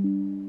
Thank you.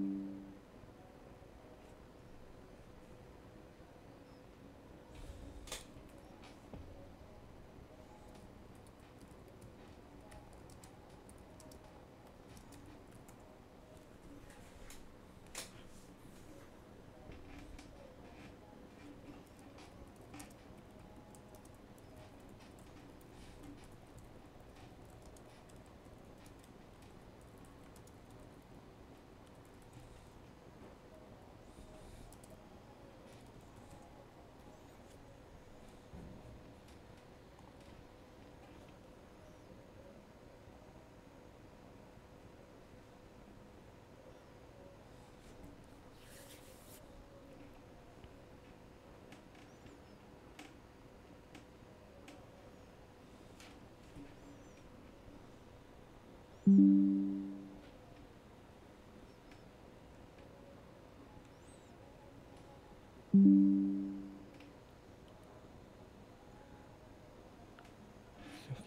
โอ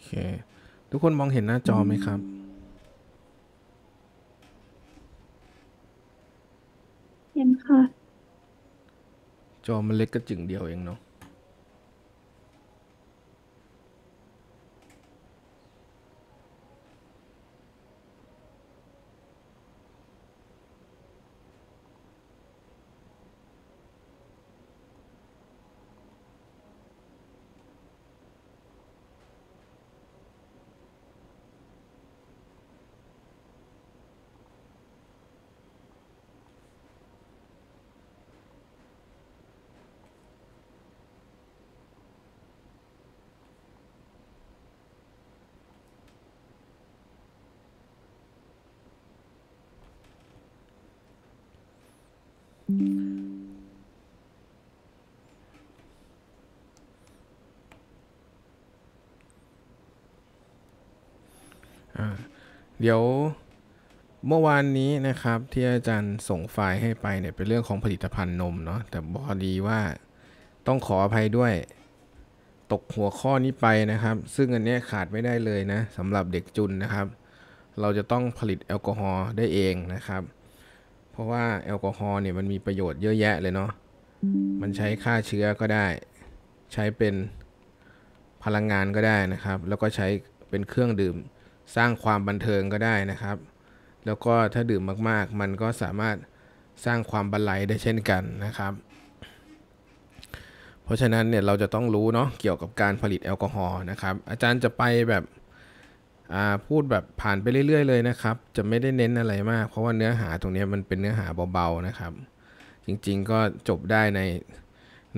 เค ทุกคนมองเห็นหน้าจอไหมครับ เห็นค่ะ จอมันเล็กก็จึงเดียวเองเนาะเดี๋ยวเมื่อวานนี้นะครับที่อาจารย์ส่งไฟล์ให้ไปเนี่ยเป็นเรื่องของผลิตภัณฑ์นมเนาะแต่บอดีว่าต้องขออภัยด้วยตกหัวข้อนี้ไปนะครับ ซึ่งอันนี้ขาดไม่ได้เลยนะสำหรับเด็กจุนนะครับ เราจะต้องผลิตแอลกอฮอล์ได้เองนะครับ เพราะว่าแอลกอฮอล์เนี่ยมันมีประโยชน์เยอะแยะเลยเนาะมันใช้ฆ่าเชื้อก็ได้ ใช้เป็นพลังงานก็ได้นะครับ แล้วก็ใช้เป็นเครื่องดื่มสร้างความบันเทิงก็ได้นะครับ แล้วก็ถ้าดื่มมากๆ มันก็สามารถสร้างความบันไลได้เช่นกันนะครับ เพราะฉะนั้นเนี่ยเราจะต้องรู้เนาะเกี่ยวกับการผลิตแอลกอฮอล์นะครับ อาจารย์จะไปแบบพูดแบบผ่านไปเรื่อยๆเลยนะครับ จะไม่ได้เน้นอะไรมากเพราะว่าเนื้อหาตรงนี้มันเป็นเนื้อหาเบาๆนะครับ จริงๆก็จบได้ใน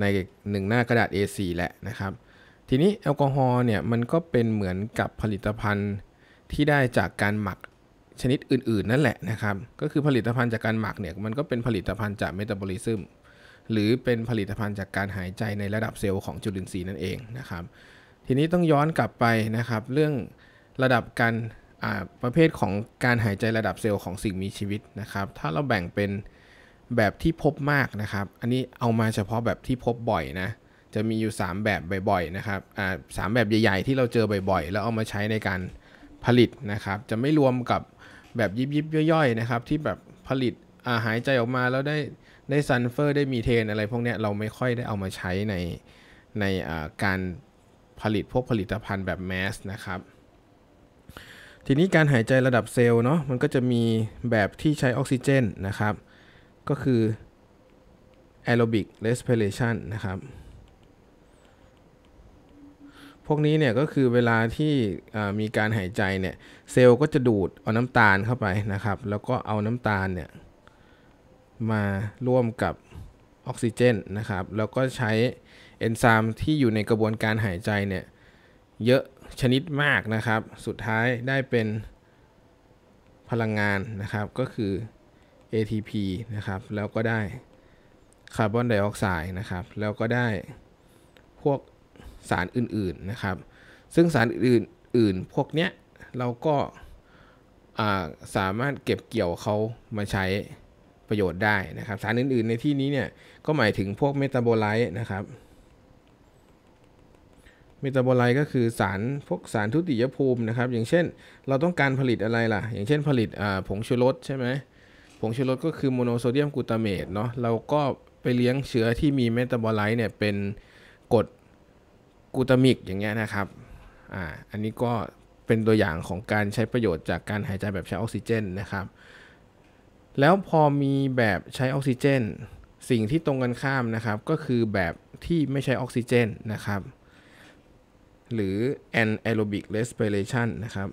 ในหนึ่งหน้ากระดาษ A4 แหละนะครับทีนี้แอลกอฮอล์เนี่ยมันก็เป็นเหมือนกับผลิตภัณฑ์ที่ได้จากการหมักชนิดอื่นๆ นั่นแหละนะครับ ก็คือผลิตภัณฑ์จากการหมักเนี่ยมันก็เป็นผลิตภัณฑ์จากเมตาบอลิซึมหรือเป็นผลิตภัณฑ์จากการหายใจในระดับเซลล์ของจุลินทรีย์นั่นเองนะครับ ทีนี้ต้องย้อนกลับไปนะครับ เรื่องระดับการประเภทของการหายใจระดับเซลล์ ของสิ่งมีชีวิตนะครับ ถ้าเราแบ่งเป็นแบบที่พบมากนะครับ อันนี้เอามาเฉพาะแบบที่พบบ่อยนะจะมีอยู่ 3 แบบบ่อยๆนะครับสามแบบใหญ่ๆ ที่เราเจอบ่อย ๆ แล้วเอามาใช้ในการผลิตนะครับจะไม่รวมกับแบบยิบยิบย่อยๆนะครับ ที่แบบผลิตอาหายใจออกมา แล้วได้ได้ซันเฟอร์ได้มีเทนอะไร พวกนี้เราไม่ค่อยได้เอามาใช้ในในการผลิตพวกผลิตภัณฑ์แบบแมสนะครับ ทีนี้การหายใจระดับเซลล์เนาะมันก็จะมีแบบที่ใช้ออกซิเจนนะครับ ก็คือแอโรบิกเรสเพลชันนะครับพวกนี้เนี่ยก็คือเวลาที่มีการหายใจเนี่ย เซลล์ก็จะดูดเอาน้ำตาลเข้าไปนะครับ แล้วก็เอาน้ำตาลเนี่ย มาร่วมกับออกซิเจนนะครับแล้วก็ใช้เอนไซม์ที่อยู่ในกระบวนการหายใจเนี่ยเยอะชนิดมากนะครับ สุดท้ายได้เป็นพลังงานนะครับ ก็คือ ATP นะครับแล้วก็ได้คาร์บอนไดออกไซด์นะครับ แล้วก็ได้พวกสารอื่นๆ นะครับ ซึ่งสารอื่นๆ พวกเนี้ยเราก็สามารถเก็บเกี่ยวเขามาใช้ประโยชน์ได้นะครับ สารอื่นๆ ในที่นี้เนี่ยก็หมายถึงพวกเมตาโบไลต์นะครับ เมตาโบไลต์ก็คือสารพวกสารทุติยภูมินะครับ อย่างเช่นเราต้องการผลิตอะไรล่ะ อย่างเช่นผลิตผงชูรสใช่ไหมผงชูรสก็คือโมโนโซเดียมกูตาเมตเนาะ เราก็ไปเลี้ยงเชื้อที่มีเมตาโบไลต์เนี่ยเป็นกรดกูตามิกอย่างเงี้ยนะครับ อ่า อันนี้ก็เป็นตัวอย่างของการใช้ประโยชน์จากการหายใจแบบใช้ออกซิเจนนะครับ แล้วพอมีแบบใช้ออกซิเจน สิ่งที่ตรงกันข้ามนะครับ ก็คือแบบที่ไม่ใช้ออกซิเจนนะครับ หรือ anaerobic respiration นะครับ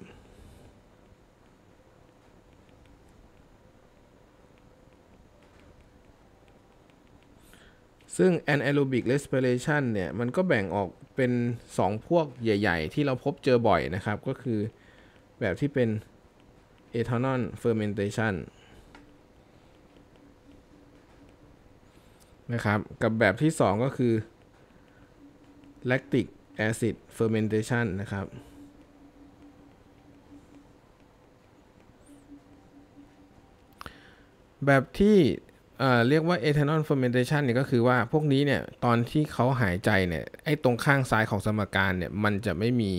ซึ่ง anaerobic respiration เนี่ย มันก็แบ่งออกเป็น 2 พวกใหญ่ๆ ที่เราพบเจอบ่อยนะครับ ก็คือแบบที่เป็น ethanol fermentation นะครับกับแบบที่ 2 ก็คือ lactic acid fermentation นะครับ แบบที่เอ่อเรียกว่าอทานอลเฟอร์เมนเทชันเนี่ยก็คือว่าพวกนี้เนี่ย ตอนที่เขาหายใจเนี่ย ไอ้ตรงข้างซ้ายของสมการเนี่ย มันจะไม่มี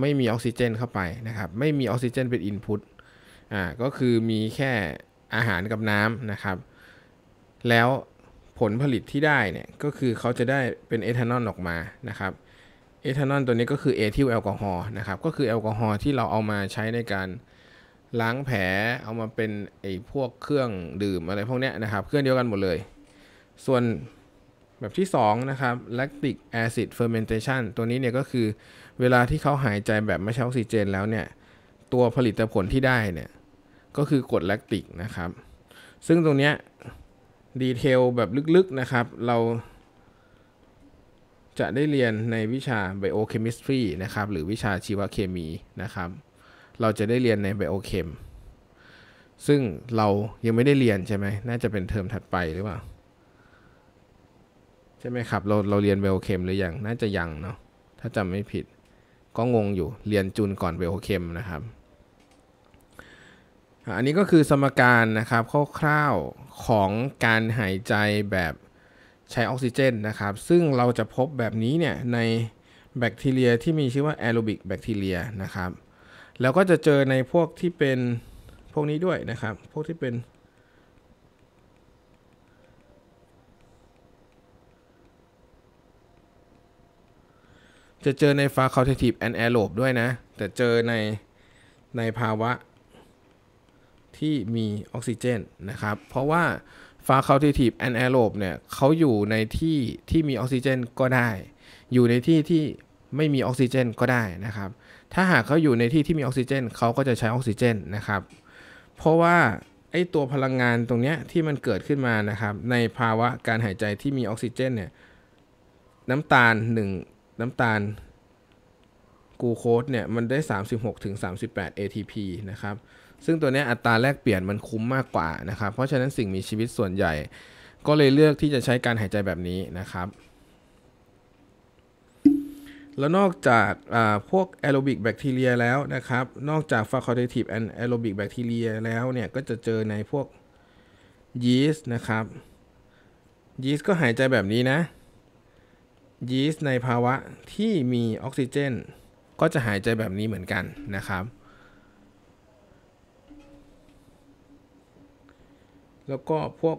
ไม่มีออกซิเจนเข้าไปนะครับ ไม่มีออกซิเจนเป็นอินพุตอ่าก็คือมีแค่อาหารกับน้ำนะครับแล้วผลผลิตที่ได้เนี่ยก็คือเขาจะได้เป็นเอทานอลออกมานะครับเอทานอลตัวนี้ก็คือเอทิลแอลกอฮอล์นะครับ ก็คือแอลกอฮอล์ที่เราเอามาใช้ในการล้างแผลเอามาเป็นไอ้พวกเครื่องดื่มอะไรพวกเนี้ยนะครับ เครื่องเดียวกันหมดเลย ส่วนแบบที่2นะครับ lactic acid fermentation ตัวนี้เนี่ยก็คือเวลาที่เขาหายใจแบบไม่ใช้ออกซิเจนแล้วเนี่ย ตัวผลิตผลที่ได้เนี่ย ก็คือกรดแลคติกนะครับ ซึ่งตรงเนี้ยดีเทลแบบลึกๆนะครับ เราจะได้เรียนในวิชาไบโอเคมิสทรีนะครับ หรือวิชาชีวเคมีนะครับเราจะได้เรียนในไบโอเคมซึ่งเรายังไม่ได้เรียนใช่ไหมน่าจะเป็นเทอมถัดไปหรือเปล่า ใช่ไหมครับเราเราเรียนไบโอเคม หรือยังน่าจะยังเนาะถ้าจำไม่ผิด ก็งงอยู่เรียนจุนก่อนไบโอเคม นะครับอันนี้ก็คือสมการนะครับคร่าวๆของการหายใจแบบใช้ออกซิเจนนะครับ ซึ่งเราจะพบแบบนี้เนี่ยในแบคทีเรียที่มีชื่อว่าแอโรบิกแบคทีเรียนะครับแล้วก็จะเจอในพวกที่เป็นพวกนี้ด้วยนะครับ พวกที่เป็น จะเจอในฟา c ค l t a ท i v แอนแอโรบด้วยนะ แต่เจอในในภาวะที่มีออกซิเจนนะครับ เพราะว่าฟา c ค l t a ท i v แอนแอโรบเนี่ยเขาอยู่ในที่ที่มีออกซิเจนก็ได้ อยู่ในที่ที่ไม่มีออกซิเจน ก็ได้นะครับถ้าหากเขาอยู่ในที่ที่มีออกซิเจนเขาก็จะใช้ออกซิเจนนะครับ เพราะว่า ไอตัวพลังงานตรงนี้ที่มันเกิดขึ้นมานะครับ ในภาวะการหายใจที่มีออกซิเจนเนี่ยน้ำตาล 1 น้ำตาลกูโคสเนี่ยมันได้ 36ถึง38 ATP นะครับ ซึ่งตัวนี้อัตราแลกเปลี่ยนมันคุ้มมากกว่านะครับ เพราะฉะนั้นสิ่งมีชีวิตส่วนใหญ่ ก็เลยเลือกที่จะใช้การหายใจแบบนี้นะครับแล้วนอกจากพวกแอโรบิกแบคทีเรียแล้วนะครับ นอกจากฟาคอเททีฟแอนแอโรบิกแบคทีเรียแล้วเนี่ย ก็จะเจอในพวกยีสต์นะครับยีสต์ก็หายใจแบบนี้นะยีสต์ในภาวะที่มีออกซิเจน ก็จะหายใจแบบนี้เหมือนกันนะครับ แล้วก็พวก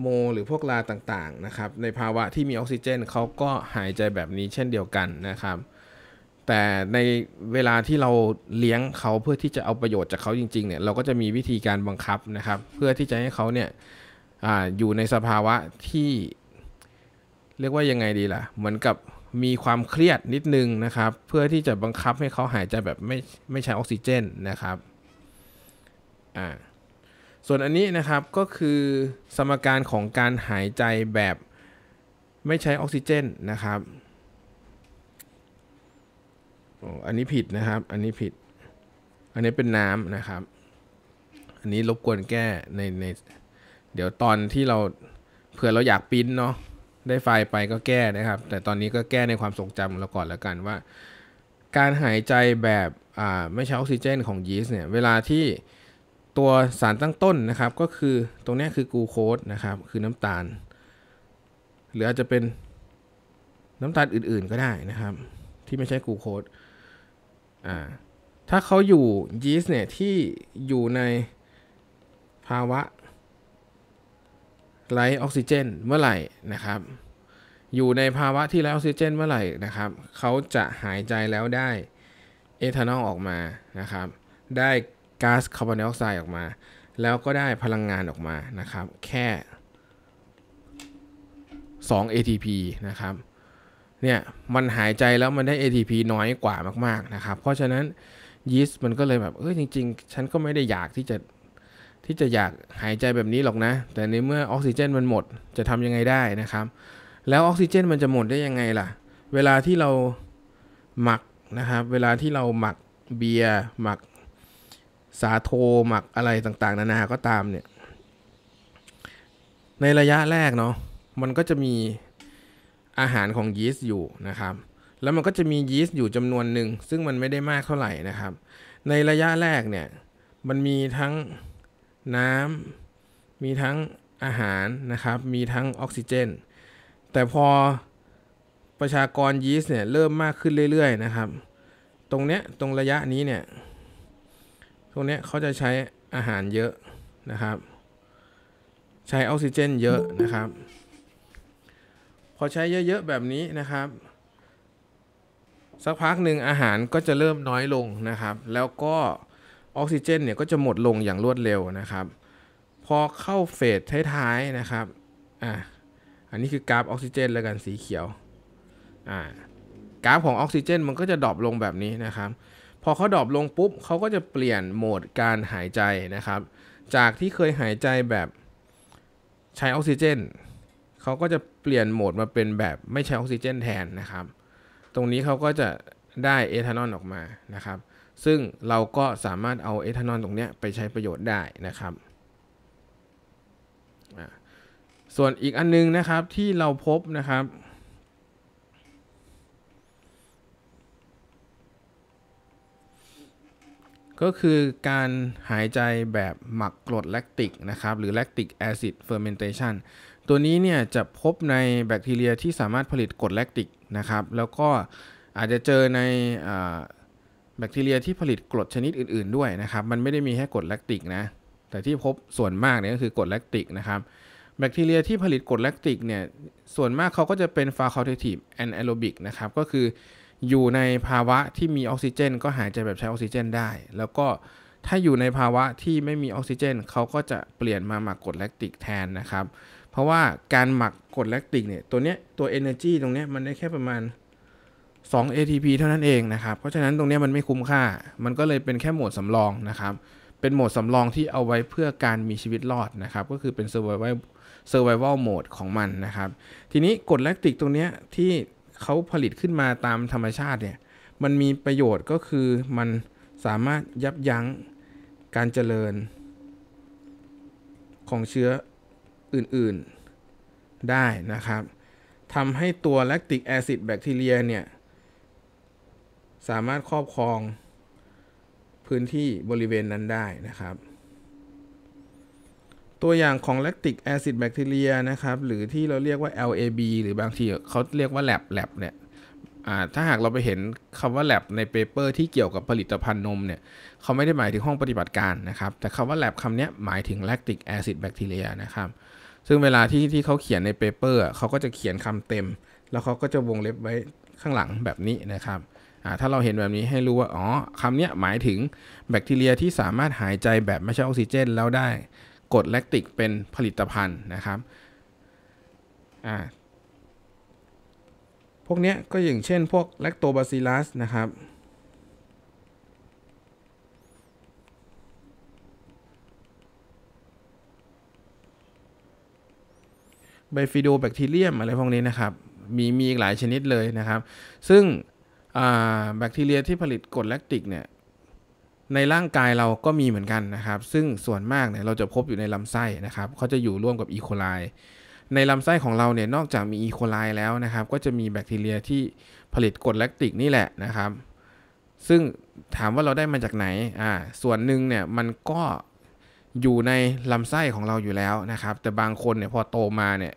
โมหรือพวกลาต่างๆนะครับในภาวะที่มีออกซิเจนเขาก็หายใจแบบนี้เช่นเดียวกันนะครับ แต่ในเวลาที่เราเลี้ยงเขาเพื่อที่จะเอาประโยชน์จากเขาจริงๆเนี่ยเราก็จะมีวิธีการบังคับนะครับ เพื่อที่จะให้เขาเนี่ยออยู่ในสภาวะที่เรียกว่ายังไงดีล่ะ เหมือนกับมีความเครียดนิดนึงนะครับ เพื่อที่จะบังคับให้เขาหายใจแบบไม่ไม่ใช้ออกซิเจนนะครับ อ่าส่วนอันนี้นะครับก็คือสมการของการหายใจแบบไม่ใช้ออกซิเจนนะครับ อันนี้ผิดนะครับ อันนี้ผิด อันนี้เป็นน้ำนะครับ อันนี้รบกวนแก้ในในเดี๋ยวตอนที่เราเผื่อเราอยากปิ้นเนาะได้ไฟล์ไปก็แก้นะครับ แต่ตอนนี้ก็แก้ในความทรงจำเราก่อนแล้วกันว่า การหายใจแบบไม่ใช้ออกซิเจน ของยีสต์เนี่ย เวลาที่ตัวสารตั้งต้นนะครับก็คือตรงนี้คือกูโคสนะครับคือน้ำตาล หรืออาจจะเป็นน้ำตาลอื่นๆก็ได้นะครับ ที่ไม่ใช่กูโคสอ่าถ้าเขาอยู่ยีสต์เนี่ยที่อยู่ในภาวะไร้ออกซิเจน เมื่อไหร่นะครับ อยู่ในภาวะที่ไร้ออกซิเจน เมื่อไหร่นะครับเขาจะหายใจแล้วได้เอทานอลออกมานะครับ ได้ก๊าซคาร์บอนไดออกไซด์ออกมา แล้วก็ได้พลังงานออกมานะครับแค่ 2 ATP นะครับเนี่ยมันหายใจแล้วมันได้ ATP น้อยกว่ามากๆนะครับ เพราะฉะนั้นยีสต์มันก็เลยแบบเออจริงๆ ฉันก็ไม่ได้อยากที่จะที่จะอยากหายใจแบบนี้หรอกนะ แต่ในเมื่อออกซิเจนมันหมดจะทำยังไงได้นะครับ แล้วออกซิเจนมันจะหมดได้ยังไงล่ะ เวลาที่เราหมักนะครับ เวลาที่เราหมักเบียร์หมักสาโทหมักอะไรต่าง ๆ นานา ก็ตามเนี่ย ในระยะแรกเนาะ มันก็จะมีอาหารของยีสต์อยู่นะครับ แล้วมันก็จะมียีสต์อยู่จำนวนหนึ่ง ซึ่งมันไม่ได้มากเท่าไหร่นะครับ ในระยะแรกเนี่ย มันมีทั้งน้ำมีทั้งอาหารนะครับ มีทั้งออกซิเจน แต่พอประชากรยีสต์เนี่ยเริ่มมากขึ้นเรื่อยๆนะครับ ตรงเนี้ย ตรงระยะนี้เนี่ยตรงนี้เขาจะใช้อาหารเยอะนะครับ ใช้ออกซิเจนเยอะนะครับ พอใช้เยอะๆแบบนี้นะครับ สักพักหนึ่งอาหารก็จะเริ่มน้อยลงนะครับ แล้วก็ออกซิเจนเนี่ยก็จะหมดลงอย่างรวดเร็วนะครับ พอเข้าเฟสท้ายๆนะครับอ่ะอันนี้คือกราฟออกซิเจนแล้วกันสีเขียวอ่ากราฟของออกซิเจนมันก็จะดรอปลงแบบนี้นะครับพอเขาดรอปลงปุ๊บเขาก็จะเปลี่ยนโหมดการหายใจนะครับ จากที่เคยหายใจแบบใช้ออกซิเจนเขาก็จะเปลี่ยนโหมดมาเป็นแบบไม่ใช้ออกซิเจน แทนนะครับ ตรงนี้เขาก็จะได้เอทานอลออกมานะครับ ซึ่งเราก็สามารถเอาเอทานอลตรงนี้ไปใช้ประโยชน์ได้นะครับส่วนอีกอันนึงนะครับที่เราพบนะครับก็คือการหายใจแบบหมักกรดแลคติกนะครับหรือแลคติกแอซิดเฟอร์เมนเทชันตัวนี้เนี่ยจะพบในแบคทีเรียที่สามารถผลิตกรดแลคติกนะครับแล้วก็อาจจะเจอในแบคทีเรียที่ผลิตกรดชนิดอื่นๆด้วยนะครับมันไม่ได้มีแค่กรดแลคติกนะแต่ที่พบส่วนมากเนี่ยก็คือกรดแลคติกนะครับแบคทีเรียที่ผลิตกรดแลคติกเนี่ยส่วนมากเขาก็จะเป็นฟาคอลเททีฟแอนแอโรบิกนะครับก็คืออยู่ในภาวะที่มีออกซิเจน ก็หายใจแบบใช้ออกซิเจน ได้ แล้วก็ถ้าอยู่ในภาวะที่ไม่มีออกซิเจนเขาก็จะเปลี่ยนมาหมักกรดแลคติกแทนนะครับ เพราะว่าการหมักกรดแลคติกเนี่ยตัวเนี้ยตัว Energy ตรงเนี้ยมันได้แค่ประมาณ 2 ATP เท่านั้นเองนะครับ เพราะฉะนั้นตรงเนี้ยมันไม่คุ้มค่า มันก็เลยเป็นแค่โหมดสำรองนะครับ เป็นโหมดสำรองที่เอาไว้เพื่อการมีชีวิตรอดนะครับ ก็คือเป็น survival survival mode ของมันนะครับ ทีนี้กรดแลคติกตรงเนี้ยที่เขาผลิตขึ้นมาตามธรรมชาติเนี่ย มันมีประโยชน์ก็คือมันสามารถยับยั้งการเจริญของเชื้ออื่นๆได้นะครับ ทำให้ตัวแลคติกแอซิดแบคทีเรียเนี่ยสามารถครอบครองพื้นที่บริเวณนั้นได้นะครับตัวอย่างของ lactic acid bacteria นะครับ หรือที่เราเรียกว่า LAB หรือบางทีเขาเรียกว่า lab lab เนี่ยถ้าหากเราไปเห็นคำว่า lab ในเปเปอร์ที่เกี่ยวกับผลิตภัณฑ์นมเนี่ยเขาไม่ได้หมายถึงห้องปฏิบัติการนะครับแต่คำว่า lab คำนี้หมายถึง lactic acid bacteria นะครับ ซึ่งเวลาที่ที่เขาเขียนในเปเปอร์เขาก็จะเขียนคำเต็ม แล้วเขาก็จะวงเล็บไว้ข้างหลังแบบนี้นะครับ ถ้าเราเห็นแบบนี้ให้รู้ว่า อ๋อคำนี้หมายถึงแบคทีเรียที่สามารถหายใจแบบไม่ใช้ออกซิเจนแล้วได้กรดแลคติกเป็นผลิตภัณฑ์ นะครับพวกนี้ก็อย่างเช่นพวกแลคโตบาซิลัสนะครับไบฟิโดแบคทีเรียมอะไรพวกนี้นะครับ มีมี อีก หลายชนิด เลย นะครับ ซึ่งแบคทีเรียที่ผลิตกรดแลคติกเนี่ยในร่างกายเราก็มีเหมือนกันนะครับ ซึ่งส่วนมากเนี่ยเราจะพบอยู่ในลำไส้นะครับเขาจะอยู่ร่วมกับอีโคไลในลำไส้ของเราเนี่ยนอกจากมีอีโคไลแล้วนะครับ ก็จะมีแบคทีเรียที่ผลิตกรดแลคติกนี่แหละนะครับซึ่งถามว่าเราได้มาจากไหนอ่าส่วนหนึ่งเนี่ยมันก็อยู่ในลำไส้ของเราอยู่แล้วนะครับแต่บางคนเนี่ยพอโตมาเนี่ย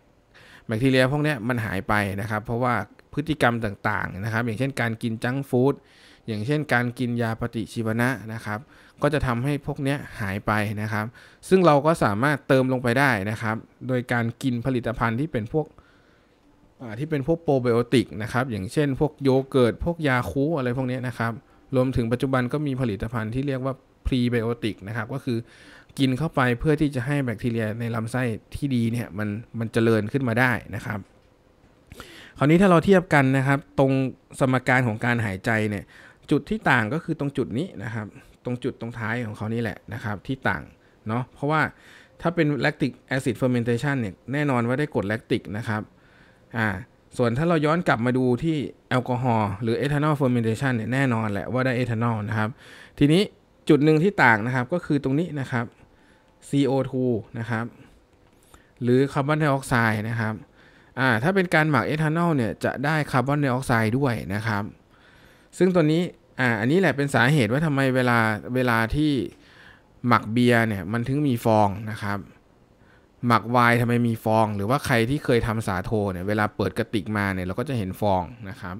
แบคทีเรียพวกนี้มันหายไปนะครับเพราะว่าพฤติกรรมต่างๆนะครับอย่างเช่นการกินจังฟู้ดอย่างเช่นการกินยาปฏิชีวนะนะครับ ก็จะทำให้พวกนี้หายไปนะครับ ซึ่งเราก็สามารถเติมลงไปได้นะครับ โดยการกินผลิตภัณฑ์ที่เป็นพวกที่เป็นพวกโปรไบโอติกนะครับอย่างเช่น พวกโยเกิร์ตพวกยาคูอะไรพวกนี้นะครับรวมถึงปัจจุบันก็มีผลิตภัณฑ์ที่เรียกว่าพรีไบโอติกนะครับก็คือกินเข้าไปเพื่อที่จะให้แบคทีเรียในลำไส้ที่ดีเนี่ยมันมันเจริญขึ้นมาได้นะครับ คราวนี้ถ้าเราเทียบกันนะครับตรงสมการของการหายใจเนี่ยจุดที่ต่างก็คือตรงจุดนี้นะครับ ตรงจุดตรงท้ายของเขานี่แหละนะครับ ที่ต่างเนาะเพราะว่าถ้าเป็นแคติกแอซิดเฟอร์เมนเทชันเนี่ยแน่นอนว่าได้กรดแลคติกนะครับอ่าส่วนถ้าเราย้อนกลับมาดูที่แอลกอฮอล์หรือเอทานอลเฟอร์เมนเทชันเนี่ยแน่นอนแหละว่าได้เอทานอลนะครับ ทีนี้จุดหนึ่งที่ต่างนะครับก็คือตรงนี้นะครับ CO2 นะครับ หรือคาร์บอนไดออกไซด์นะครับอ่าถ้าเป็นการหมักเอทานอลเนี่ยจะได้คาร์บอนไดออกไซด์ด้วยนะครับซึ่งตัวนี้ อ่า อันนี้แหละเป็นสาเหตุว่าทำไมเวลาเวลาที่หมักเบียร์เนี่ยมันถึงมีฟองนะครับ หมักไวน์ทำไมมีฟอง หรือว่าใครที่เคยทำสาโทเนี่ยเวลาเปิดกระติกมาเนี่ยเราก็จะเห็นฟองนะครับ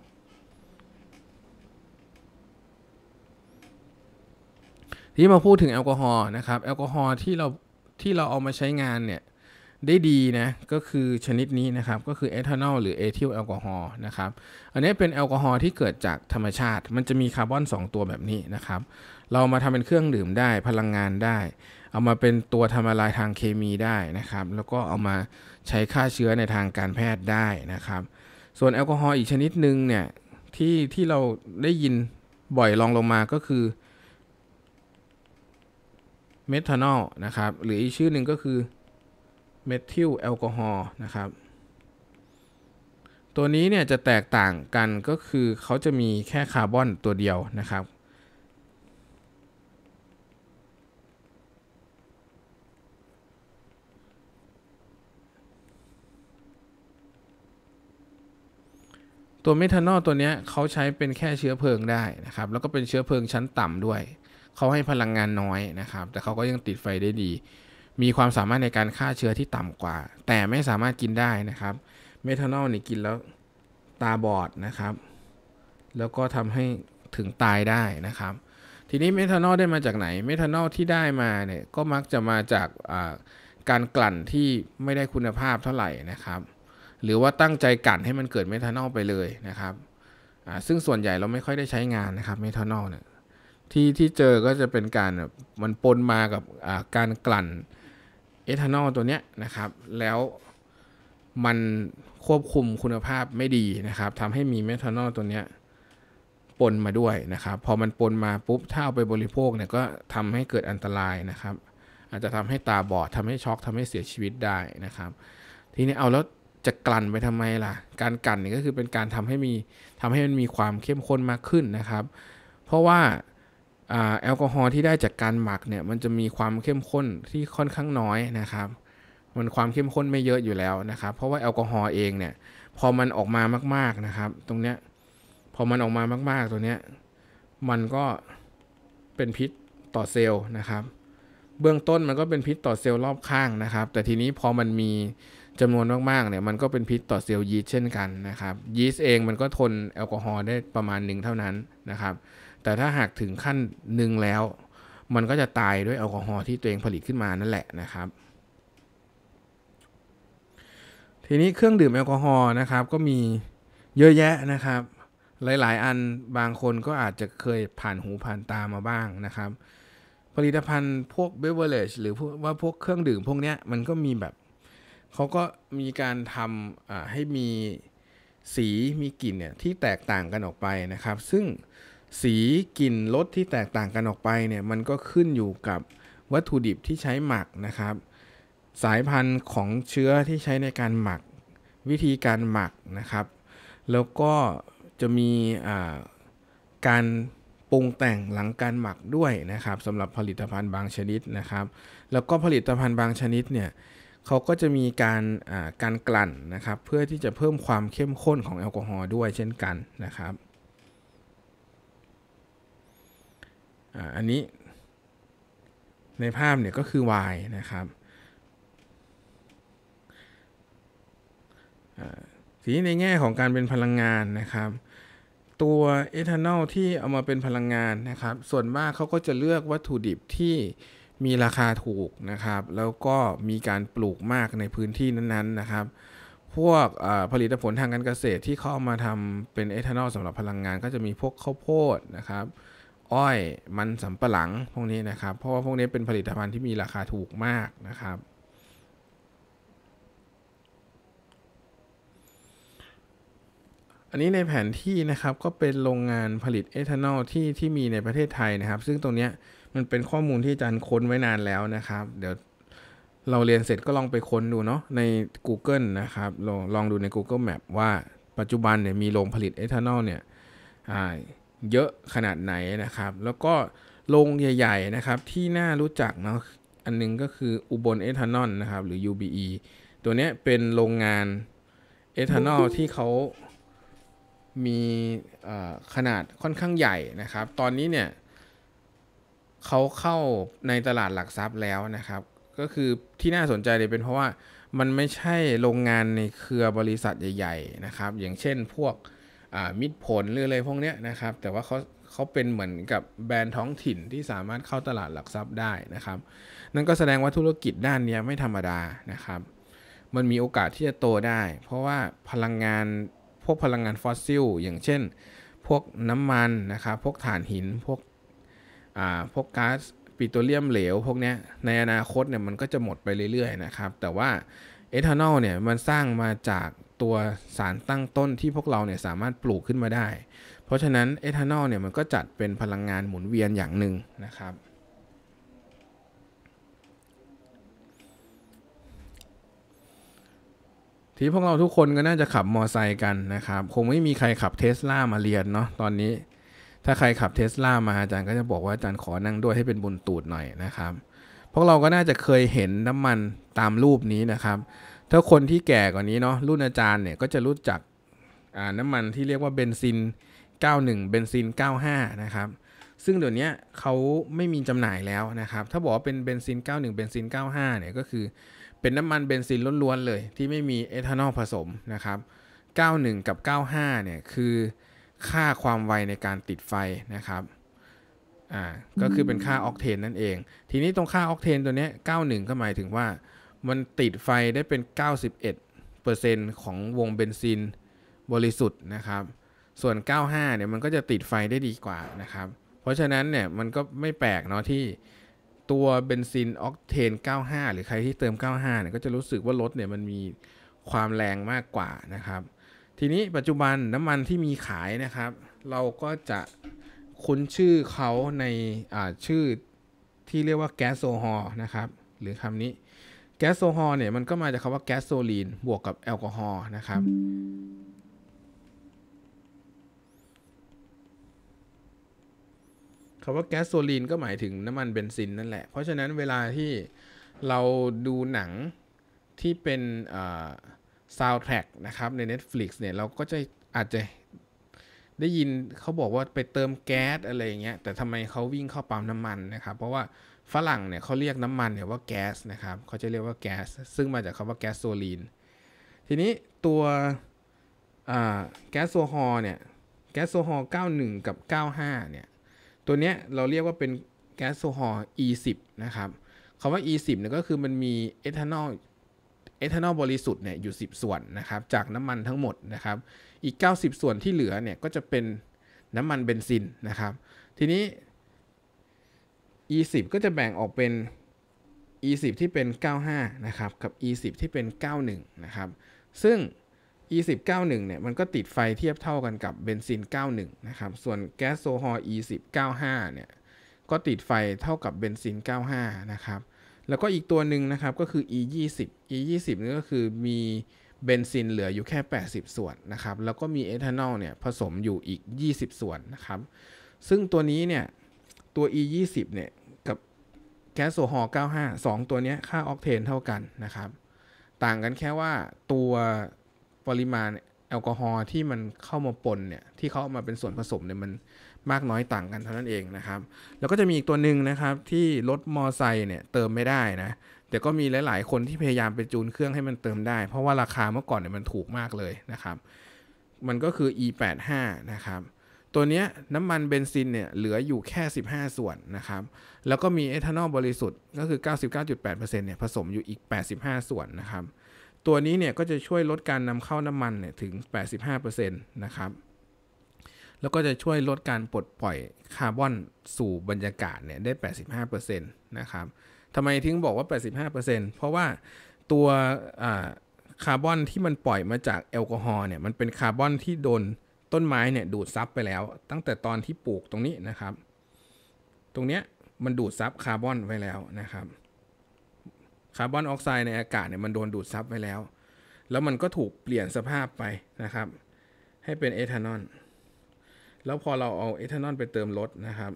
ที่มาพูดถึงแอลกอฮอล์นะครับแอลกอฮอล์ที่เราที่เราเอามาใช้งานเนี่ยได้ดีนะก็คือชนิดนี้นะครับ ก็คือเอทานอลหรือเอทิลแอลกอฮอล์นะครับอันนี้เป็นแอลกอฮอล์ที่เกิดจากธรรมชาติมันจะมีคาร์บอน 2 ตัวแบบนี้นะครับ เรามาทำเป็นเครื่องดื่มได้พลังงานได้ เอามาเป็นตัวทำลลายทางเคมีได้นะครับ แล้วก็เอามาใช้ฆ่าเชื้อในทางการแพทย์ได้นะครับ ส่วนแอลกอฮอล์อีกชนิดหนึ่งเนี่ยที่ที่เราได้ยินบ่อยลองลงมาก็คือเมทานอลนะครับหรืออีกชื่อหนึ่งก็คือเมทิลแอลกอฮอล์นะครับ ตัวนี้เนี่ยจะแตกต่างกันก็คือเขาจะมีแค่คาร์บอนตัวเดียวนะครับ ตัวเมทานอลตัวนี้เขาใช้เป็นแค่เชื้อเพลิงได้นะครับ แล้วก็เป็นเชื้อเพลิงชั้นต่ำด้วย เขาให้พลังงานน้อยนะครับ แต่เขาก็ยังติดไฟได้ดีมีความสามารถในการฆ่าเชื้อที่ต่ำกว่า แต่ไม่สามารถกินได้นะครับ เมทานอลนี่กินแล้วตาบอดนะครับ แล้วก็ทำให้ถึงตายได้นะครับ ทีนี้เมทานอลได้มาจากไหน เมทานอลที่ได้มาเนี่ยก็มักจะมาจากการกลั่นที่ไม่ได้คุณภาพเท่าไหร่นะครับ หรือว่าตั้งใจกลั่นให้มันเกิดเมทานอลไปเลยนะครับ ซึ่งส่วนใหญ่เราไม่ค่อยได้ใช้งานนะครับ เมทานอลเนี่ย ที่ที่เจอก็จะเป็นการมันปนมากับการกลั่นเอทานอลตัวเนี้ยนะครับแล้วมันควบคุมคุณภาพไม่ดีนะครับทำให้มีเมทานอลตัวเนี้ยปนมาด้วยนะครับพอมันปนมาปุ๊บถ้า เอาไปบริโภคเนี่ยก็ทำให้เกิดอันตรายนะครับ อาจจะทำให้ตาบอดทำให้ช็อกทำให้เสียชีวิตได้นะครับ ทีนี้เอาแล้วจะกลั่นไปทำไมล่ะ การกลั่นเนี่ยก็คือเป็นการทำให้มีทำให้มันมีความเข้มข้นมากขึ้นนะครับ เพราะว่าแอลกอฮอล์ที่ได้จากการหมักเนี่ยมันจะมีความเข้มข้นที่ค่อนข้างน้อยนะครับ มันความเข้มข้นไม่เยอะอยู่แล้วนะครับ เพราะว่าแอลกอฮอล์เองเนี่ย พอมันออกมามากๆนะครับ ตรงเนี้ยพอมันออกมามากๆตัวเนี้ยมันก็เป็นพิษต่อเซลล์นะครับ เบื้องต้นมันก็เป็นพิษต่อเซลล์รอบข้างนะครับ แต่ทีนี้พอมันมีจำนวนมากๆเนี่ย มันก็เป็นพิษต่อเซลล์ยีสต์เช่นกันนะครับยีสต์เองมันก็ทนแอลกอฮอล์ได้ประมาณหนึ่งเท่านั้นนะครับแต่ถ้าหากถึงขั้นหนึ่งแล้ว มันก็จะตายด้วยแอลกอฮอล์ที่ตัวเองผลิตขึ้นมานั่นแหละนะครับ ทีนี้เครื่องดื่มแอลกอฮอล์นะครับก็มีเยอะแยะนะครับ หลายๆ อันบางคนก็อาจจะเคยผ่านหูผ่านตามาบ้างนะครับ ผลิตภัณฑ์พวกเบเวอร์เลจหรือว่าพวกเครื่องดื่ม พวกนี้มันก็มีแบบเขาก็มีการทำให้มีสีมีกลิ่นเนี่ยที่แตกต่างกันออกไปนะครับ ซึ่งสีกลิ่นรสที่แตกต่างกันออกไปเนี่ยมันก็ขึ้นอยู่กับวัตถุดิบที่ใช้หมักนะครับ สายพันธุ์ของเชื้อที่ใช้ในการหมัก วิธีการหมักนะครับ แล้วก็จะมีการปรุงแต่งหลังการหมักด้วยนะครับสำหรับผลิตภัณฑ์บางชนิดนะครับ แล้วก็ผลิตภัณฑ์บางชนิดเนี่ย เขาก็จะมีการการกลั่นนะครับ เพื่อที่จะเพิ่มความเข้มข้นของแอลกอฮอล์ด้วยเช่นกันนะครับอันนี้ ในภาพเนี่ยก็คือ y นะครับทีนี้ในแง่ของการเป็นพลังงานนะครับ ตัวเอทานอลที่เอามาเป็นพลังงานนะครับ ส่วนมากเขาก็จะเลือกวัตถุดิบที่มีราคาถูกนะครับ แล้วก็มีการปลูกมากในพื้นที่นั้นๆนะครับ พวกผลิตผลทางการเกษตรที่เขาเอามาทำเป็นเอทานอลสำหรับพลังงาน ก็จะมีพวกข้าวโพดนะครับอ้อยมันสำปะหลังพวกนี้นะครับเพราะว่าพวกนี้เป็นผลิตภัณฑ์ที่มีราคาถูกมากนะครับ อันนี้ในแผนที่นะครับก็เป็นโรงงานผลิตเอทานอลที่ที่มีในประเทศไทยนะครับ ซึ่งตรงนี้มันเป็นข้อมูลที่อาจารย์ค้นไว้นานแล้วนะครับ เดี๋ยวเราเรียนเสร็จก็ลองไปค้นดูเนาะใน Google นะครับลองลองดูใน Google Map ว่าปัจจุบันเนี่ยมีโรงผลิตเอทานอลเนี่ยเยอะขนาดไหนนะครับแล้วก็โรงใหญ่ๆนะครับที่น่ารู้จักเนาะอันนึงก็คืออุบลเอทานอลนะครับหรือ UBE ตัวนี้เป็นโรงงานเอทานอลที่เขามีขนาดค่อนข้างใหญ่นะครับตอนนี้เนี่ยเขาเข้าในตลาดหลักทรัพย์แล้วนะครับก็คือที่น่าสนใจเลยเป็นเพราะว่ามันไม่ใช่โรงงานในเครือบริษัทใหญ่ๆนะครับอย่างเช่นพวกมิดผลหรืออะไรพวกเนี้ยนะครับแต่ว่าเขาเขาเป็นเหมือนกับแบรนด์ท้องถิ่นที่สามารถเข้าตลาดหลักทรัพย์ได้นะครับ นั่นก็แสดงว่าธุรกิจด้านนี้ไม่ธรรมดานะครับมันมีโอกาสที่จะโตได้ เพราะว่าพลังงานพวกพลังงานฟอสซิลอย่างเช่นพวกน้ำมันนะครับ พวกถ่านหินพวก อ่าพวกก๊าซปิโตรเลียมเหลว พวกนี้ในอนาคตเนี่ยมันก็จะหมดไปเรื่อย ๆนะครับ แต่ว่าเอทานอลเนี่ยมันสร้างมาจากตัวสารตั้งต้นที่พวกเราเนี่ยสามารถปลูกขึ้นมาได้ เพราะฉะนั้นเอทานอลเนี่ยมันก็จัดเป็นพลังงานหมุนเวียนอย่างหนึ่งนะครับ ที่พวกเราทุกคนก็น่าจะขับมอไซค์กันนะครับคงไม่มีใครขับเทสลามาเรียนเนาะตอนนี้ถ้าใครขับเทสลามาอาจารย์ก็จะบอกว่าอาจารย์ขอนั่งด้วยให้เป็นบุญตูดหน่อยนะครับ พวกเราก็น่าจะเคยเห็นน้ำมันตามรูปนี้นะครับถ้าคนที่แก่กว่านี้เนาะรุ่นอาจารย์เนี่ย ก็จะรู้จักน้ำมันที่เรียกว่าเบนซิน 91 เบนซิน 95 นะครับ ซึ่งเดี๋ยวนี้เขาไม่มีจำหน่ายแล้วนะครับ ถ้าบอกว่าเป็นเบนซิน 91 เบนซิน 95เนี่ยก็คือเป็นน้ำมันเบนซินล้วนๆ เลย ที่ไม่มีเอทานอลผสมนะครับ 91 กับ 95เนี่ยคือค่าความไวในการติดไฟนะครับอ่าก็คือเป็นค่าออกเทนนั่นเอง ทีนี้ตรงค่าออกเทนตัวนี้91 ก็หมายถึงว่ามันติดไฟได้เป็น 91%ของวงเบนซินบริสุทธิ์นะครับ ส่วน 95เนี่ยมันก็จะติดไฟได้ดีกว่านะครับ เพราะฉะนั้นเนี่ยมันก็ไม่แปลกเนาะที่ตัวเบนซินออกเทน 95 หรือใครที่เติม 95 เนี่ยก็จะรู้สึกว่ารถเนี่ยมันมีความแรงมากกว่านะครับ ทีนี้ปัจจุบันน้ำมันที่มีขายนะครับ เราก็จะคุ้นชื่อเขาในชื่อที่เรียกว่าแก๊สโซฮอนะครับหรือคำนี้แก๊สโซฮอล์เนี่ยมันก็มาจากคำว่าแก๊สโซลีน บวกกับแอลกอฮอล์นะครับคำว่าแก๊สโซลีนก็หมายถึงน้ำมันเบนซินนั่นแหละ เพราะฉะนั้นเวลาที่เราดูหนังที่เป็นซาวด์แทร็กนะครับใน Netflix เนี่ยเราก็จะอาจจะได้ยินเขาบอกว่าไปเติมแก๊สอะไรอย่างเงี้ยแต่ทำไมเขาวิ่งเข้าปั๊มน้ำมันนะครับเพราะว่าฝรั่งเนี่ยเขาเรียกน้ำมันเนี่ยว่าแก๊สนะครับเขาจะเรียกว่าแก๊สซึ่งมาจากคำว่าแก๊สโซลีน ทีนี้ตัวแก๊สโซฮอล์เนี่ยแก๊สโซฮอล์91 กับ 95เนี่ยตัวเนี้ยเราเรียกว่าเป็นแก๊สโซฮอล์ E10 นะครับคำว่า E10 เนี่ยก็คือมันมีเอทานอลเอทานอลบริสุทธิ์เนี่ยอยู่ 10 ส่วนนะครับจากน้ำมันทั้งหมดนะครับอีก 90 ส่วนที่เหลือเนี่ยก็จะเป็นน้ำมันเบนซินนะครับ ทีนี้ e 1 0ก็จะแบ่งออกเป็น e 1 0ที่เป็น 95 นะครับ กับ e 1 0ที่เป็น 91 นะครับ ซึ่ง e 1 0 91 เนี่ย มันก็ติดไฟเทียบเท่ากันกับเบนซิน 91 นะครับ ส่วนแก๊สโซฮอล์ e 1 0 95 เนี่ย ก็ติดไฟเท่ากับเบนซิน 95 นะครับ แล้วก็อีกตัวหนึ่งนะครับ ก็คือ e 2 0 e 2 0นี่ก็คือมีเบนซินเหลืออยู่แค่ 80 ส่วนนะครับ แล้วก็มีเอทานอลเนี่ยผสมอยู่อีก 20 ส่วนนะครับ ซึ่งตัวนี้เนี่ยตัว e 2 0เนี่ยกับแก๊สโซฮอล์95 2 ตัวนี้ค่าออกเทนเท่ากันนะครับ ต่างกันแค่ว่าตัวปริมาณแอลกอฮอล์ที่มันเข้ามาปนเนี่ยที่เขาเอามาเป็นส่วนผสมเนี่ยมันมากน้อยต่างกันเท่านั้นเองนะครับ แล้วก็จะมีอีกตัวหนึ่งนะครับที่รถมอไซค์เนี่ยเติมไม่ได้นะ แต่ก็มีหลายๆคนที่พยายามไปจูนเครื่องให้มันเติมได้ เพราะว่าราคาเมื่อก่อนเนี่ยมันถูกมากเลยนะครับ มันก็คือ e 8 5นะครับตัวนี้น้ำมันเบนซินเนี่ยเหลืออยู่แค่ 15 ส่วนนะครับ แล้วก็มีเอทานอลบริสุทธิ์ก็คือ 99.8%เนี่ยผสมอยู่อีก 85 ส่วนนะครับ ตัวนี้เนี่ยก็จะช่วยลดการนำเข้าน้ำมันเนี่ยถึง 85%นะครับ แล้วก็จะช่วยลดการปลดปล่อยคาร์บอนสู่บรรยากาศเนี่ยได้ 85%นะครับทำไมถึงบอกว่า 85%เพราะว่าตัวคาร์บอนที่มันปล่อยมาจากแอลกอฮอล์เนี่ยมันเป็นคาร์บอนที่โดนต้นไม้เนี่ยดูดซับไปแล้ว ตั้งแต่ตอนที่ปลูกตรงนี้นะครับ ตรงเนี้ยมันดูดซับคาร์บอนไว้แล้วนะครับ คาร์บอนออกไซด์ในอากาศเนี่ยมันโดนดูดซับไว้แล้ว แล้วมันก็ถูกเปลี่ยนสภาพไปนะครับ ให้เป็นเอทานอลแล้วพอเราเอาเอทานอลไปเติมรถนะครับ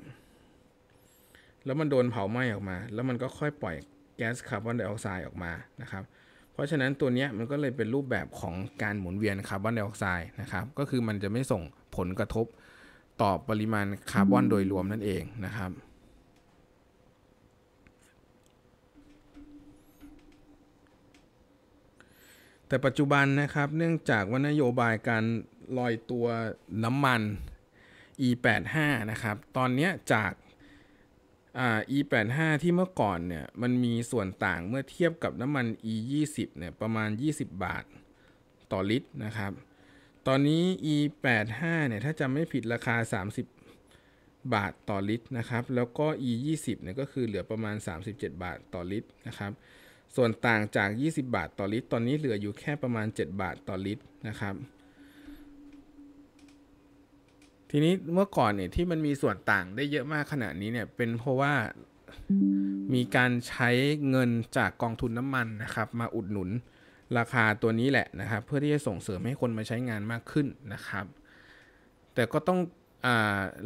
แล้วมันโดนเผาไหม้ออกมา แล้วมันก็ค่อยปล่อยแก๊สคาร์บอนไดออกไซด์ออกมานะครับราะฉะนั้นตัวนี้มันก็เลยเป็นรูปแบบของการหมุนเวียนคาร์บอนไดออกไซด์นะครับ ก็คือมันจะไม่ส่งผลกระทบต่อปริมาณคาร์บอนโดยรวมนั่นเองนะครับ แต่ปัจจุบันนะครับ เนื่องจากว่านโยบายการลอยตัวน้ำมัน E85 นะครับ ตอนนี้จากอ่า E85 ที่เมื่อก่อนเนี่ยมันมีส่วนต่างเมื่อเทียบกับน้ำมัน E20 เนี่ยประมาณ 20 บาท ต่อลิตรนะครับ ตอนนี้ E85 เนี่ยถ้าจำไม่ผิดราคา 30 บาท ต่อลิตรนะครับ แล้วก็ E20 เนี่ยก็คือเหลือประมาณ 37 บาทต่อลิตรนะครับ ส่วนต่างจาก 20 บาทต่อลิตรตอนนี้เหลืออยู่แค่ประมาณ 7 บาทต่อลิตรนะครับทีนี้เมื่อก่อนเนี่ยที่มันมีส่วนต่างได้เยอะมากขนาดนี้เนี่ยเป็นเพราะว่ามีการใช้เงินจากกองทุนน้ำมันนะครับมาอุดหนุนราคาตัวนี้แหละนะครับ เพื่อที่จะส่งเสริมให้คนมาใช้งานมากขึ้นนะครับแต่ก็ต้องอ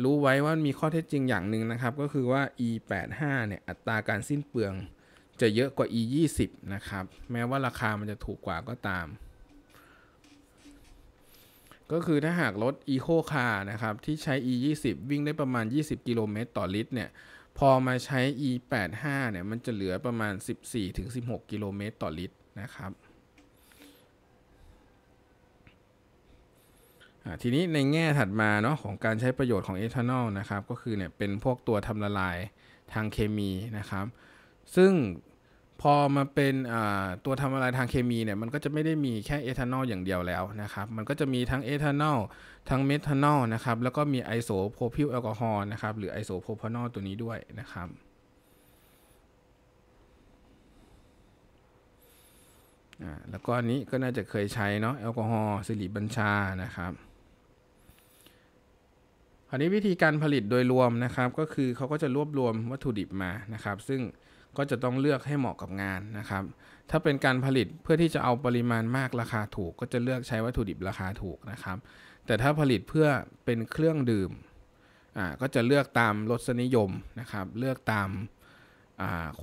รู้ไว้ว่ามีข้อเท็จจริงอย่างหนึ่งนะครับ ก็คือว่า e 8 5เนี่ยอัตราการสิ้นเปลือง จะเยอะกว่า e 2 0นะครับแม้ว่าราคามันจะถูกกว่าก็ตามก็คือถ้าหากรถ Eco Car นะครับ ที่ใช้ E 2 0วิ่งได้ประมาณ 20 กิโลเมตรต่อลิตรเนี่ย พอมาใช้ E 8 5เนี่ย มันจะเหลือประมาณ 14-16 กิโลเมตรต่อลิตรนะครับ ทีนี้ในแง่ถัดมาเนาะของการใช้ประโยชน์ของเอทานอลนะครับ ก็คือเนี่ย เป็นพวกตัวทำละลายทางเคมีนะครับ ซึ่งพอมาเป็นตัวทำละลายทางเคมีเนี่ย มันก็จะไม่ได้มีแค่เอทานอลอย่างเดียวแล้วนะครับมันก็จะมีทั้งเอทานอลทั้งเมทานอลนะครับแล้วก็มีไอโซโพพิลแอลกอฮอล์นะครับ หรือไอโซโพพานอลตัวนี้ด้วยนะครับ แล้วก็อันนี้ก็น่าจะเคยใช้เนาะแอลกอฮอล์สิริบัญชานะครับ อันนี้วิธีการผลิตโดยรวมนะครับ ก็คือเขาก็จะรวบรวมวัตถุดิบมานะครับซึ่งก็จะต้องเลือกให้เหมาะกับงานนะครับ ถ้าเป็นการผลิตเพื่อที่จะเอาปริมาณมากราคาถูก ก็จะเลือกใช้วัตถุดิบราคาถูกนะครับ แต่ถ้าผลิตเพื่อเป็นเครื่องดื่มอ่าก็จะเลือกตามรสนิยมนะครับ เลือกตาม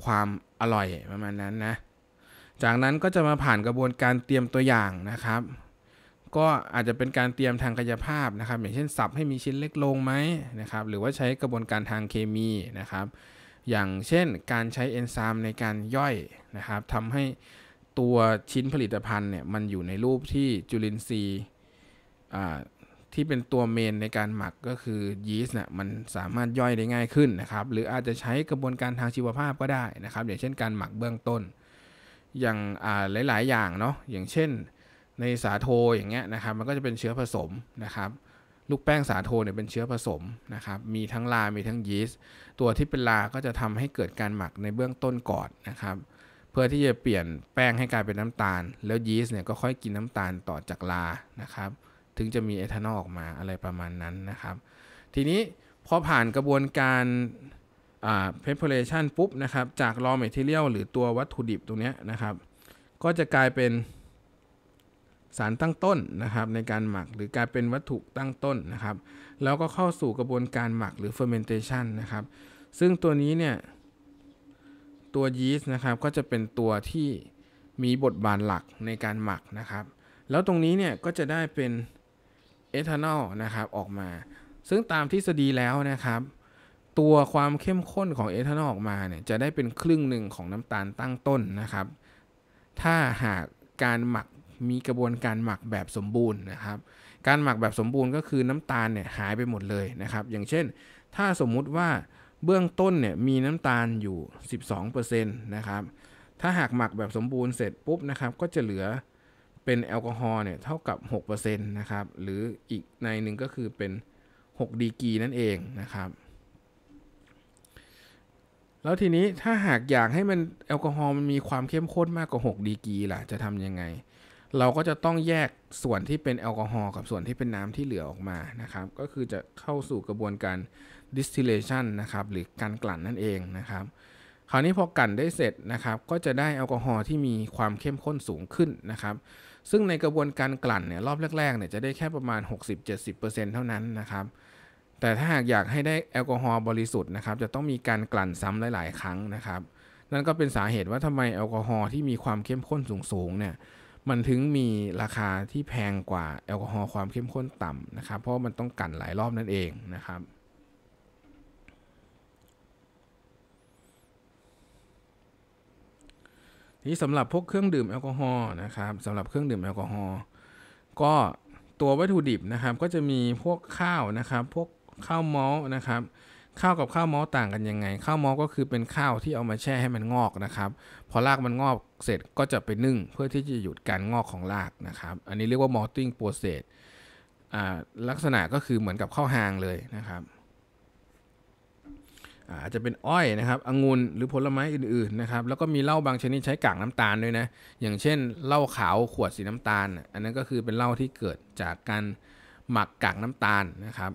ความอร่อยประมาณนั้นนะ จากนั้นก็จะมาผ่านกระบวนการเตรียมตัวอย่างนะครับ ก็อาจจะเป็นการเตรียมทางกายภาพนะครับ อย่างเช่นสับให้มีชิ้นเล็กลงไหมนะครับ หรือว่าใช้กระบวนการทางเคมีนะครับอย่างเช่นการใช้เอนไซม์ในการย่อยนะครับทำให้ตัวชิ้นผลิตภัณฑ์เนี่ยมันอยู่ในรูปที่จุลินทรีย์ที่เป็นตัวเมนในการหมักก็คือยีสต์เนี่ยมันสามารถย่อยได้ง่ายขึ้นนะครับ หรืออาจจะใช้กระบวนการทางชีวภาพก็ได้นะครับอย่างเช่น การหมักเบื้องต้น อย่างหลาย ๆ อย่างเนาะอย่างเช่นในสาโทอย่างเงี้ยนะครับ มันก็จะเป็นเชื้อผสมนะครับลูกแป้งสาโทเนี่ยเป็นเชื้อผสมนะครับ มีทั้งลา มีทั้งยีสต์ ตัวที่เป็นลาก็จะทำให้เกิดการหมักในเบื้องต้นก่อนนะครับ เพื่อที่จะเปลี่ยนแป้งให้กลายเป็นน้ำตาล แล้วยีสต์เนี่ยก็ค่อยกินน้ำตาลต่อจากลานะครับ ถึงจะมีเอทานอลออกมาอะไรประมาณนั้นนะครับ ทีนี้พอผ่านกระบวนการเพปเปอร์เลชันปุ๊บนะครับ จาก raw material หรือตัววัตถุดิบตรงนี้นะครับ ก็จะกลายเป็นสาร ตั้งต้น นะครับ ในการหมักหรือการเป็นวัตถุตั้งต้นนะครับ แล้วก็เข้าสู่กระบวนการหมักหรือ fermentation นะ ครับซึ่งตัวนี้เนี่ยตัวยีสต์นะ ครับ ก็จะเป็นตัวที่มีบทบาทหลักในการหมักนะครับ แล้วตรงนี้เนี่ยก็จะได้เป็นเอทานอลนะ ครับ ออกมา ซึ่งตามทฤษฎีแล้วนะครับตัวความเข้มข้นของเอทานอลออกมาเนี่ยจะได้เป็นครึ่งหนึ่งของน้ำตาลตั้งต้นนะครับถ้าหากการหมักมีกระบวนการหมักแบบสมบูรณ์นะครับ การหมักแบบสมบูรณ์ก็คือน้ำตาลเนี่ยหายไปหมดเลยนะครับ อย่างเช่น ถ้าสมมุติว่าเบื้องต้นเนี่ยมีน้ำตาลอยู่12%นะครับ ถ้าหากหมักแบบสมบูรณ์เสร็จปุ๊บนะครับ ก็จะเหลือเป็นแอลกอฮอล์เนี่ยเท่ากับ6%นะครับ หรืออีกในหนึ่งก็คือเป็น6ดีกีนั่นเองนะครับ แล้วทีนี้ถ้าหากอยากให้มันแอลกอฮอล์มันมีความเข้มข้นมากกว่า6ดีกีล่ะ จะทำยังไงเราก็จะต้องแยกส่วนที่เป็นแอลกอฮอล์กับส่วนที่เป็นน้ำที่เหลือออกมานะครับ ก็คือจะเข้าสู่กระบวนการ distillation นะครับหรือการกลั่นนั่นเองนะครับ คราวนี้พอกลั่นได้เสร็จนะครับ ก็จะได้แอลกอฮอล์ที่มีความเข้มข้นสูงขึ้นนะครับ ซึ่งในกระบวนการกลั่นเนี่ยรอบแรกๆเนี่ยจะได้แค่ประมาณ 60-70%เท่านั้นนะครับ แต่ถ้าหากอยากให้ได้แอลกอฮอล์บริสุทธิ์นะครับ จะต้องมีการกลั่นซ้ำหลาย ๆ ครั้งนะครับ นั่นก็เป็นสาเหตุว่าทำไมแอลกอฮอล์ที่มีความเข้มข้นสูงๆเนี่ยมันถึงมีราคาที่แพงกว่าแอลกอฮอล์ความเข้มข้นต่ำนะครับ เพราะมันต้องกันหลายรอบนั่นเองนะครับนี่สำหรับพวกเครื่องดื่มแอลกอฮอล์นะครับสำหรับเครื่องดื่มแอลกอฮอล์ก็ตัววัตถุดิบนะครับ ก็จะมีพวกข้าวนะครับ พวกข้าวมอลนะครับข้าวกับข้าวมอต่างกันยังไง ข้าวมอก็คือเป็นข้าวที่เอามาแช่ให้มันงอกนะครับ พอรากมันงอกเสร็จก็จะไปนึ่งเพื่อที่จะหยุดการงอกของรากนะครับ อันนี้เรียกว่ามอลติ้งโปรเซสลักษณะก็คือเหมือนกับข้าวหางเลยนะครับอาจจะเป็นอ้อยนะครับองุ่นหรือผลไม้อื่นๆนะครับแล้วก็มีเหล้าบางชนิดใช้กากน้ำตาลด้วยนะอย่างเช่นเหล้าขาวขวดสีน้ำตาล อันนั้นก็คือเป็นเหล้าที่เกิดจากการหมักกากน้ำตาลนะครับ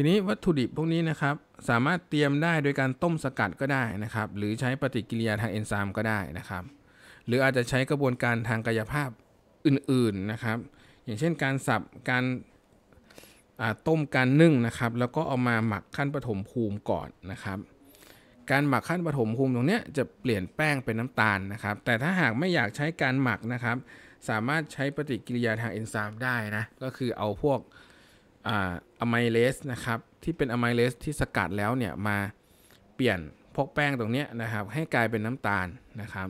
ทีนี้วัตถุดิบพวกนี้นะครับสามารถเตรียมได้โดยการต้มสกัดก็ได้นะครับหรือใช้ปฏิกิริยาทางเอนไซม์ก็ได้นะครับ หรืออาจจะใช้กระบวนการทางกายภาพอื่นๆนะครับ อย่างเช่น การสับการต้มการนึ่งนะครับแล้วก็เอามาหมักขั้นปฐมภูมิก่อนนะครับ การหมักขั้นปฐมภูมิตรงนี้จะเปลี่ยนแป้งเป็นน้ำตาลนะครับ แต่ถ้าหากไม่อยากใช้การหมักนะครับสามารถใช้ปฏิกิริยาทางเอนไซม์ได้นะก็คือเอาพวกอะไมเลสนะครับที่เป็นอะไมเลสที่สกัดแล้วเนี่ยมาเปลี่ยนพวกแป้งตรงนี้นะครับ ให้กลายเป็นน้ำตาลนะครับ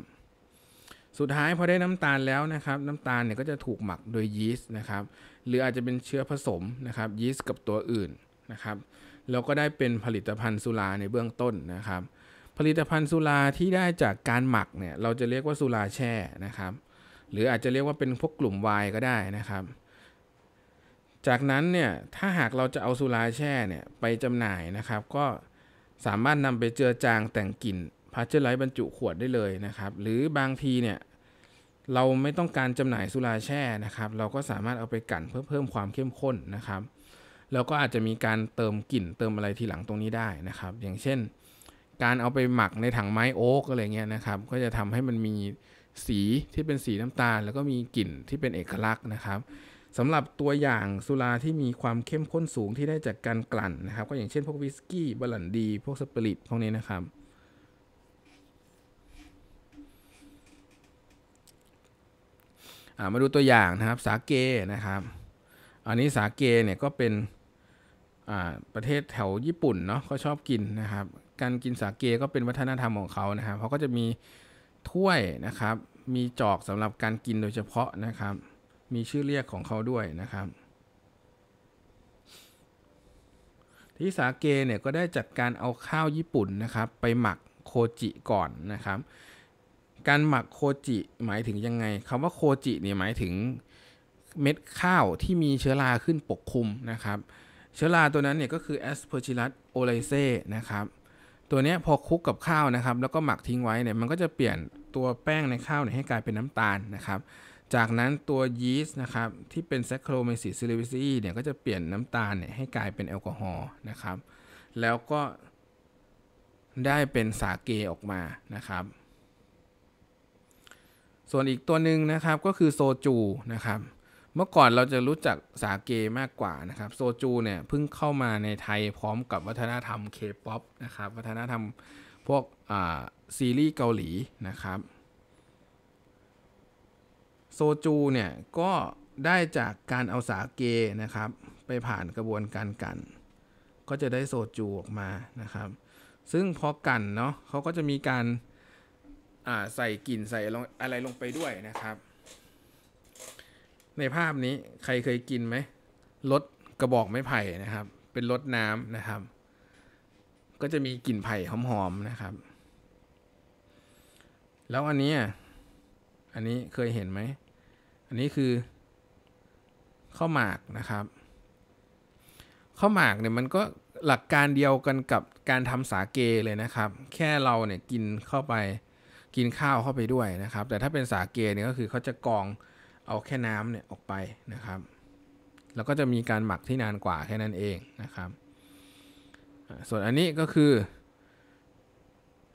สุดท้ายพอได้น้ำตาลแล้วนะครับน้ำตาลเนี่ยก็จะถูกหมักโดยยีสต์นะครับ หรืออาจจะเป็นเชื้อผสมนะครับ ยีสต์กับตัวอื่นนะครับเราก็ได้เป็นผลิตภัณฑ์สุราในเบื้องต้นนะครับ ผลิตภัณฑ์สุราที่ได้จากการหมักเนี่ยเราจะเรียกว่าสุราแช่นะครับ หรืออาจจะเรียกว่าเป็นพวกกลุ่มไวน์ก็ได้นะครับจากนั้นเนี่ย ถ้าหากเราจะเอาสุราแช่เนี่ยไปจำหน่ายนะครับ ก็สามารถนำไปเจือจางแต่งกลิ่นพาเชอร์ไลท์บรรจุขวดได้เลยนะครับ หรือบางทีเนี่ย เราไม่ต้องการจำหน่ายสุราแช่นะครับ เราก็สามารถเอาไปกั่นเพื่อเพิ่มความเข้มข้นนะครับเราก็อาจจะมีการเติมกลิ่นเติมอะไรทีหลังตรงนี้ได้นะครับ อย่างเช่น การเอาไปหมักในถังไม้โอ๊กอะไรเงี้ยนะครับ ก็จะทำให้มันมีสีที่เป็นสีน้ำตาล แล้วก็มีกลิ่นที่เป็นเอกลักษณ์นะครับสำหรับตัวอย่างสุราที่มีความเข้มข้นสูงที่ได้จากการกลั่นนะครับ ก็อย่างเช่นพวกวิสกี้บลันดี พวกสปิริตพวกนี้นะครับ มาดูตัวอย่างนะครับสาเกนะครับ อันนี้สาเกเนี่ยก็เป็นประเทศแถวญี่ปุ่นเนาะเขาชอบกินนะครับ การกินสาเกก็เป็นวัฒนธรรมของเขานะครับเขาก็จะมีถ้วยนะครับ มีจอกสำหรับการกินโดยเฉพาะนะครับมีชื่อเรียกของเขาด้วยนะครับที่สาเกเนี่ยก็ได้จัดการเอาข้าวญี่ปุ่นนะครับ ไปหมักโคจิก่อนนะครับ การหมักโคจิ หมายถึงยังไงคำว่าโคจิเนี่ยหมายถึงเม็ดข้าวที่มีเชื้อราขึ้นปกคลุมนะครับ เชื้อราตัวนั้นเนี่ยก็คือแเ s อร์ g ิลัสโอไลเซ่นะครับ ตัวนี้พอคลุกกับข้าวนะครับ แล้วก็หมักทิ้งไว้เนี่ยมันก็จะเปลี่ยนตัวแป้งในข้าวเนี่ยให้กลายเป็นน้ำตาลนะครับจากนั้นตัวยีสต์นะครับที่เป็นแซคโครเมซิซิลิวิซีเนี่ย ก็จะเปลี่ยนน้ำตาลเนี่ยให้กลายเป็นแอลกอฮอล์นะครับ แล้วก็ได้เป็นสาเกออกมานะครับ ส่วนอีกตัวหนึ่งนะครับก็คือโซจูนะครับ เมื่อก่อนเราจะรู้จักสาเกมากกว่านะครับโซจูเนี่ยเพิ่งเข้ามาในไทยพร้อมกับวัฒนธรรมเคป๊อปนะครับ วัฒนธรรมพวกซีรีส์เกาหลีนะครับโซจูเนี่ยก็ได้จากการเอาสาเกนะครับ ไปผ่านกระบวนการกัน ก็จะได้โซจูออกมานะครับ ซึ่งพอกันเนาะเขาก็จะมีการใส่กลิ่นใส่อะไรลงไปด้วยนะครับ ในภาพนี้ใครเคยกินไหมรสกระบอกไม้ไผ่นะครับ เป็นรสน้ำนะครับ ก็จะมีกลิ่นไผ่หอมๆนะครับ แล้วอันนี้อันนี้เคยเห็นไหมอันนี้คือข้าวหมากนะครับ ข้าวหมากเนี่ยมันก็หลักการเดียวกันกับการทำสาเกเลยนะครับ แค่เราเนี่ยกินเข้าไปกินข้าวเข้าไปด้วยนะครับ แต่ถ้าเป็นสาเกเนี่ยก็คือเขาจะกองเอาแค่น้ำเนี่ยออกไปนะครับแล้วก็จะมีการหมักที่นานกว่าแค่นั้นเองนะครับส่วนอันนี้ก็คือ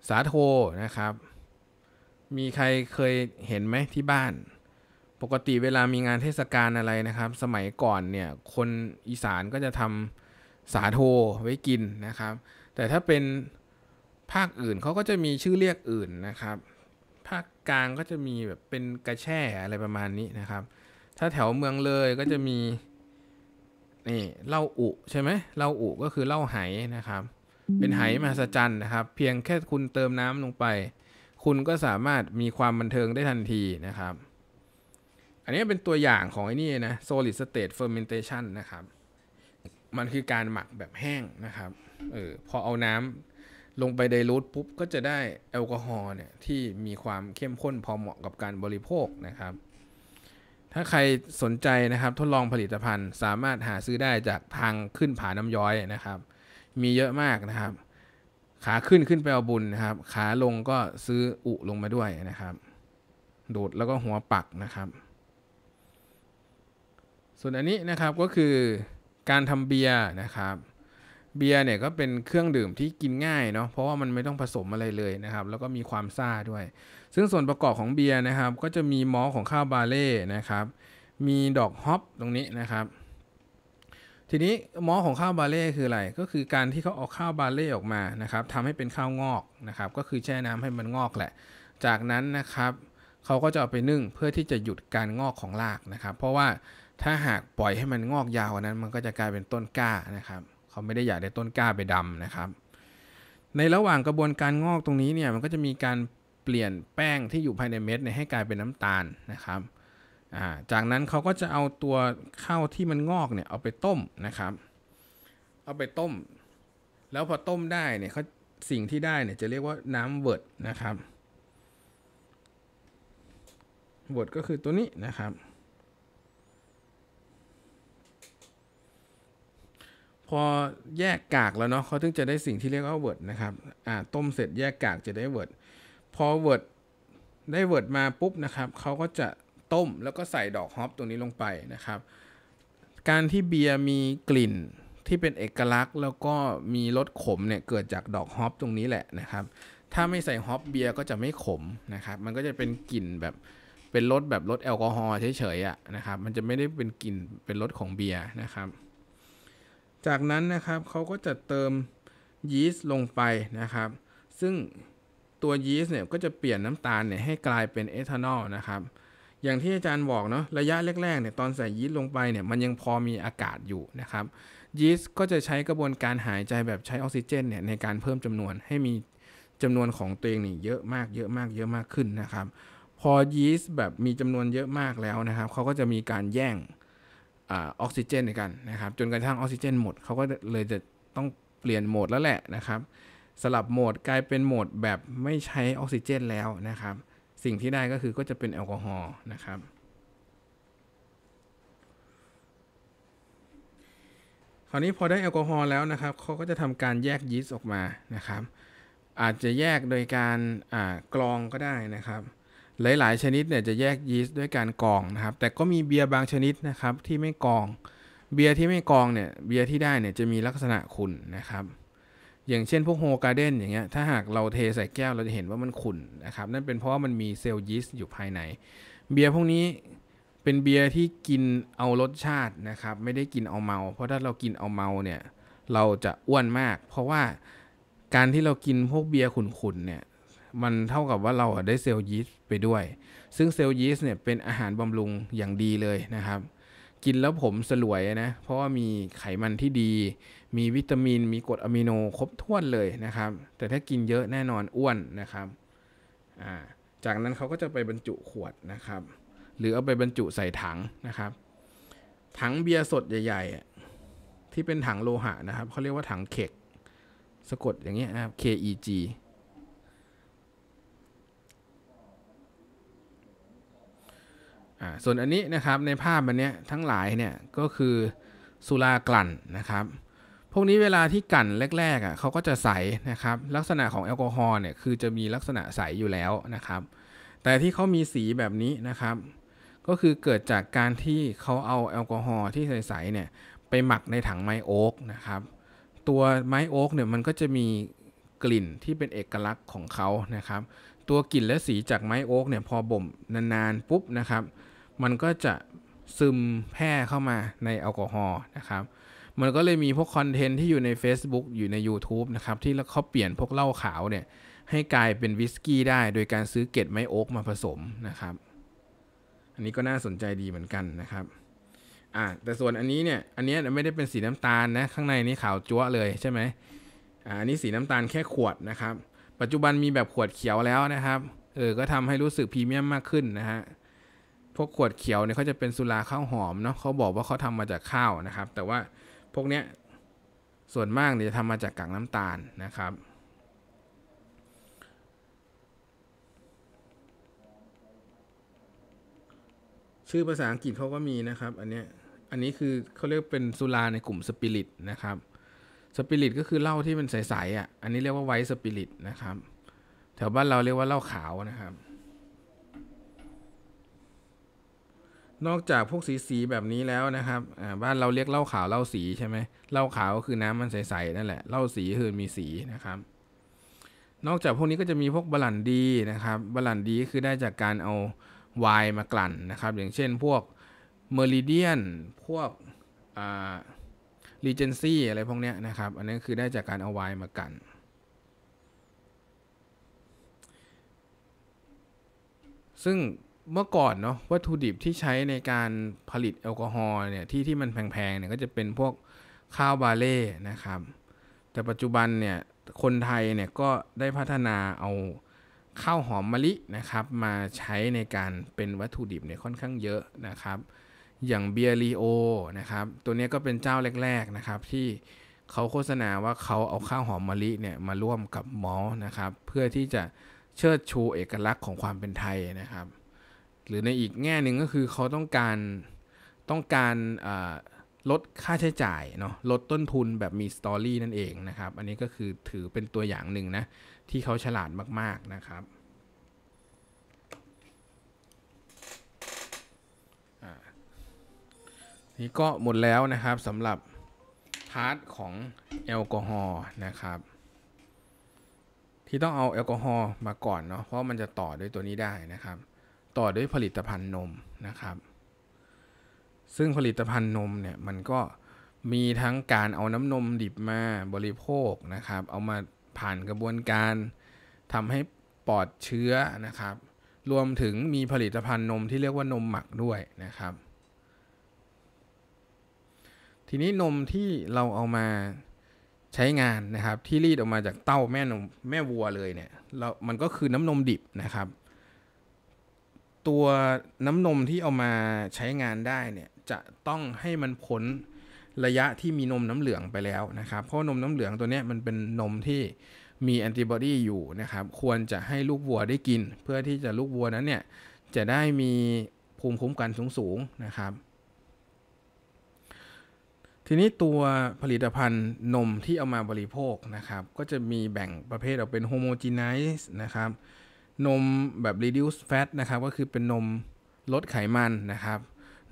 สาโทนะครับ มีใครเคยเห็นไหมที่บ้านปกติเวลามีงานเทศกาลอะไรนะครับ สมัยก่อนเนี่ยคนอีสานก็จะทำสาโทไว้กินนะครับ แต่ถ้าเป็นภาคอื่นเขาก็จะมีชื่อเรียกอื่นนะครับ ภาคกลางก็จะมีแบบเป็นกระแช่อะไรประมาณนี้นะครับ ถ้าแถวเมืองเลยก็จะมีนี่เล่าอุใช่ไหมเล่าอุก็คือเล่าไหนะครับ เป็นไหมหัศจรรย์นะครับเพียงแค่คุณเติมน้ำลงไป คุณก็สามารถมีความบันเทิงได้ทันทีนะครับอันนี้เป็นตัวอย่างของไอ้นี่นะ solid state fermentation นะครับ มันคือการหมักแบบแห้งนะครับ เออ พอเอาน้ำลงไปไดรูทปุ๊บก็จะได้แอลกอฮอล์เนี่ยที่มีความเข้มข้นพอเหมาะกับการบริโภคนะครับ ถ้าใครสนใจนะครับทดลองผลิตภัณฑ์สามารถหาซื้อได้จากทางขึ้นผาน้ำย้อยนะครับ มีเยอะมากนะครับ ขาขึ้นขึ้นไปเอาบุญนะครับ ขาลงก็ซื้ออุลงมาด้วยนะครับดูดแล้วก็หัวปักนะครับส่วนอันนี้นะครับก็คือการทำเบียร์นะครับ เบียร์เนี่ยก็เป็นเครื่องดื่มที่กินง่ายเนาะเพราะว่ามันไม่ต้องผสมอะไรเลยนะครับแล้วก็มีความซ่าด้วย ซึ่งส่วนประกอบของเบียร์นะครับ ก็จะมีมอของข้าวบาเล่นะครับ มีดอกฮอปตรงนี้นะครับ ทีนี้มอของข้าวบาเล่คืออะไรก็คือการที่เขาเอาข้าวบาเล่ออกมานะครับทำให้เป็นข้าวงอกนะครับก็คือแช่น้ำให้มันงอกแหละ จากนั้นนะครับเขาก็จะเอาไปนึ่งเพื่อที่จะหยุดการงอกของรากนะครับ เพราะว่าถ้าหากปล่อยให้มันงอกยาวนั้น มันก็จะกลายเป็นต้นกล้านะครับ เขาไม่ได้อยากได้ต้นกล้าไปดำนะครับ ในระหว่างกระบวนการงอกตรงนี้เนี่ย มันก็จะมีการเปลี่ยนแป้งที่อยู่ภายในเม็ดให้กลายเป็นน้ำตาลนะครับ จากนั้นเขาก็จะเอาตัวข้าวที่มันงอกเนี่ยเอาไปต้มนะครับ เอาไปต้ม แล้วพอต้มได้เนี่ยเขาสิ่งที่ได้เนี่ยจะเรียกว่าน้ำเวิร์ดนะครับเวิร์ดก็คือตัวนี้นะครับพอแยกกากแล้วเนาะเขาถึงจะได้สิ่งที่เรียกว่าเวิร์ดนะครับอ่าต้มเสร็จแยกกากจะได้เวิร์ดพอเวิร์ดได้เวิร์ดมาปุ๊บนะครับเขาก็จะต้มแล้วก็ใส่ดอกฮอปตรงนี้ลงไปนะครับ การที่เบียร์มีกลิ่นที่เป็นเอกลักษณ์ แล้วก็มีรสขมเนี่ยเกิดจากดอกฮอปตรงนี้แหละนะครับ ถ้าไม่ใส่ฮอปเบียร์ก็จะไม่ขมนะครับ มันก็จะเป็นกลิ่นแบบเป็นรสแบบรสแอลกอฮอล์เฉยๆอะนะครับ มันจะไม่ได้เป็นกลิ่นเป็นรสของเบียร์นะครับจากนั้นนะครับเขาก็จะเติมยีสต์ลงไปนะครับ ซึ่งตัวยีสต์ เนี่ย ก็จะเปลี่ยนน้ำตาลเนี่ย ให้กลายเป็นเอทานอลนะครับอย่างที่อาจารย์บอกเนาะระยะแรกๆ เนี่ย ตอนใส่ยีสต์ลงไป เนี่ย มันยังพอมีอากาศอยู่นะครับ ยีสต์ก็จะใช้กระบวนการหายใจแบบใช้ออกซิเจนเนี่ย ในการเพิ่มจำนวนให้มีจำนวนของตัวเองนี่เยอะมากเยอะมากเยอะมากขึ้นนะครับพอยีสต์แบบมีจำนวนเยอะมากแล้วนะครับเขาก็จะมีการแย่งออกซิเจนกันนะครับ จนกระทั่งออกซิเจนหมดเขาก็เลยจะต้องเปลี่ยนโหมดแล้วแหละนะครับ สลับโหมดกลายเป็นโหมดแบบไม่ใช้ออกซิเจนแล้วนะครับ สิ่งที่ได้ก็คือก็จะเป็นแอลกอฮอล์นะครับ คราวนี้พอได้แอลกอฮอล์แล้วนะครับเขาก็จะทำการแยกยีสต์ออกมานะครับ อาจจะแยกโดยการกรองก็ได้นะครับหลายๆชนิดเนี่ยจะแยกยีสต์ด้วยการกรองนะครับ แต่ก็มีเบียร์บางชนิดนะครับที่ไม่กรอง เบียร์ที่ไม่กรองเนี่ย เบียร์ที่ได้เนี่ยจะมีลักษณะขุ่นนะครับ อย่างเช่นพวกโฮการ์เดนอย่างเงี้ย ถ้าหากเราเทใส่แก้วเราจะเห็นว่ามันขุ่นนะครับ นั่นเป็นเพราะว่ามันมีเซลล์ยีสต์อยู่ภายใน เบียร์พวกนี้เป็นเบียร์ที่กินเอารสชาตินะครับ ไม่ได้กินเอาเมา เพราะถ้าเรากินเอาเมาเนี่ยเราจะอ้วนมาก เพราะว่าการที่เรากินพวกเบียร์ขุ่นๆเนี่ยมันเท่ากับว่าเราได้เซลล์ยีสต์ไปด้วย ซึ่งเซลล์ยีสต์เนี่ยเป็นอาหารบำรุงอย่างดีเลยนะครับ กินแล้วผมสลวยนะ เพราะว่ามีไขมันที่ดี มีวิตามิน มีกรดอะมิโน ครบถ้วนเลยนะครับ แต่ถ้ากินเยอะแน่นอนอ้วนนะครับ จากนั้นเขาก็จะไปบรรจุขวดนะครับ หรือเอาไปบรรจุใส่ถังนะครับ ถังเบียร์สดใหญ่ ๆ ที่เป็นถังโลหะนะครับเขาเรียกว่าถังเขกสะกดอย่างเงี้ยนะครับ KEG ส่วนอันนี้นะครับในภาพมันเนี้ยทั้งหลายเนี่ยก็คือสุรากลั่นนะครับ พวกนี้เวลาที่กลั่นแรกๆอ่ะเขาก็จะใสนะครับ ลักษณะของแอลกอฮอล์เนี่ยคือจะมีลักษณะใสอยู่แล้วนะครับ แต่ที่เขามีสีแบบนี้นะครับ ก็คือเกิดจากการที่เขาเอาแอลกอฮอล์ที่ใสๆเนี่ยไปหมักในถังไม้โอ๊กนะครับ ตัวไม้โอ๊กเนี่ยมันก็จะมีกลิ่นที่เป็นเอกลักษณ์ของเขานะครับ ตัวกลิ่นและสีจากไม้โอ๊กเนี่ยพอบ่ม นานๆปุ๊บนะครับมันก็จะซึมแพร่เข้ามาในแอลกอฮอล์นะครับ มันก็เลยมีพวกคอนเทนต์ที่อยู่ใน Facebook อยู่ใน YouTube นะครับ ที่แล้วเขาเปลี่ยนพวกเหล้าขาวเนี่ย ให้กลายเป็นวิสกี้ได้โดยการซื้อเกล็ดไม้โอ๊กมาผสมนะครับ อันนี้ก็น่าสนใจดีเหมือนกันนะครับอ่าแต่ส่วนอันนี้เนี่ย อันนี้ไม่ได้เป็นสีน้ำตาลนะ ข้างในนี่ขาวจั๊วเลยใช่ไหมอ่าอันนี้สีน้ำตาลแค่ขวดนะครับ ปัจจุบันมีแบบขวดเขียวแล้วนะครับ เออก็ทำให้รู้สึกพรีเมียมมากขึ้นนะฮะพวกขวดเขียวเนี่ยเขาจะเป็นสุราข้าวหอมเนาะเขาบอกว่าเขาทำมาจากข้าวนะครับ แต่ว่าพวกเนี้ยส่วนมากเนี่ยจะทำมาจากกากน้ำตาลนะครับ ชื่อภาษาอังกฤษเขาก็มีนะครับ อันเนี้ยอันนี้คือเขาเรียกเป็นสุราในกลุ่มสปิริตนะครับ สปิริตก็คือเหล้าที่เป็นใสๆอ่ะอันนี้เรียกว่าไวท์สปิริตนะครับ แถวบ้านเราเรียกว่าเหล้าขาวนะครับนอกจากพวกสีสีแบบนี้แล้วนะครับ บ้านเราเรียกเหล้าขาวเหล้าสีใช่ไหมเหล้าขาวก็คือน้ำมันใสๆนั่นแหละ เหล้า สีคือ มีสีนะครับ นอกจากพวกนี้ก็จะมีพวกบลันดีนะครับบลันดีคือได้จากการเอา วายมากลั่นนะครับ อย่างเช่นพวกเมอริเดียน พวกรีเจนซี่อะไรพวกนี้นะครับ อันนี้คือได้จากการเอาวายมากลั่น ซึ่งเมื่อก่อนเนาะวัตถุดิบที่ใช้ในการผลิตแอลกอฮอล์เนี่ยที่ที่มันแพงๆเนี่ยก็จะเป็นพวกข้าวบาเล่นะครับ แต่ปัจจุบันเนี่ยคนไทยเนี่ยก็ได้พัฒนาเอาข้าวหอมมะลินะครับ มาใช้ในการเป็นวัตถุดิบเนี่ยค่อนข้างเยอะนะครับอย่างเบียร์ลีโอนะครับตัวนี้ก็เป็นเจ้าแรกๆนะครับ ที่เขาโฆษณาว่าเขาเอาข้าวหอมมะลิเนี่ยมาร่วมกับมอลนะครับ เพื่อที่จะเชิดชูเอกลักษณ์ของความเป็นไทยนะครับหรือในอีกแง่หนึ่งก็คือเขาต้องการต้องการลดค่าใช้จ่ายเนาะลดต้นทุนแบบมีสตอรี่นั่นเองนะครับ อันนี้ก็คือถือเป็นตัวอย่างหนึ่งนะ ที่เขาฉลาดมากๆนะครับ นี่ก็หมดแล้วนะครับสำหรับพาร์ทของแอลกอฮอล์นะครับ ที่ต้องเอาแอลกอฮอล์มาก่อนเนาะเพราะมันจะต่อด้วยตัวนี้ได้นะครับต่อด้วยผลิตภัณฑ์นมนะครับ ซึ่งผลิตภัณฑ์นมเนี่ยมันก็มีทั้งการเอาน้ำนมดิบมาบริโภคนะครับ เอามาผ่านกระบวนการทำให้ปลอดเชื้อนะครับ รวมถึงมีผลิตภัณฑ์นมที่เรียกว่านมหมักด้วยนะครับ ทีนี้นมที่เราเอามาใช้งานนะครับ ที่รีดออกมาจากเต้าแม่นมแม่วัวเลยเนี่ย เรามันก็คือน้ำนมดิบนะครับตัวน้ำนมที่เอามาใช้งานได้เนี่ยจะต้องให้มันพ้นระยะที่มีนมน้ำเหลืองไปแล้วนะครับเพราะนมน้ำเหลืองตัวนี้มันเป็นนมที่มีแอนติบอดีอยู่นะครับ ควรจะให้ลูกวัวได้กิน เพื่อที่จะลูกวัวนั้นเนี่ยจะได้มีภูมิคุ้มกันสูงงนะครับ ทีนี้ตัวผลิตภัณฑ์นมที่เอามาบริโภคนะครับ ก็จะมีแบ่งประเภทออกเป็นโฮโมจีไนซ์นะครับนมแบบ reduce fat นะครับก็คือเป็นนมลดไขมันนะครับ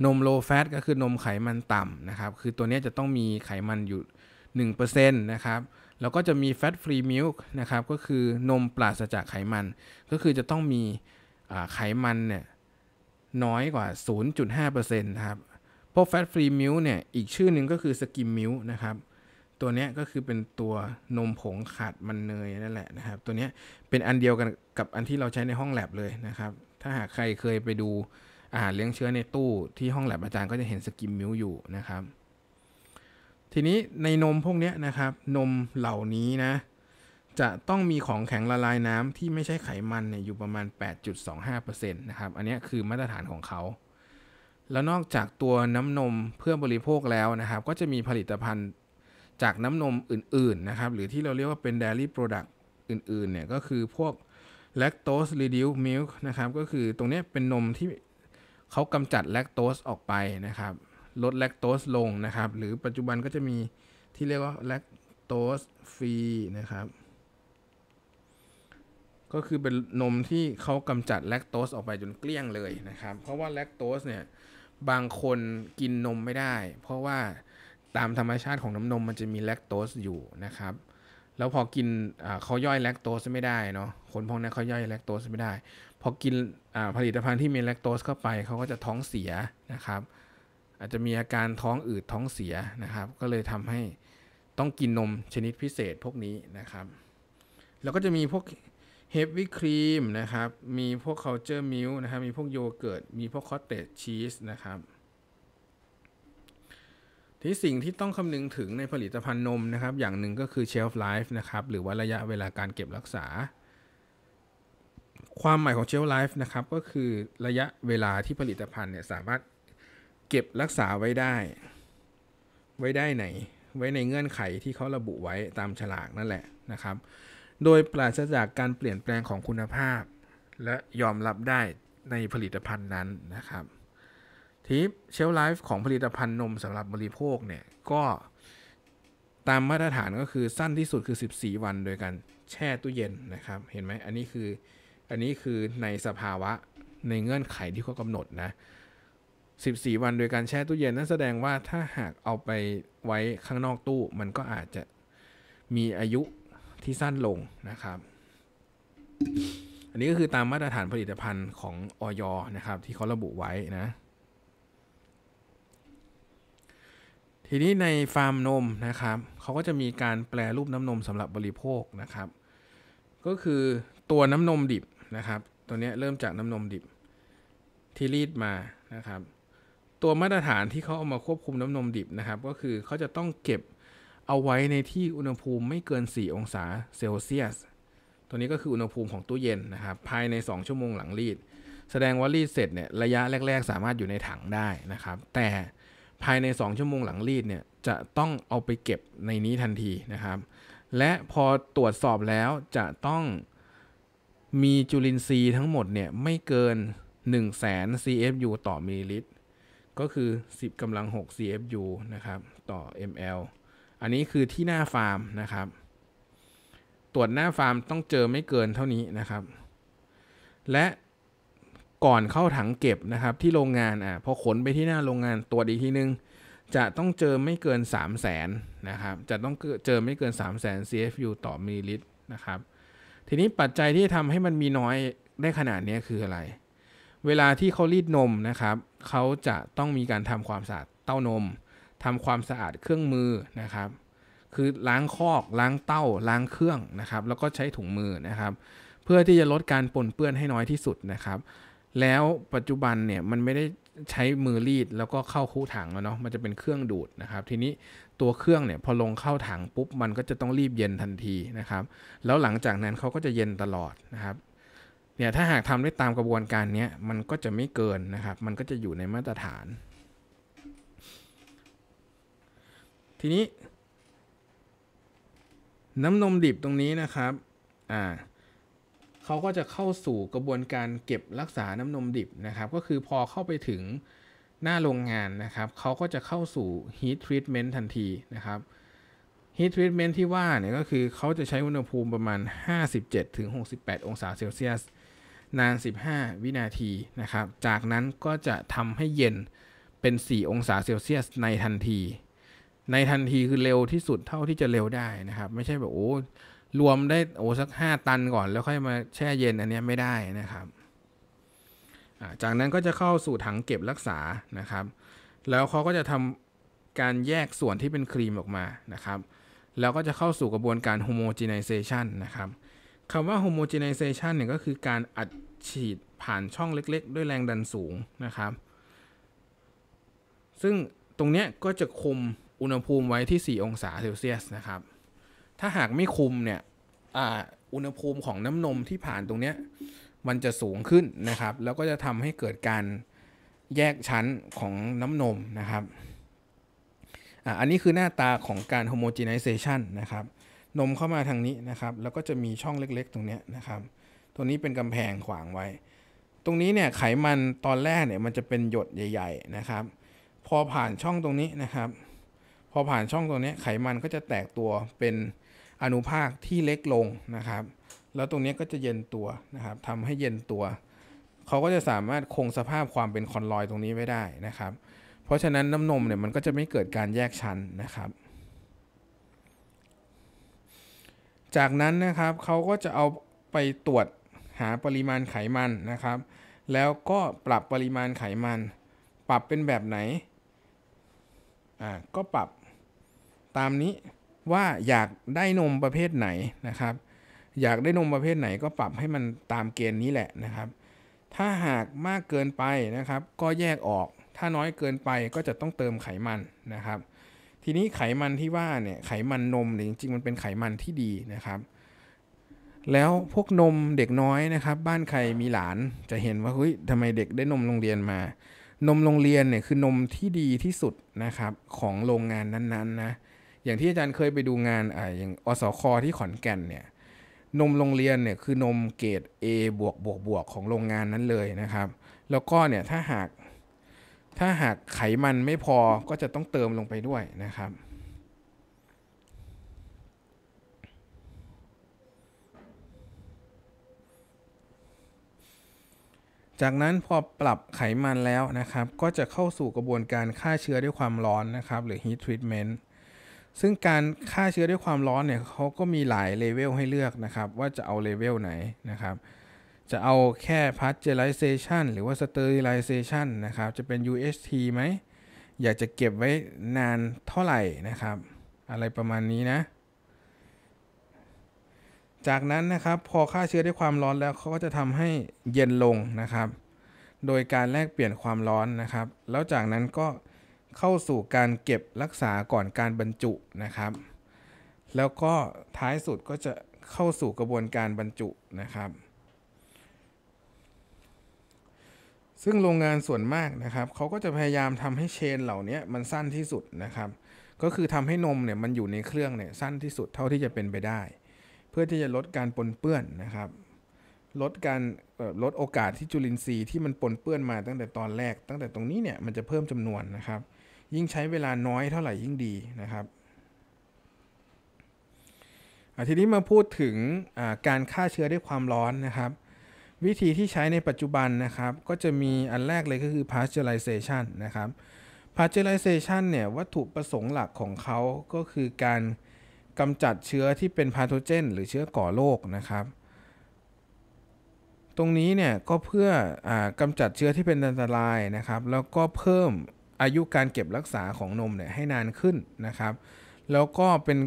นม low fat ก็คือนมไขมันต่ำนะครับ คือตัวนี้จะต้องมีไขมันอยู่1%นะครับแล้วก็จะมี fat free milk นะครับก็คือนมปราศจากไขมัน ก็คือจะต้องมีไขมันเนี่ยน้อยกว่า 0.5%นะครับพวก fat free milk เนี่ยอีกชื่อหนึ่งก็คือ skim milk นะครับตัวนี้ก็คือเป็นตัวนมผงขาดมันเนยนั่นแหละนะครับ ตัวนี้เป็นอันเดียวกันกับอันที่เราใช้ในห้องแลบเลยนะครับ ถ้าหากใครเคยไปดูอาหารเลี้ยงเชื้อในตู้ที่ห้องแลบอาจารย์ก็จะเห็นสกิมมิวอยู่นะครับ ทีนี้ในนมพวกนี้นะครับ นมเหล่านี้นะ จะต้องมีของแข็งละลายน้ำที่ไม่ใช่ไขมันเนี่ยอยู่ประมาณ 8.25%นะครับ อันนี้คือมาตรฐานของเขา แล้วนอกจากตัวน้ำนมเพื่อบริโภคแล้วนะครับ ก็จะมีผลิตภัณฑ์จากน้ำนมอื่นๆ นะครับหรือที่เราเรียกว่าเป็น dairy product อื่นๆเนี่ยก็คือพวก lactose reduced milk นะครับก็คือตรงนี้เป็นนมที่เขากำจัด lactose ออกไปนะครับลด lactose ลงนะครับหรือปัจจุบันก็จะมีที่เรียกว่า lactose free นะครับ ก็คือเป็นนมที่เขากำจัด lactose ออกไปจนเกลี้ยงเลยนะครับ เพราะว่า lactose เนี่ยบางคนกินนมไม่ได้เพราะว่าตามธรรมชาติของน้ำนมมันจะมีแลคโตสอยู่นะครับแล้วพอกินเขาย่อยแลคโตสไม่ได้เนาะคนพวกนี้เขาย่อยแลคโตสไม่ได้พอกินผลิตภัณฑ์ที่มีแลคโตสเข้าไปเขาก็จะท้องเสียนะครับ อาจจะมีอาการท้องอืดท้องเสียนะครับ ก็เลยทำให้ต้องกินนมชนิดพิเศษพวกนี้นะครับแล้วก็จะมีพวกเฮฟวี่ครีมนะครับ มีพวกเคาเจอร์มิลนะครับมีพวกโยเกิร์ต มีพวกคอตเตจชีสนะครับที่สิ่งที่ต้องคำนึงถึงในผลิตภัณฑ์นมนะครับ อย่างหนึ่งก็คือ shelf life นะครับหรือว่าระยะเวลาการเก็บรักษา ความหมายของ shelf life นะครับ ก็คือระยะเวลาที่ผลิตภัณฑ์เนี่ยสามารถเก็บรักษาไว้ได้ ไว้ได้ไหนไว้ในเงื่อนไขที่เขาระบุไว้ตามฉลากนั่นแหละนะครับ โดยปราศจากการเปลี่ยนแปลงของคุณภาพและยอมรับได้ในผลิตภัณฑ์นั้นนะครับทีเชลไลฟ์ของผลิตภัณฑ์นมสำหรับบริโภคเนี่ยก็ตามมาตรฐานก็คือสั้นที่สุดคือ 14 วันโดยการแช่ตู้เย็นนะครับ เห็นไหมอันนี้คืออันนี้คือในสภาวะในเงื่อนไขที่เขากำหนดนะ 14 วันโดยการแช่ตู้เย็นนั่นแสดงว่าถ้าหากเอาไปไว้ข้างนอกตู้มันก็อาจจะมีอายุที่สั้นลงนะครับ อันนี้ก็คือตามมาตรฐานผลิตภัณฑ์ของออยนะครับ ที่เขาระบุไว้นะทีนี้ในฟาร์มนมนะครับเขาก็จะมีการแปลรูปน้ำนมสำหรับบริโภคนะครับ ก็คือตัวน้ำนมดิบนะครับ ตัวนี้เริ่มจากน้ำนมดิบ ที่รีดมานะครับ ตัวมาตรฐานที่เขาเอามาควบคุมน้ำนมดิบนะครับก็คือเขาจะต้องเก็บเอาไว้ในที่อุณหภูมิไม่เกิน 4 องศาเซลเซียสตัวนี้ก็คืออุณหภูมิของตู้เย็นนะครับภายใน 2 ชั่วโมงหลังรีด แสดงว่ารีดเสร็จเนี่ยระยะแรก ๆ สามารถอยู่ในถังได้นะครับ แต่ภายใน 2 ชั่วโมงหลังรีดเนี่ยจะต้องเอาไปเก็บในนี้ทันทีนะครับ และพอตรวจสอบแล้วจะต้องมีจุลินทรีย์ทั้งหมดเนี่ย ไม่เกิน1 0 0 0 0 CFU ต่อมิลลิลิตรก็คือ 10กำลัง 6 CFU นะครับ ต่อ ml อันนี้คือที่หน้าฟาร์มนะครับ ตรวจหน้าฟาร์มต้องเจอไม่เกินเท่านี้นะครับ และก่อนเข้าถังเก็บนะครับที่โรงงานอ่ะพอขนไปที่หน้าโรงงานตัวดอีกทีนึง จะต้องเจอไม่เกิน 3 0 0แสนนะครับจะต้องเจอไม่เกิน3 0 0แสน CFU ต่อมิลลิลิตรนะครับ ทีนี้ปัจจัยที่ทำให้มันมีน้อยได้ขนาดนี้คืออะไร เวลาที่เขารีดนมนะครับเขาจะต้องมีการทำความสะอาด เต้านมทำความสะอาดเครื่องมือนะครับ คือล้างคอกล้างเต้าล้างเครื่องนะครับ แล้วก็ใช้ถุงมือนะครับ เพื่อที่จะลดการปนเปื้อนให้น้อยที่สุดนะครับแล้วปัจจุบันเนี่ยมันไม่ได้ใช้มือรีดแล้วก็เข้าคู่ถังแล้วเนาะมันจะเป็นเครื่องดูดนะครับ ทีนี้ตัวเครื่องเนี่ยพอลงเข้าถังปุ๊บมันก็จะต้องรีบเย็นทันทีนะครับ แล้วหลังจากนั้นเขาก็จะเย็นตลอดนะครับ เนี่ยถ้าหากทำได้ตามกระบวนการนี้มันก็จะไม่เกินนะครับ มันก็จะอยู่ในมาตรฐาน ทีนี้ น้ำนมดิบตรงนี้นะครับอ่าเขาก็จะเข้าสู่กระบวนการเก็บรักษาน้านมดิบนะครับก็คือพอเข้าไปถึงหน้าโรงงานนะครับ เขาก็จะเข้าสู่ heat treatment ทันทีนะครับ heat treatment ที่ว่าเนี่ยก็คือเขาจะใช้อุณหภูมิประมาณ 57-68 องศาเซลเซียส นาน 15 วินาทีนะครับจากนั้นก็จะทำให้เย็นเป็น 4 องศาเซลเซียสในทันที ในทันทีคือเร็วที่สุดเท่าที่จะเร็วได้นะครับไม่ใช่แบบโอ้รวมได้โอ้สัก 5 ตันก่อนแล้วค่อยมาแช่เย็น อันนี้ไม่ได้นะครับ จากนั้นก็จะเข้าสู่ถังเก็บรักษานะครับ แล้วเขาก็จะทำการแยกส่วนที่เป็นครีมออกมานะครับ แล้วก็จะเข้าสู่กระบวนการโฮโมจีไนเซชันนะครับ คำว่าโฮโมจีไนเซชันเนี่ยก็คือการอัดฉีดผ่านช่องเล็กๆ ด้วยแรงดันสูงนะครับ ซึ่งตรงนี้ก็จะคุมอุณหภูมิไว้ที่ 4 องศาเซลเซียสนะครับถ้าหากไม่คุมเนี่ยอุณหภูมิของน้ำนมที่ผ่านตรงเนี้ยมันจะสูงขึ้นนะครับ แล้วก็จะทำให้เกิดการแยกชั้นของน้ำนมนะครับอันนี้คือหน้าตาของการโฮโมจีไนเซชันนะครับ นมเข้ามาทางนี้นะครับ แล้วก็จะมีช่องเล็กๆ ตรงนี้นะครับ ตรงนี้เป็นกำแพงขวางไว้ ตรงนี้เนี่ยไขมันตอนแรกเนี่ยมันจะเป็นหยดใหญ่ ๆ นะครับ พอผ่านช่องตรงนี้นะครับ พอผ่านช่องตรงนี้ไขมันก็จะแตกตัวเป็นอนุภาคที่เล็กลงนะครับ แล้วตรงนี้ก็จะเย็นตัวนะครับทำให้เย็นตัว เขาก็จะสามารถคงสภาพความเป็นคอนลอยตรงนี้ไว้ได้นะครับ เพราะฉะนั้นน้ำนมเนี่ยมันก็จะไม่เกิดการแยกชั้นนะครับ จากนั้นนะครับเขาก็จะเอาไปตรวจหาปริมาณไขมันนะครับ แล้วก็ปรับปริมาณไขมัน ปรับเป็นแบบไหน อ่า ก็ปรับตามนี้ว่าอยากได้นมประเภทไหนนะครับ อยากได้นมประเภทไหนก็ปรับให้มันตามเกณฑ์นี้แหละนะครับ ถ้าหากมากเกินไปนะครับ ก็แยกออกถ้าน้อยเกินไปก็จะต้องเติมไขมันนะครับ ทีนี้ไขมันที่ว่าเนี่ยไขมันนมเนี่ยจริง ๆ มันเป็นไขมันที่ดีนะครับ แล้วพวกนมเด็กน้อยนะครับ บ้านใครมีหลานจะเห็นว่าเฮ้ยทำไมเด็กได้นมโรงเรียนมา นมโรงเรียนเนี่ยคือนมที่ดีที่สุดนะครับของโรงงานนั้นๆนนะอย่างที่อาจารย์เคยไปดูงานอ่าอย่างอสคอที่ขอนแก่นเนี่ยนมโรงเรียนเนี่ยคือนมเกรด A บวกบวกบวกของโรงงานนั้นเลยนะครับ แล้วก็เนี่ยถ้าหากถ้าหากไขมันไม่พอก็จะต้องเติมลงไปด้วยนะครับ จากนั้นพอปรับไขมันแล้วนะครับ ก็จะเข้าสู่กระบวนการฆ่าเชื้อด้วยความร้อนนะครับหรือ heat treatment ซึ่งการฆ่าเชื้อด้วยความร้อนเนี่ยเขาก็มีหลายเลเวลให้เลือกนะครับ ว่าจะเอาเลเวลไหนนะครับ จะเอาแค่พัชเจ u r i z a t i o หรือว่าสเตอร์ไรเซชันนะครับจะเป็น UHT ไหม อยากจะเก็บไว้นานเท่าไหร่นะครับ อะไรประมาณนี้นะ จากนั้นนะครับพอฆ่าเชื้อด้วยความร้อนแล้วเขาก็จะทำให้เย็นลงนะครับ โดยการแลกเปลี่ยนความร้อนนะครับแล้วจากนั้นก็เข้าสู่การเก็บรักษาก่อนการบรรจุนะครับ แล้วก็ท้ายสุดก็จะเข้าสู่กระบวนการบรรจุนะครับ ซึ่งโรงงานส่วนมากนะครับเขาก็จะพยายามทำให้เชนเหล่านี้มันสั้นที่สุดนะครับ ก็คือทำให้นมเนี่ยมันอยู่ในเครื่องเนี่ยสั้นที่สุดเท่าที่จะเป็นไปได้ เพื่อที่จะลดการปนเปื้อนนะครับ ลดการลดโอกาสที่จุลินทรีย์ที่มันปนเปื้อนมาตั้งแต่ตอนแรก ตั้งแต่ตรงนี้เนี่ยมันจะเพิ่มจำนวนนะครับยิ่งใช้เวลาน้อยเท่าไหร่ยิ่งดีนะครับทีนี้มาพูดถึงการฆ่าเชื้อด้วยความร้อนนะครับ วิธีที่ใช้ในปัจจุบันนะครับ ก็จะมีอันแรกเลยก็คือ pasteurization นะครับ pasteurization เนี่ยวัตถุประสงค์หลักของเขาก็คือการกำจัดเชื้อที่เป็นพาโทเจนหรือเชื้อก่อโรคนะครับ ตรงนี้เนี่ยก็เพื่อกำจัดเชื้อที่เป็นอันตรายนะครับ แล้วก็เพิ่มอายุการเก็บรักษาของนมเนี่ยให้นานขึ้นนะครับ แล้วก็เป็น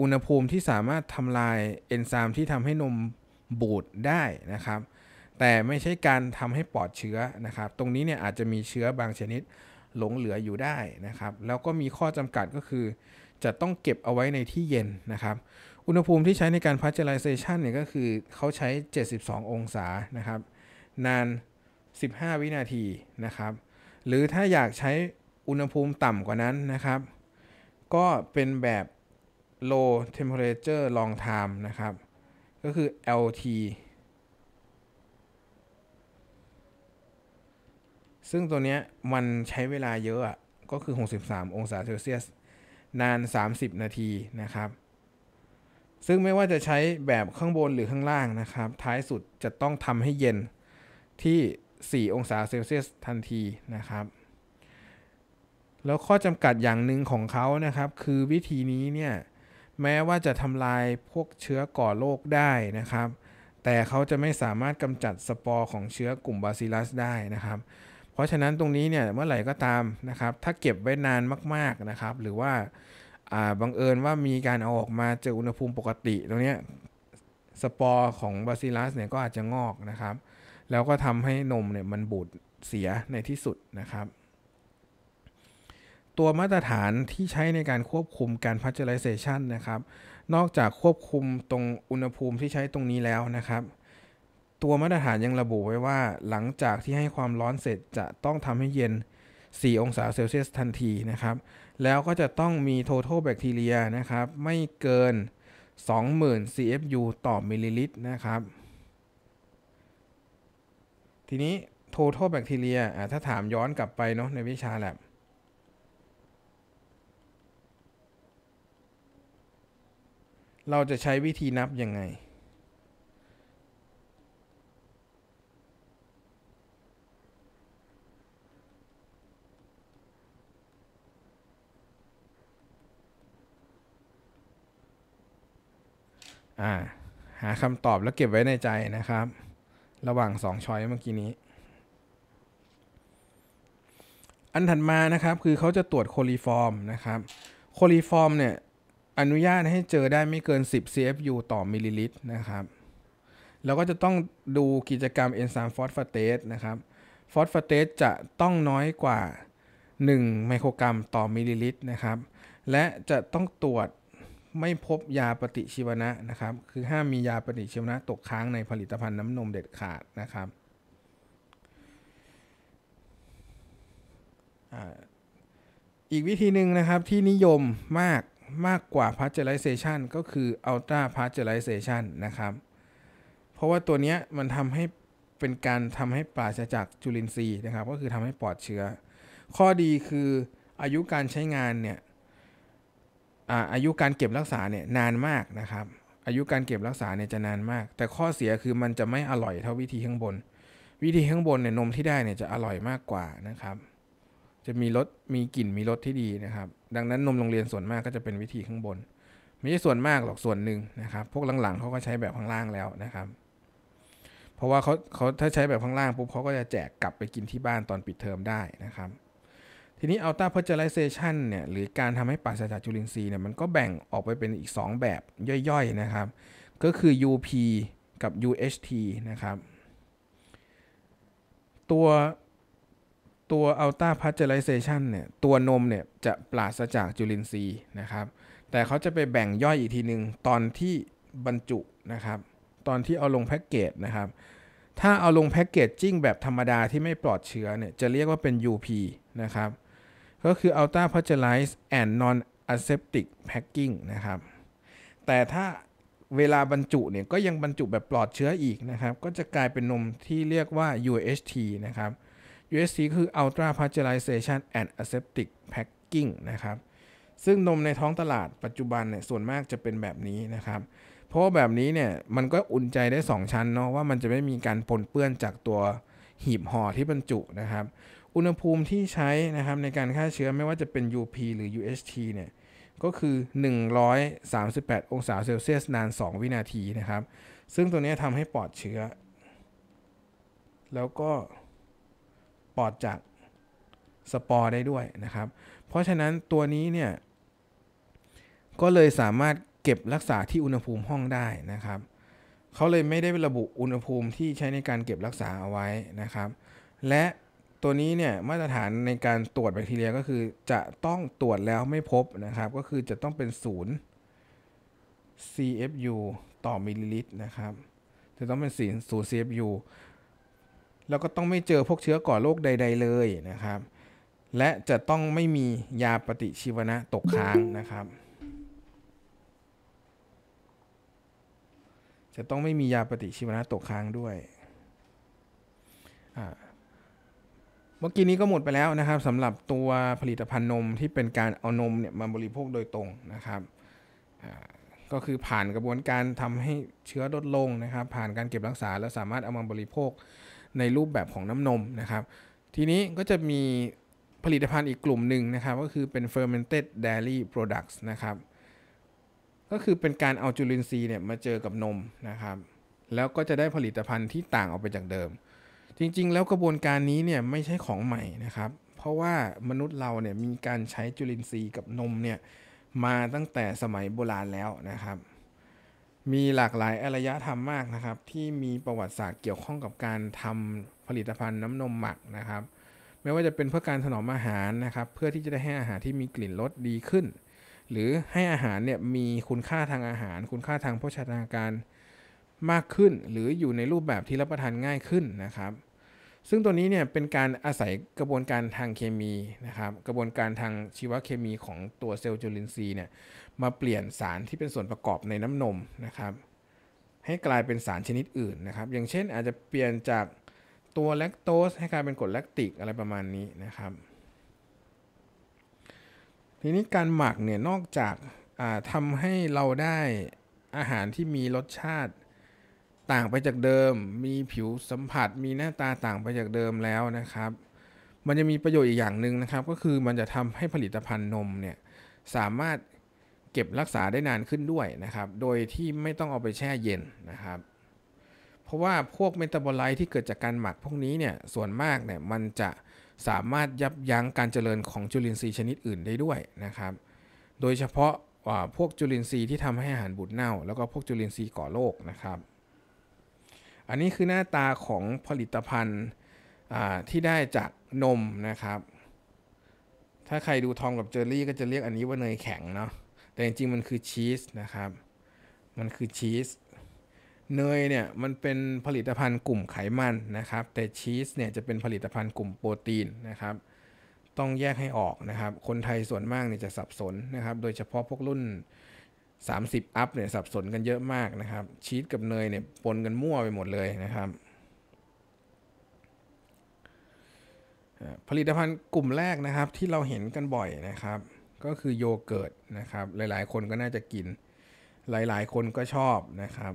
อุณหภูมิที่สามารถทำลายเอนไซม์ที่ทำให้นมบูดได้นะครับ แต่ไม่ใช่การทำให้ปลอดเชื้อนะครับ ตรงนี้เนี่ยอาจจะมีเชื้อบางชนิดหลงเหลืออยู่ได้นะครับ แล้วก็มีข้อจำกัดก็คือ จะต้องเก็บเอาไว้ในที่เย็นนะครับ อุณหภูมิที่ใช้ในการพาสเจอไรเซชันเนี่ยก็คือเขาใช้ 72 องศานะครับ นาน 15 วินาทีนะครับ หรือถ้าอยากใช้อุณหภูมิต่ำกว่านั้นนะครับ ก็เป็นแบบ low temperature long time นะครับ ก็คือ LT ซึ่งตัวเนี้ยมันใช้เวลาเยอะอะก็คือ 63 องศาเซลเซียสนาน 30 นาทีนะครับ ซึ่งไม่ว่าจะใช้แบบข้างบนหรือข้างล่างนะครับ ท้ายสุดจะต้องทำให้เย็นที่ 4 องศาเซลเซียสทันทีนะครับแล้วข้อจำกัดอย่างหนึ่งของเขานะครับ คือวิธีนี้เนี่ย แม้ว่าจะทำลายพวกเชื้อก่อโรคได้นะครับ แต่เขาจะไม่สามารถกำจัดสปอร์ของเชื้อกลุ่มบาซิลัสได้นะครับ เพราะฉะนั้นตรงนี้เนี่ยเมื่อไหร่ ก็ตามนะครับ ถ้าเก็บไว้นานมาก ๆนะครับ หรือว่าบังเอิญว่ามีการเอาออกมาเจออุณหภูมิปกติตรงนี้สปอร์ของบาซิลัสเนี่ยก็อาจจะงอกนะครับ แล้วก็ทำให้นมเนี่ยมันบูดเสียในที่สุดนะครับตัวมาตรฐานที่ใช้ในการควบคุมการพัชเจอไรเซชันนะครับ นอกจากควบคุมตรงอุณหภูมิที่ใช้ตรงนี้แล้วนะครับ ตัวมาตรฐานยังระบุไว้ว่า หลังจากที่ให้ความร้อนเสร็จจะต้องทำให้เย็น 4 องศาเซลเซียสทันทีนะครับ แล้วก็จะต้องมีททัลแบคทีเรียนะครับ ไม่เกิน 20,000 CFU ต่อมิลลิลิตรนะครับ ทีนี้ททัลแบคทีเรียถ้าถามย้อนกลับไปเนาะในวิชาแลบเราจะใช้วิธีนับยังไง อ่า หาคำตอบแล้วเก็บไว้ในใจนะครับ ระหว่างสองชอยเมื่อกี้นี้ อันถัดมานะครับคือเขาจะตรวจโคลีฟอร์มนะครับ โคลีฟอร์มเนี่ยอนุญาตให้เจอได้ไม่เกิน 10 CFU ต่อมิลลิลิตรนะครับ แล้วก็จะต้องดูกิจกรรมเอนไซม์ฟอสฟาเตสนะครับ ฟอสฟาเตสจะต้องน้อยกว่า 1 ไมโครกรัมต่อมิลลิลิตรนะครับ และจะต้องตรวจไม่พบยาปฏิชีวนะนะครับ คือห้ามมียาปฏิชีวนะตกค้างในผลิตภัณฑ์น้ำนมเด็ดขาดนะครับ อีกวิธีหนึ่งนะครับที่นิยมมากมากกว่า pasteurization ก็คือ ultra pasteurization นะครับ เพราะว่าตัวนี้มันทำให้เป็นการทำให้ปราศจากจุลินทรีย์นะครับ ก็คือทำให้ปลอดเชื้อ ข้อดีคืออายุการใช้งานเนี่ยอายุการเก็บรักษาเนี่ยนานมากนะครับ อายุการเก็บรักษาเนี่ยจะนานมาก แต่ข้อเสียคือมันจะไม่อร่อยเท่าวิธีข้างบน วิธีข้างบนเนี่ยนมที่ได้เนี่ยจะอร่อยมากกว่านะครับ จะมีรสมีกลิ่นมีรสที่ดีนะครับดังนั้นนมโรงเรียนส่วนมากก็จะเป็นวิธีข้างบนไม่ใช่ส่วนมากหรอกส่วนหนึ่งนะครับ พวกหลังๆ เขาก็ใช้แบบข้างล่างแล้วนะครับ เพราะว่าเขาเขาถ้าใช้แบบข้างล่างปุ๊บเขาก็จะแจกกลับไปกินที่บ้านตอนปิดเทอมได้นะครับ ทีนี้ต l าเพอร์เจ r ไ z เซชันเนี่ยหรือการทำให้ปราศจากจุลินทรีย์เนี่ยมันก็แบ่งออกไปเป็นอีก 2 แบบย่อยๆนะครับ ก็คือ UP กับ UHT นะครับ ตัวตัว Ultra Pasteurization เนี่ยตัวนมเนี่ยจะปราศจากจุลินทรีย์นะครับ แต่เขาจะไปแบ่งย่อยอีกทีหนึ่งตอนที่บรรจุนะครับ ตอนที่เอาลงแพ็กเกจนะครับถ้าเอาลงแพ็กเกจจิ้งแบบธรรมดาที่ไม่ปลอดเชื้อเนี่ยจะเรียกว่าเป็น UP นะครับก็คือ Ultra p a s t u r i z e d and Non Aseptic Packing นะครับแต่ถ้าเวลาบรรจุเนี่ยก็ยังบรรจุแบบปลอดเชื้ออีกนะครับ ก็จะกลายเป็นนมที่เรียกว่า UHT นะครับ USC คือ Ultra Pasteurization and Aseptic Packing นะครับ ซึ่งนมในท้องตลาดปัจจุบันเนี่ยส่วนมากจะเป็นแบบนี้นะครับ เพราะแบบนี้เนี่ยมันก็อุ่นใจได้2ชั้นเนาะว่ามันจะไม่มีการปนเปื้อนจากตัวหีบห่อที่บรรจุนะครับ อุณหภูมิที่ใช้นะครับในการฆ่าเชื้อไม่ว่าจะเป็น UP หรือ UHT เนี่ยก็คือ 138 องศาเซลเซียสนาน 2 วินาทีนะครับ ซึ่งตัวนี้ทำให้ปลอดเชื้อ แล้วก็อดจากสปอร์ได้ด้วยนะครับ เพราะฉะนั้นตัวนี้เนี่ยก็เลยสามารถเก็บรักษาที่อุณหภูมิห้องได้นะครับเขาเลยไม่ได้ระบุอุณหภูมิที่ใช้ในการเก็บรักษาเอาไว้นะครับ และตัวนี้เนี่ยมาตรฐานในการตรวจแบคทีเรียก็คือจะต้องตรวจแล้วไม่พบนะครับ ก็คือจะต้องเป็นศูนย์ CFU ต่อมิลลิลิตรนะครับ จะต้องเป็นศูนย์ CFU แล้วก็ต้องไม่เจอพวกเชื้อก่อโรคใด ๆ เลยนะครับ และจะต้องไม่มียาปฏิชีวนะตกค้างนะครับ จะต้องไม่มียาปฏิชีวนะตกค้างด้วย เมื่อกี้นี้ก็หมดไปแล้วนะครับสำหรับตัวผลิตภัณฑ์นมที่เป็นการเอานมเนี่ยมาบริโภคโดยตรงนะครับ ก็คือผ่านกระบวนการทำให้เชื้อลดลงนะครับ ผ่านการเก็บรักษาแล้วสามารถเอามาบริโภคในรูปแบบของน้ำนมนะครับ ทีนี้ก็จะมีผลิตภัณฑ์อีกกลุ่มหนึ่งนะครับก็คือเป็น fermented dairy products นะครับ ก็คือเป็นการเอาจุลินทรีย์เนี่ยมาเจอกับนมนะครับ แล้วก็จะได้ผลิตภัณฑ์ที่ต่างออกไปจากเดิม จริงๆ แล้วกระบวนการนี้เนี่ยไม่ใช่ของใหม่นะครับ เพราะว่ามนุษย์เราเนี่ยมีการใช้จุลินทรีย์กับนมเนี่ยมาตั้งแต่สมัยโบราณแล้วนะครับมีหลากหลายอารยธรรมมากนะครับที่มีประวัติศาสตร์เกี่ยวข้องกับการทำผลิตภัณฑ์น้ำนมหมักนะครับ ไม่ว่าจะเป็นเพื่อการถนอมอาหารนะครับ เพื่อที่จะได้ให้อาหารที่มีกลิ่นรสดีขึ้น หรือให้อาหารเนี่ยมีคุณค่าทางอาหาร คุณค่าทางโภชนาการมากขึ้น หรืออยู่ในรูปแบบที่รับประทานง่ายขึ้นนะครับ ซึ่งตัวนี้เนี่ยเป็นการอาศัยกระบวนการทางเคมีนะครับกระบวนการทางชีวเคมีของตัวเซลล์จุลินทรีย์เนี่ยมาเปลี่ยนสารที่เป็นส่วนประกอบในน้ำนมนะครับ ให้กลายเป็นสารชนิดอื่นนะครับอย่างเช่นอาจจะเปลี่ยนจากตัวแลคโตสให้กลายเป็นกรดแลคติกอะไรประมาณนี้นะครับ ทีนี้การหมักเนี่ยนอกจากทำให้เราได้อาหารที่มีรสชาติต่างไปจากเดิม มีผิวสัมผัส มีหน้าตาต่างไปจากเดิมแล้วนะครับ มันจะมีประโยชน์อีกอย่างหนึ่งนะครับก็คือมันจะทำให้ผลิตภัณฑ์นมเนี่ยสามารถเก็บรักษาได้นานขึ้นด้วยนะครับ โดยที่ไม่ต้องเอาไปแช่เย็นนะครับ เพราะว่าพวกเมตาบอไลท์ที่เกิดจากการหมักพวกนี้เนี่ย ส่วนมากเนี่ยมันจะสามารถยับยั้งการเจริญของจุลินทรีย์ชนิดอื่นได้ด้วยนะครับ โดยเฉพาะพวกจุลินทรีย์ที่ทำให้อาหารบูดเน่า แล้วก็พวกจุลินทรีย์ก่อโรคนะครับ อันนี้คือหน้าตาของผลิตภัณฑ์ที่ได้จากนมนะครับ ถ้าใครดูทองกับเจอรี่ก็จะเรียกอันนี้ว่าเนยแข็งเนาะแต่จริงๆมันคือชีสนะครับ มันคือชีส เนยเนี่ยมันเป็นผลิตภัณฑ์กลุ่มไขมันนะครับ แต่ชีสเนี่ยจะเป็นผลิตภัณฑ์กลุ่มโปรตีนนะครับต้องแยกให้ออกนะครับ คนไทยส่วนมากเนี่ยจะสับสนนะครับ โดยเฉพาะพวกรุ่น 30 อัพเนี่ยสับสนกันเยอะมากนะครับชีสกับเนยเนี่ยปนกันมั่วไปหมดเลยนะครับผลิตภัณฑ์กลุ่มแรกนะครับ ที่เราเห็นกันบ่อยนะครับก็คือโยเกิร์ตนะครับหลายๆคนก็น่าจะกินหลายๆ คนก็ชอบนะครับ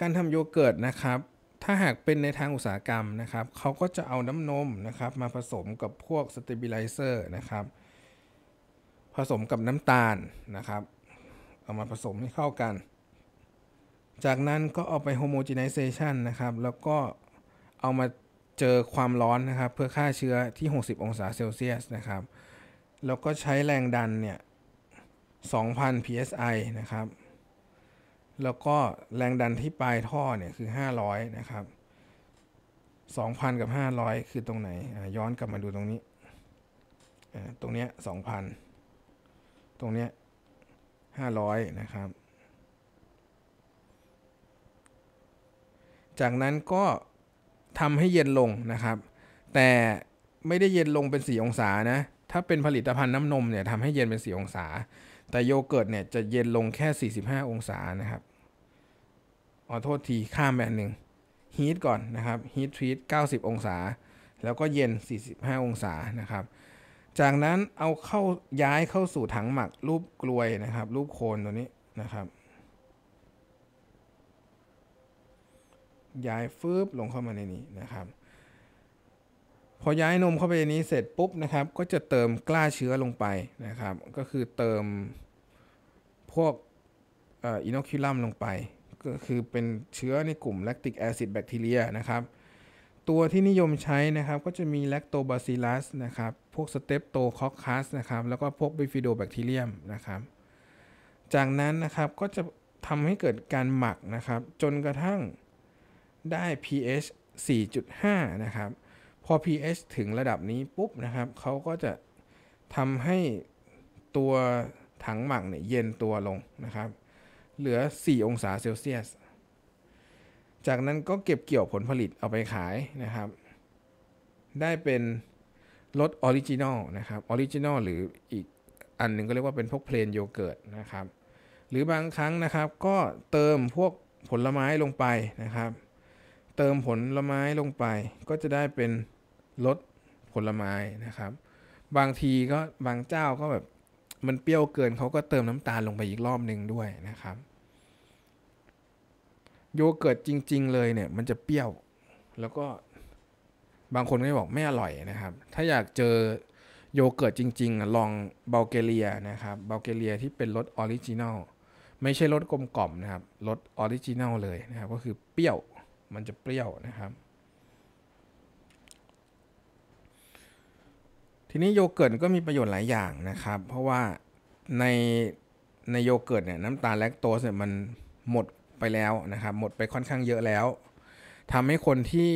การทำโยเกิร์ตนะครับ ถ้าหากเป็นในทางอุตสาหกรรมนะครับเขาก็จะเอาน้ำนมนะครับ มาผสมกับพวกสเตบิลิเซอร์นะครับผสมกับน้ำตาลนะครับ เอามาผสมให้เข้ากัน จากนั้นก็เอาไปโฮโมจิไนเซชันนะครับแล้วก็เอามาเจอความร้อนนะครับเพื่อฆ่าเชื้อที่ 60 องศาเซลเซียสนะครับ แล้วก็ใช้แรงดันเนี่ย 2,000 psi นะครับ แล้วก็แรงดันที่ปลายท่อเนี่ยคือ 500 นะครับ 2,000 กับ 500 คือตรงไหนย้อนกลับมาดูตรงนี้ ตรงเนี้ย2,000 ตรงเนี้ย500 นะครับ จากนั้นก็ทำให้เย็นลงนะครับ แต่ไม่ได้เย็นลงเป็น 4 องศานะถ้าเป็นผลิตภัณฑ์น้ำนมเนี่ยทำให้เย็นเป็น 4 องศา แต่โยเกิร์ตเนี่ยจะเย็นลงแค่ 45 องศานะครับขอโทษทีข้ามแบบหนึ่งฮีทก่อนนะครับฮีททรีต90 องศา แล้วก็เย็น 45 องศานะครับ จากนั้นเอาเข้าย้ายเข้าสู่ถังหมักรูปกลวยนะครับ รูปโคนตัวนี้นะครับย้ายฟืบลงเข้ามาในนี้นะครับ พอย้ายนมเข้าไปในนี้เสร็จปุ๊บนะครับ ก็จะเติมกล้าเชื้อลงไปนะครับ ก็คือเติมพวกอินอคิลัมลงไป ก็คือเป็นเชื้อในกลุ่มแลคติกแอซิดแบคทีเรียนะครับตัวที่นิยมใช้นะครับก็จะมีแลคโตบาซิลัสนะครับพวกสเตปโตคอคัสนะครับ แล้วก็พวกบิฟิโดแบคทีเรียมนะครับจากนั้นนะครับ ก็จะทำให้เกิดการหมักนะครับจนกระทั่งได้ pH 4.5 นะครับ พอ pH ถึงระดับนี้ปุ๊บนะครับ เขาก็จะทำให้ตัวถังหมักเนี่ยเย็นตัวลงนะครับ เหลือ 4 องศาเซลเซียสจากนั้นก็เก็บเกี่ยวผลผลิตเอาไปขายนะครับ ได้เป็นรสออริจินอลนะครับออริจินอลหรืออีกอันหนึ่งก็เรียกว่าเป็นพวกเพลนโยเกิร์ตนะครับ หรือบางครั้งนะครับก็เติมพวกผลไม้ลงไปนะครับเติมผลไม้ลงไปก็จะได้เป็นรสผลไม้นะครับ บางทีก็บางเจ้าก็แบบ มันเปรี้ยวเกินเขาก็เติมน้ำตาลลงไปอีกรอบหนึ่งด้วยนะครับโยเกิร์ตจริงๆเลยเนี่ย มันจะเปรี้ยวแล้วก็บางคนก็บอกไม่อร่อยนะครับ ถ้าอยากเจอโยเกิร์ตจริง ๆ ลองเบลเกเรียนะครับเบลเกเรียที่เป็นรสออริจินอลไม่ใช่รสกลมกล่อมนะครับรสออริจินอลเลยนะครับก็คือเปรี้ยวมันจะเปรี้ยวนะครับ ทีนี้โยเกิร์ตก็มีประโยชน์หลายอย่างนะครับ เพราะว่าในในโยเกิร์ตเนี่ยน้ำตาลแลคโตสเนี่ยมันหมดไปแล้วนะครับ หมดไปค่อนข้างเยอะแล้วทำให้คนที่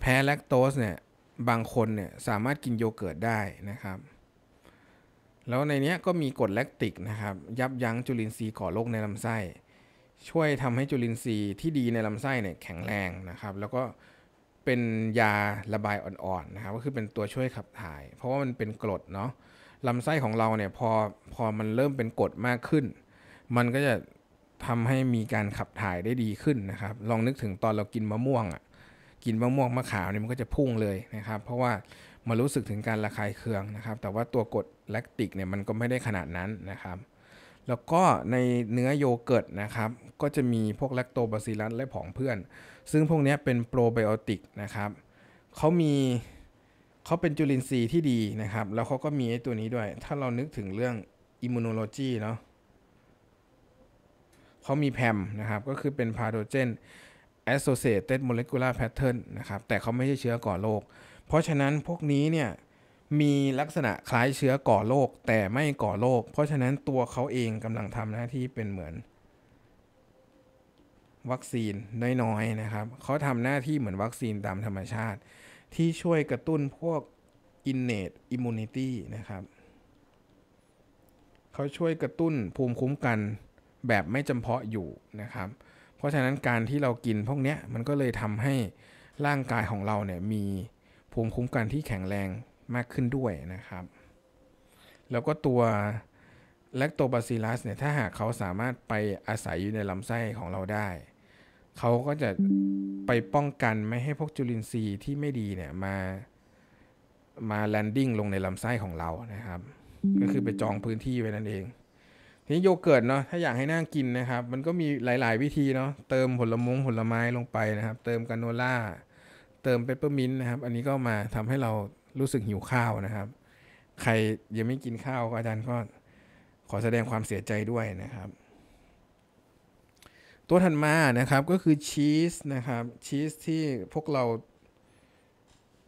แพ้แลคโตสเนี่ยบางคนเนี่ยสามารถกินโยเกิร์ตได้นะครับ แล้วในนี้ก็มีกรดแลคติกนะครับยับยั้งจุลินทรีย์ก่อโรคในลำไส้ช่วยทำให้จุลินทรีย์ที่ดีในลำไส้เนี่ยแข็งแรงนะครับ แล้วก็เป็นยาระบายอ่อนๆนะครับก็คือเป็นตัวช่วยขับถ่าย เพราะว่ามันเป็นกรดเนาะลำไส้ของเราเนี่ยพอพอมันเริ่มเป็นกรดมากขึ้น มันก็จะทำให้มีการขับถ่ายได้ดีขึ้นนะครับลองนึกถึงตอนเรากินมะม่วงอะ่ะกินมะม่วงมะขามเนี่ยมันก็จะพุ่งเลยนะครับ เพราะว่ามารู้สึกถึงการระคายเคืองนะครับ แต่ว่าตัวกรดแลคติกเนี่ยมันก็ไม่ได้ขนาดนั้นนะครับแล้วก็ในเนื้อโยเกิร์ตนะครับ ก็จะมีพวกแลคโตบาซิลัสและผองเพื่อน ซึ่งพวกนี้เป็นโปรไบโอติกนะครับเขามีเขาเป็นจุลินทรีย์ที่ดีนะครับ แล้วเขาก็มีไอ้ตัวนี้ด้วย ถ้าเรานึกถึงเรื่องอิมมูโนโลจีเนาะเขามีแพมนะครับ ก็คือเป็นพาโดเจน associated molecular pattern นะครับแต่เขาไม่ใช่เชื้อก่อโรคเพราะฉะนั้นพวกนี้เนี่ยมีลักษณะคล้ายเชื้อก่อโรคแต่ไม่ก่อโรคเพราะฉะนั้นตัวเขาเองกำลังทำหน้าที่เป็นเหมือน วัคซีนน้อยๆนะครับเขาทำหน้าที่เหมือนวัคซีนตามธรรมชาติ ที่ช่วยกระตุ้นพวก innate immunity นะครับเขาช่วยกระตุ้นภูมิคุ้มกันแบบไม่จำเพาะอยู่นะครับ เพราะฉะนั้นการที่เรากินพวกเนี้ยมันก็เลยทำให้ร่างกายของเราเนี่ยมีภูมิคุ้มกันที่แข็งแรงมากขึ้นด้วยนะครับ แล้วก็ตัวแลคโตบาซิลัสเนี่ย ถ้าหากเขาสามารถไปอาศัยอยู่ในลำไส้ของเราได้ เขาก็จะไปป้องกันไม่ให้พวกจุลินทรีย์ที่ไม่ดีเนี่ยมา มาแลนดิ้งลงในลำไส้ของเรานะครับ ก็คือไปจองพื้นที่ไว้นั่นเอง ทีนี้โยเกิร์ตเนาะ ถ้าอยากให้น่ากินนะครับ มันก็มีหลาย ๆ วิธีเนาะ เติมผลมงผลไม้ลงไปนะครับ เติมกานโนล่า เติมเปปเปอร์มินต์นะครับ อันนี้ก็มาทำให้เรารู้สึกหิวข้าวนะครับ ใครยังไม่กินข้าว อาจารย์ก็ขอแสดงความเสียใจด้วยนะครับ ตัวถัดมานะครับก็คือชีสนะครับชีสที่พวกเรา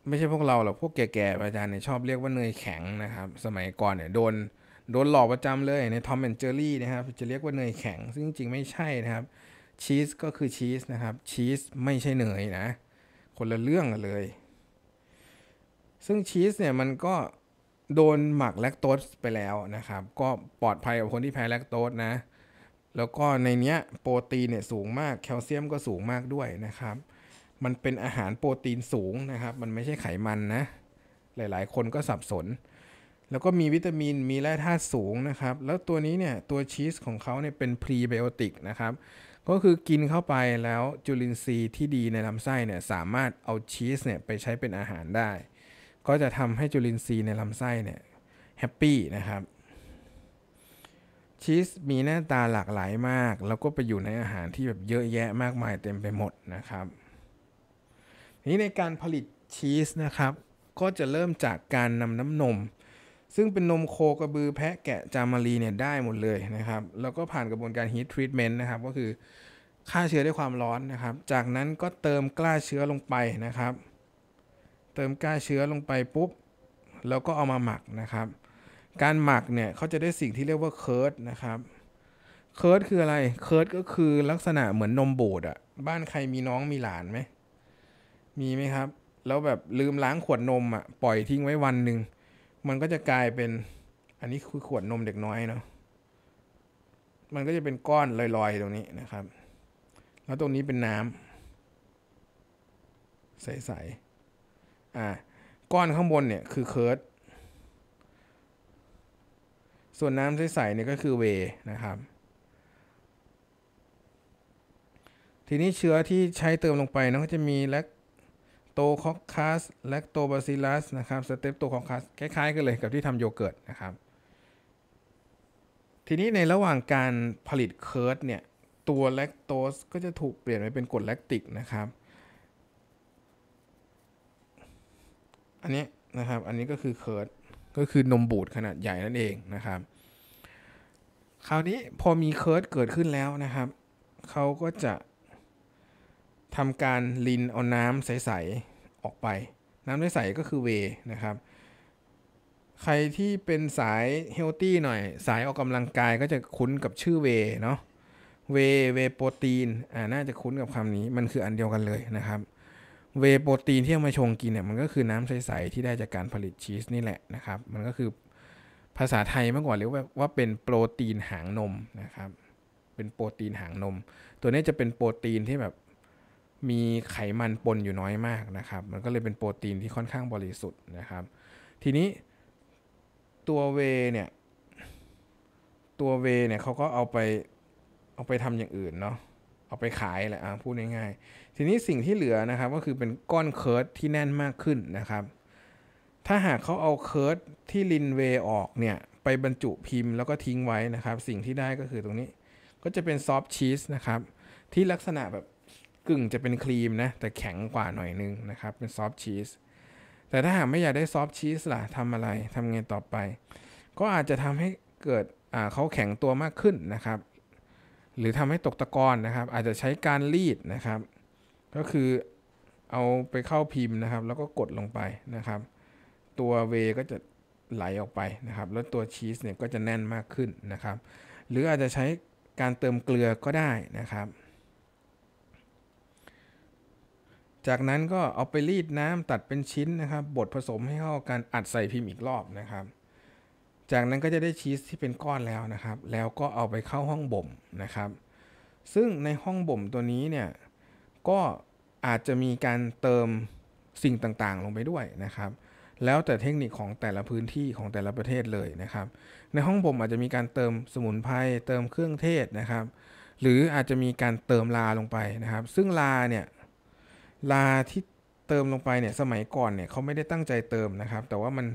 ไม่ใช่พวกเราหรอกพวกแก่ๆอาจารย์เนี่ยชอบเรียกว่าเนยแข็งนะครับ สมัยก่อนเนี่ยโดนโดนหลอกประจำเลยในทอมแอนเจอรี่นะครับจะเรียกว่าเนยแข็งซึ่งจริงๆไม่ใช่นะครับชีสก็คือชีสนะครับชีส ไม่ใช่เนยนะคนละเรื่องเลยซึ่งชีสเนี่ยมันก็โดนหมักแลคโตสไปแล้วนะครับ ก็ปลอดภัยกับคนที่แพ้แลคโตสนะ แล้วก็ในเนี้ยโปรตีนเนี่ยสูงมาก แคลเซียมก็สูงมากด้วยนะครับ มันเป็นอาหารโปรตีนสูงนะครับ มันไม่ใช่ไขมันนะ หลาย ๆ คนก็สับสน แล้วก็มีวิตามิน มีแร่ธาตุสูงนะครับ แล้วตัวนี้เนี่ย ตัวชีสของเขาเนี่ยเป็นพรีไบโอติกนะครับ ก็คือกินเข้าไปแล้วจุลินทรีย์ที่ดีในลำไส้เนี่ยสามารถเอาชีสเนี่ยไปใช้เป็นอาหารได้ก็จะทำให้จุลินทรีย์ในลำไส้เนี่ยแฮปปี้นะครับ ชีสมีหน้าตาหลากหลายมาก แล้วก็ไปอยู่ในอาหารที่แบบเยอะแยะมากมายเต็มไปหมดนะครับนี้ในการผลิตชีสนะครับ ก็จะเริ่มจากการนำน้ำนม ซึ่งเป็นนมโคกระบือแพะแกะจามารีเนี่ยได้หมดเลยนะครับ แล้วก็ผ่านกระบวนการฮีททรีทเมนต์นะครับ ก็คือฆ่าเชื้อด้วยความร้อนนะครับ จากนั้นก็เติมกล้าเชื้อลงไปนะครับเติมก้าเชื้อลงไปปุ๊บ แล้วก็เอามาหมักนะครับ การหมักเนี่ยเขาจะได้สิ่งที่เรียกว่าเคิร์ดนะครับเคิร์ดคืออะไรเคิร์ดก็คือลักษณะเหมือนนมบูดอะบ้านใครมีน้องมีหลานไหม มีไหมครับ แล้วแบบลืมล้างขวดนมอะปล่อยทิ้งไว้วันหนึ่ง มันก็จะกลายเป็นอันนี้คือขวดนมเด็กน้อยเนาะมันก็จะเป็นก้อนลอยๆตรงนี้นะครับ แล้วตรงนี้เป็นน้ำใสๆอ่าก้อนข้างบนเนี่ยคือเคิร์ดส่วนน้ำใสๆเนี่ยก็คือเวนะครับ ทีนี้เชื้อที่ใช้เติมลงไปนะก็จะมีแลคโตคอคคัสแลคโตบาซิลัสนะครับสเตปโตคอคคัสคล้ายๆกันเลยกับที่ทำโยเกิร์ตนะครับ ทีนี้ในระหว่างการผลิตเคิร์ดเนี่ย ตัวแลคโตสก็จะถูกเปลี่ยนไปเป็นกรดแลคติกนะครับอันนี้นะครับ อันนี้ก็คือเคิร์ดก็คือนมบูดขนาดใหญ่นั่นเองนะครับ คราวนี้พอมีเคิร์ดเกิดขึ้นแล้วนะครับ เขาก็จะทำการลินเอาน้ำใส ๆ ออกไป น้ำใสๆก็คือเวนะครับ ใครที่เป็นสายเฮลตี้หน่อย สายออกกำลังกายก็จะคุ้นกับชื่อเวเนาะ เวเวโปรตีนอ่าน่าจะคุ้นกับคำนี้มันคืออันเดียวกันเลยนะครับเวโปรตีนที่เอามาชงกินเนี่ยมันก็คือน้ำใสๆที่ได้จากการผลิตชีสนี่แหละนะครับมันก็คือภาษาไทยเมื่อก่อนเรียกว่าเป็นโปรตีนหางนมนะครับ เป็นโปรตีนหางนม ตัวนี้จะเป็นโปรตีนที่แบบมีไขมันปนอยู่น้อยมากนะครับ มันก็เลยเป็นโปรตีนที่ค่อนข้างบริสุทธิ์นะครับ ทีนี้ตัวเวเนี่ยตัวเวเนี่ยเขาก็เอาไป เอาไปทำอย่างอื่นเนาะเอาไปขายแหละพูดง่ายทีนี้สิ่งที่เหลือนะครับก็คือเป็นก้อนเคิร์ดที่แน่นมากขึ้นนะครับ ถ้าหากเขาเอาเคิร์ดที่ลินเวย์ออกเนี่ยไปบรรจุพิมพ์แล้วก็ทิ้งไว้นะครับ สิ่งที่ได้ก็คือตรงนี้ก็จะเป็นซอฟชีสนะครับที่ลักษณะแบบกึ่งจะเป็นครีมนะแต่แข็งกว่าหน่อยนึงนะครับ เป็นซอฟชีสแต่ถ้าหากไม่อยากได้ซอฟชีสล่ะทำอะไรทำไงต่อไป ก็อาจจะทำให้เกิดเขาแข็งตัวมากขึ้นนะครับ หรือทำให้ตกตะกอนนะครับ อาจจะใช้การรีดนะครับก็คือเอาไปเข้าพิมพ์นะครับ แล้วก็กดลงไปนะครับ ตัวเวก็จะไหลออกไปนะครับ แล้วตัวชีสเนี่ยก็จะแน่นมากขึ้นนะครับหรืออาจจะใช้การเติมเกลือก็ได้นะครับ จากนั้นก็เอาไปรีดน้ำตัดเป็นชิ้นนะครับบดผสมให้เข้ากันอัดใส่พิมพ์อีกรอบนะครับ จากนั้นก็จะได้ชีสที่เป็นก้อนแล้วนะครับแล้วก็เอาไปเข้าห้องบ่มนะครับ ซึ่งในห้องบ่มตัวนี้เนี่ยก็อาจจะมีการเติมสิ่งต่างๆลงไปด้วยนะครับ แล้วแต่เทคนิคของแต่ละพื้นที่ของแต่ละประเทศเลยนะครับ ในห้องผมอาจจะมีการเติมสมุนไพรเติมเครื่องเทศนะครับ หรืออาจจะมีการเติมลาลงไปนะครับ ซึ่งลาเนี่ย ลาที่เติมลงไปเนี่ยสมัยก่อนเนี่ยเขาไม่ได้ตั้งใจเติมนะครับ แต่ว่ามัน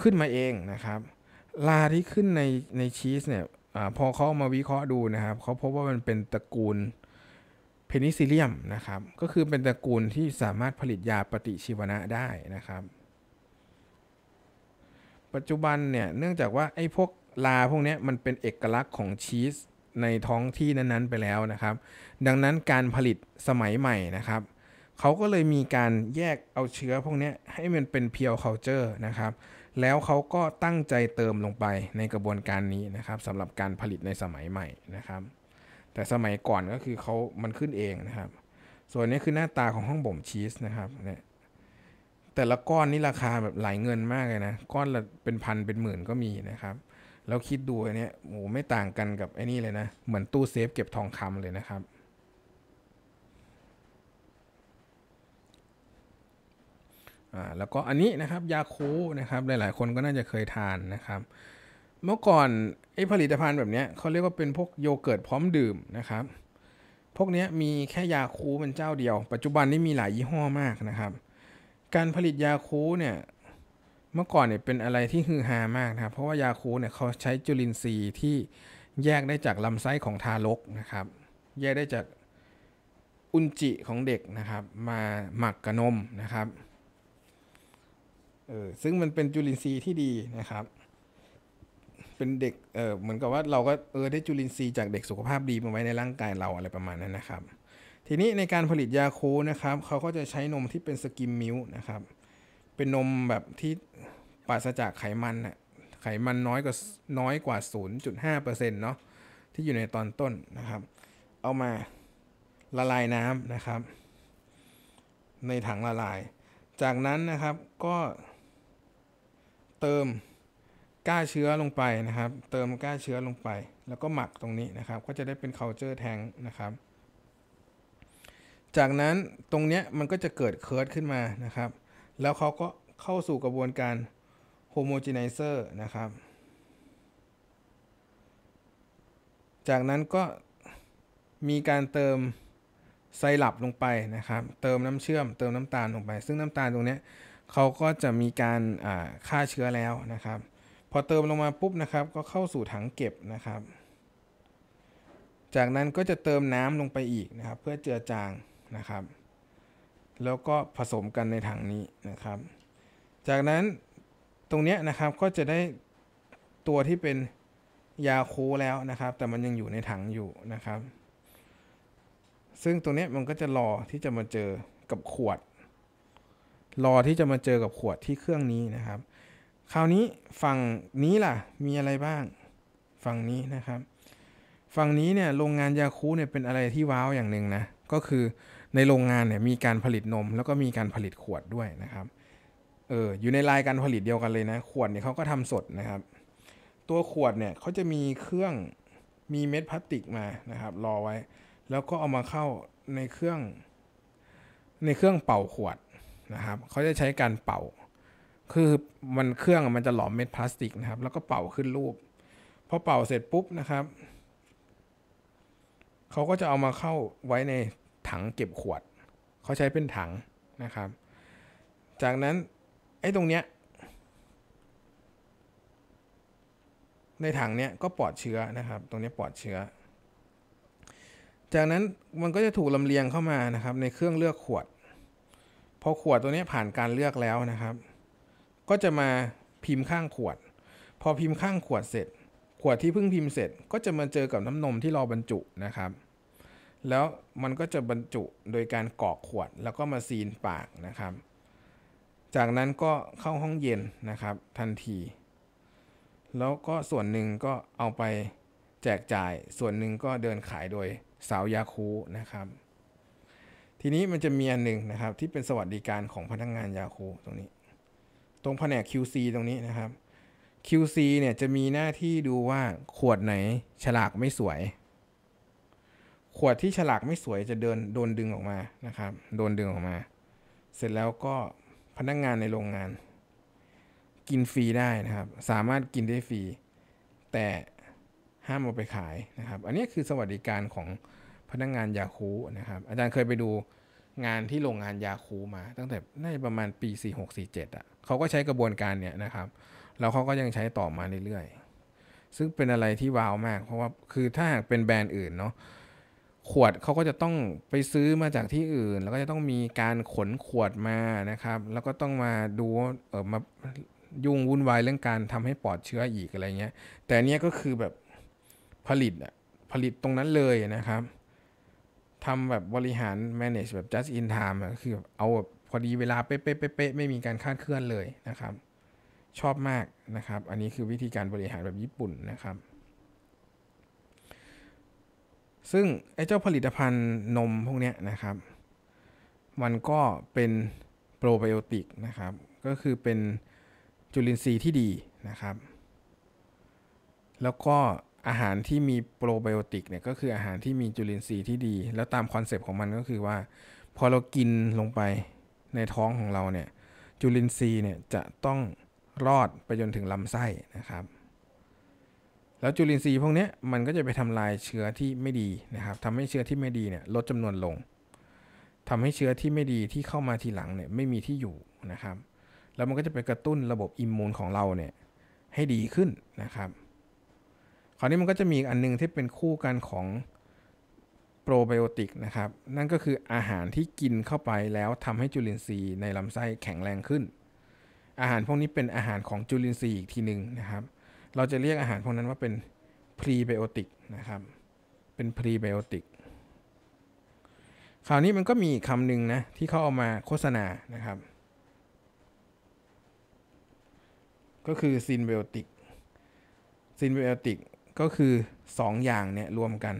ขึ้นมาเองนะครับ ลาที่ขึ้นในในชีสเนี่ยอพอเขามาวิเคราะห์ดูนะครับเขาพบว่ามันเป็นตระกูลนิซิลเลียมนะครับ ก็คือเป็นตระกูลที่สามารถผลิตยาปฏิชีวนะได้นะครับ ปัจจุบันเนี่ยเนื่องจากว่าไอ้พวกลาพวกนี้มันเป็นเอกลักษณ์ของชีสในท้องที่นั้นๆไปแล้วนะครับดังนั้นการผลิตสมัยใหม่นะครับ เขาก็เลยมีการแยกเอาเชื้อพวกนี้ให้มันเป็นเพียวเคาเจอร์นะครับ แล้วเขาก็ตั้งใจเติมลงไปในกระบวนการนี้นะครับสำหรับการผลิตในสมัยใหม่นะครับแต่สมัยก่อนก็คือเขามันขึ้นเองนะครับ ส่วนนี้คือหน้าตาของห้องบ่มชีสนะครับเนี่ยแต่ละก้อนนี่ราคาแบบหลายเงินมากเลยนะ ก้อนละเป็นพันเป็นหมื่นก็มีนะครับ แล้วคิดดูเนี่ยโอ้ไม่ต่างกันกับไอ้นี่เลยนะ เหมือนตู้เซฟเก็บทองคำเลยนะครับ อ่า แล้วก็อันนี้นะครับยาคูนะครับ หลาย ๆ คนก็น่าจะเคยทานนะครับเมื่อก่อนไอ้ผลิตภัณฑ์แบบนี้เขาเรียกว่าเป็นพวกโยเกิร์ตพร้อมดื่มนะครับ พวกนี้มีแค่ยาคูเป็นเจ้าเดียว ปัจจุบันนี้มีหลายยี่ห้อมากนะครับ การผลิตยาคูเนี่ยเมื่อก่อนเนี่ยเป็นอะไรที่ฮือฮามากนะครับ เพราะว่ายาคูเนี่ยเขาใช้จุลินทรีย์ที่แยกได้จากลำไส้ของทารกนะครับ แยกได้จากอุจจิของเด็กนะครับ มาหมักกับนมนะครับ เออซึ่งมันเป็นจุลินทรีย์ที่ดีนะครับเป็นเด็ก เออเหมือนกับว่าเราก็เออได้จุลินทรีย์จากเด็กสุขภาพดีมาไว้ในร่างกายเราอะไรประมาณนั้นนะครับ ทีนี้ในการผลิตยาโคนะครับ เขาก็จะใช้นมที่เป็นสกิมมิลนะครับ เป็นนมแบบที่ปราศจากไขมัน่ะ ไขมันน้อยกว่า น้อยกว่า 0.5%เนาะ ที่อยู่ในตอนต้นนะครับ เอามาละลายน้ำนะครับ ในถังละลาย จากนั้นนะครับก็เติมก้าเชื้อลงไปนะครับ เติมก้าเชื้อลงไป แล้วก็หมักตรงนี้นะครับ ก็จะได้เป็น culture tank นะครับ จากนั้นตรงเนี้ยมันก็จะเกิดเคิร์ดขึ้นมานะครับ แล้วเขาก็เข้าสู่กระบวนการ homogenizer นะครับ จากนั้นก็มีการเติมไซรัปลงไปนะครับ เติมน้ำเชื่อม เติมน้ำตาลลงไป ซึ่งน้ำตาลตรงเนี้ยเขาก็จะมีการฆ่าเชื้อแล้วนะครับพอเติมลงมาปุ๊บนะครับ ก็เข้าสู่ถังเก็บนะครับ จากนั้นก็จะเติมน้ำลงไปอีกนะครับ เพื่อเจือจางนะครับ แล้วก็ผสมกันในถังนี้นะครับ จากนั้นตรงนี้นะครับก็จะได้ตัวที่เป็นยาคูแล้วนะครับ แต่มันยังอยู่ในถังอยู่นะครับ ซึ่งตรงนี้มันก็จะรอที่จะมาเจอกับขวดรอที่จะมาเจอกับขวดที่เครื่องนี้นะครับคราวนี้ฝั่งนี้ล่ะ มีอะไรบ้าง ฝั่งนี้นะครับฝั่งนี้เนี่ยโรงงานยาคูเนี่ยเป็นอะไรที่ว้าวอย่างหนึ่งนะ ก็คือในโรงงานเนี่ยมีการผลิตนม แล้วก็มีการผลิตขวดด้วยนะครับ เอออยู่ในรายการผลิตเดียวกันเลยนะขวดเนี่ยเขาก็ทำสดนะครับ ตัวขวดเนี่ยเขาจะมีเครื่องมีเม็ดพลาสติกมานะครับ รอไว้ แล้วก็เอามาเข้าในเครื่องในเครื่องเป่าขวดนะครับเขาจะใช้การเป่าคือมันเครื่องมันจะหลอมเม็ดพลาสติกนะครับ แล้วก็เป่าขึ้นรูป พอเป่าเสร็จปุ๊บนะครับ เขาก็จะเอามาเข้าไว้ในถังเก็บขวด เขาใช้เป็นถังนะครับ จากนั้นไอ้ตรงเนี้ย ในถังเนี้ยก็ปลอดเชื้อนะครับ ตรงนี้ปลอดเชื้อ จากนั้นมันก็จะถูกลำเลียงเข้ามานะครับ ในเครื่องเลือกขวด พอขวดตัวนี้ผ่านการเลือกแล้วนะครับก็จะมาพิมพ์ข้างขวด พอพิมพ์ข้างขวดเสร็จ ขวดที่เพิ่งพิมพ์เสร็จ ก็จะมาเจอกับน้ำนมที่รอบรรจุนะครับ แล้วมันก็จะบรรจุโดยการกรอกขวดแล้วก็มาซีนปากนะครับ จากนั้นก็เข้าห้องเย็นนะครับทันที แล้วก็ส่วนหนึ่งก็เอาไปแจกจ่าย ส่วนหนึ่งก็เดินขายโดยสาวยาคูนะครับ ทีนี้มันจะมีอันหนึ่งนะครับที่เป็นสวัสดิการของพนักงงานยาคูตรงนี้ตรงแผนก QC ตรงนี้นะครับ QC เนี่ยจะมีหน้าที่ดูว่าขวดไหนฉลากไม่สวย ขวดที่ฉลากไม่สวยจะเดินโดนดึงออกมานะครับโดนดึงออกมา เสร็จแล้วก็พนักงงานในโรงงาน กินฟรีได้นะครับ สามารถกินได้ฟรีแต่ห้ามเอาไปขายนะครับ อันนี้คือสวัสดิการของพนักงงานยาคูนะครับ อาจารย์เคยไปดูงานที่โรงงานยาคูมาตั้งแต่น่าจะประมาณปี 4647อะ่ะเขาก็ใช้กระบวนการเนี่ยนะครับแล้วเขาก็ยังใช้ต่อมาเรื่อยๆซึ่งเป็นอะไรที่ว้าวมาก เพราะว่าคือถ้าหากเป็นแบรนด์อื่นเนาะขวดเขาก็จะต้องไปซื้อมาจากที่อื่น แล้วก็จะต้องมีการขนขวดมานะครับ แล้วก็ต้องมาดูเออมายุ่งวุ่นวายเรื่องการทำให้ปลอดเชื้ออีกอะไรเงี้ยแต่เนี้ยก็คือแบบผลิตอะผลิตตรงนั้นเลยนะครับทำแบบบริหาร manage แบบ just in time คือเอาพอดีเวลาเป๊ะเป๊ะเป๊ะไม่มีการคาดเคลื่อนเลยนะครับ ชอบมากนะครับอันนี้คือวิธีการบริหารแบบญี่ปุ่นนะครับ ซึ่งไอ้เจ้าผลิตภัณฑ์นมพวกนี้นะครับ มันก็เป็นโปรไบโอติกนะครับก็คือเป็นจุลินทรีย์ที่ดีนะครับ แล้วก็อาหารที่มีโปรไบโอติกเนี่ยก็คืออาหารที่มีจุลินทรีย์ที่ดี แล้วตามคอนเซปต์ของมันก็คือว่า พอเรากินลงไปในท้องของเราเนี่ยจุลินทรีย์เนี่ยจะต้องรอดไปจนถึงลำไส้นะครับ แล้วจุลินทรีย์พวกนี้มันก็จะไปทำลายเชื้อที่ไม่ดีนะครับทำให้เชื้อที่ไม่ดีเนี่ยลดจำนวนลงทำให้เชื้อที่ไม่ดีที่เข้ามาทีหลังเนี่ยไม่มีที่อยู่นะครับแล้วมันก็จะไปกระตุ้นระบบอิมมูนของเราเนี่ยให้ดีขึ้นนะครับคราวนี้ มันก็จะมีอันนึงที่เป็นคู่กันของ โปรไบโอติก นะครับ นั่นก็คืออาหารที่กินเข้าไปแล้วทำให้จุลินทรีย์ในลำไส้แข็งแรงขึ้น อาหารพวกนี้เป็นอาหารของจุลินทรีย์อีกทีหนึ่งนะครับ เราจะเรียกอาหารพวกนั้นว่าเป็นพรีไบโอติกนะครับเป็นพรีไบโอติกคราวนี้มันก็มีคำหนึ่งนะ ที่เขาเอามาโฆษณานะครับ ก็คือซินไบโอติกซินไบโอติกก็คือ 2 อย่างเนี่ยรวมกัน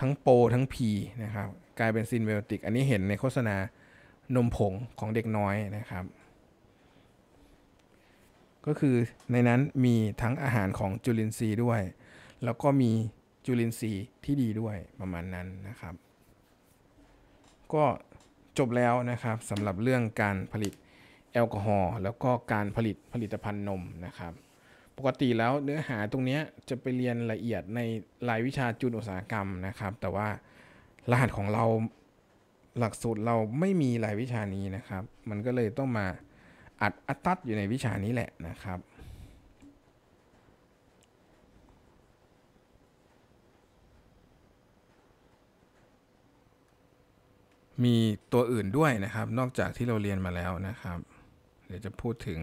ทั้งโปทั้ง P นะครับกลายเป็นซินเบลติก อันนี้เห็นในโฆษณานมผงของเด็กน้อยนะครับ ก็คือในนั้นมีทั้งอาหารของจุลินทรีย์ด้วย แล้วก็มีจุลินทรีย์ที่ดีด้วยประมาณนั้นนะครับ ก็จบแล้วนะครับสำหรับเรื่องการผลิตแอลกอฮอล์แล้วก็การผลิตผลิตภัณฑ์นมนะครับปกติแล้วเนื้อหาตรงนี้จะไปเรียนละเอียดในรายวิชาจุลอุตสาหกรรมนะครับแต่ว่ารหัสของเราหลักสูตรเราไม่มีรายวิชานี้นะครับมันก็เลยต้องมาอัดอัตัดอยู่ในวิชานี้แหละนะครับ มีตัวอื่นด้วยนะครับนอกจากที่เราเรียนมาแล้วนะครับ เดี๋ยวจะพูดถึง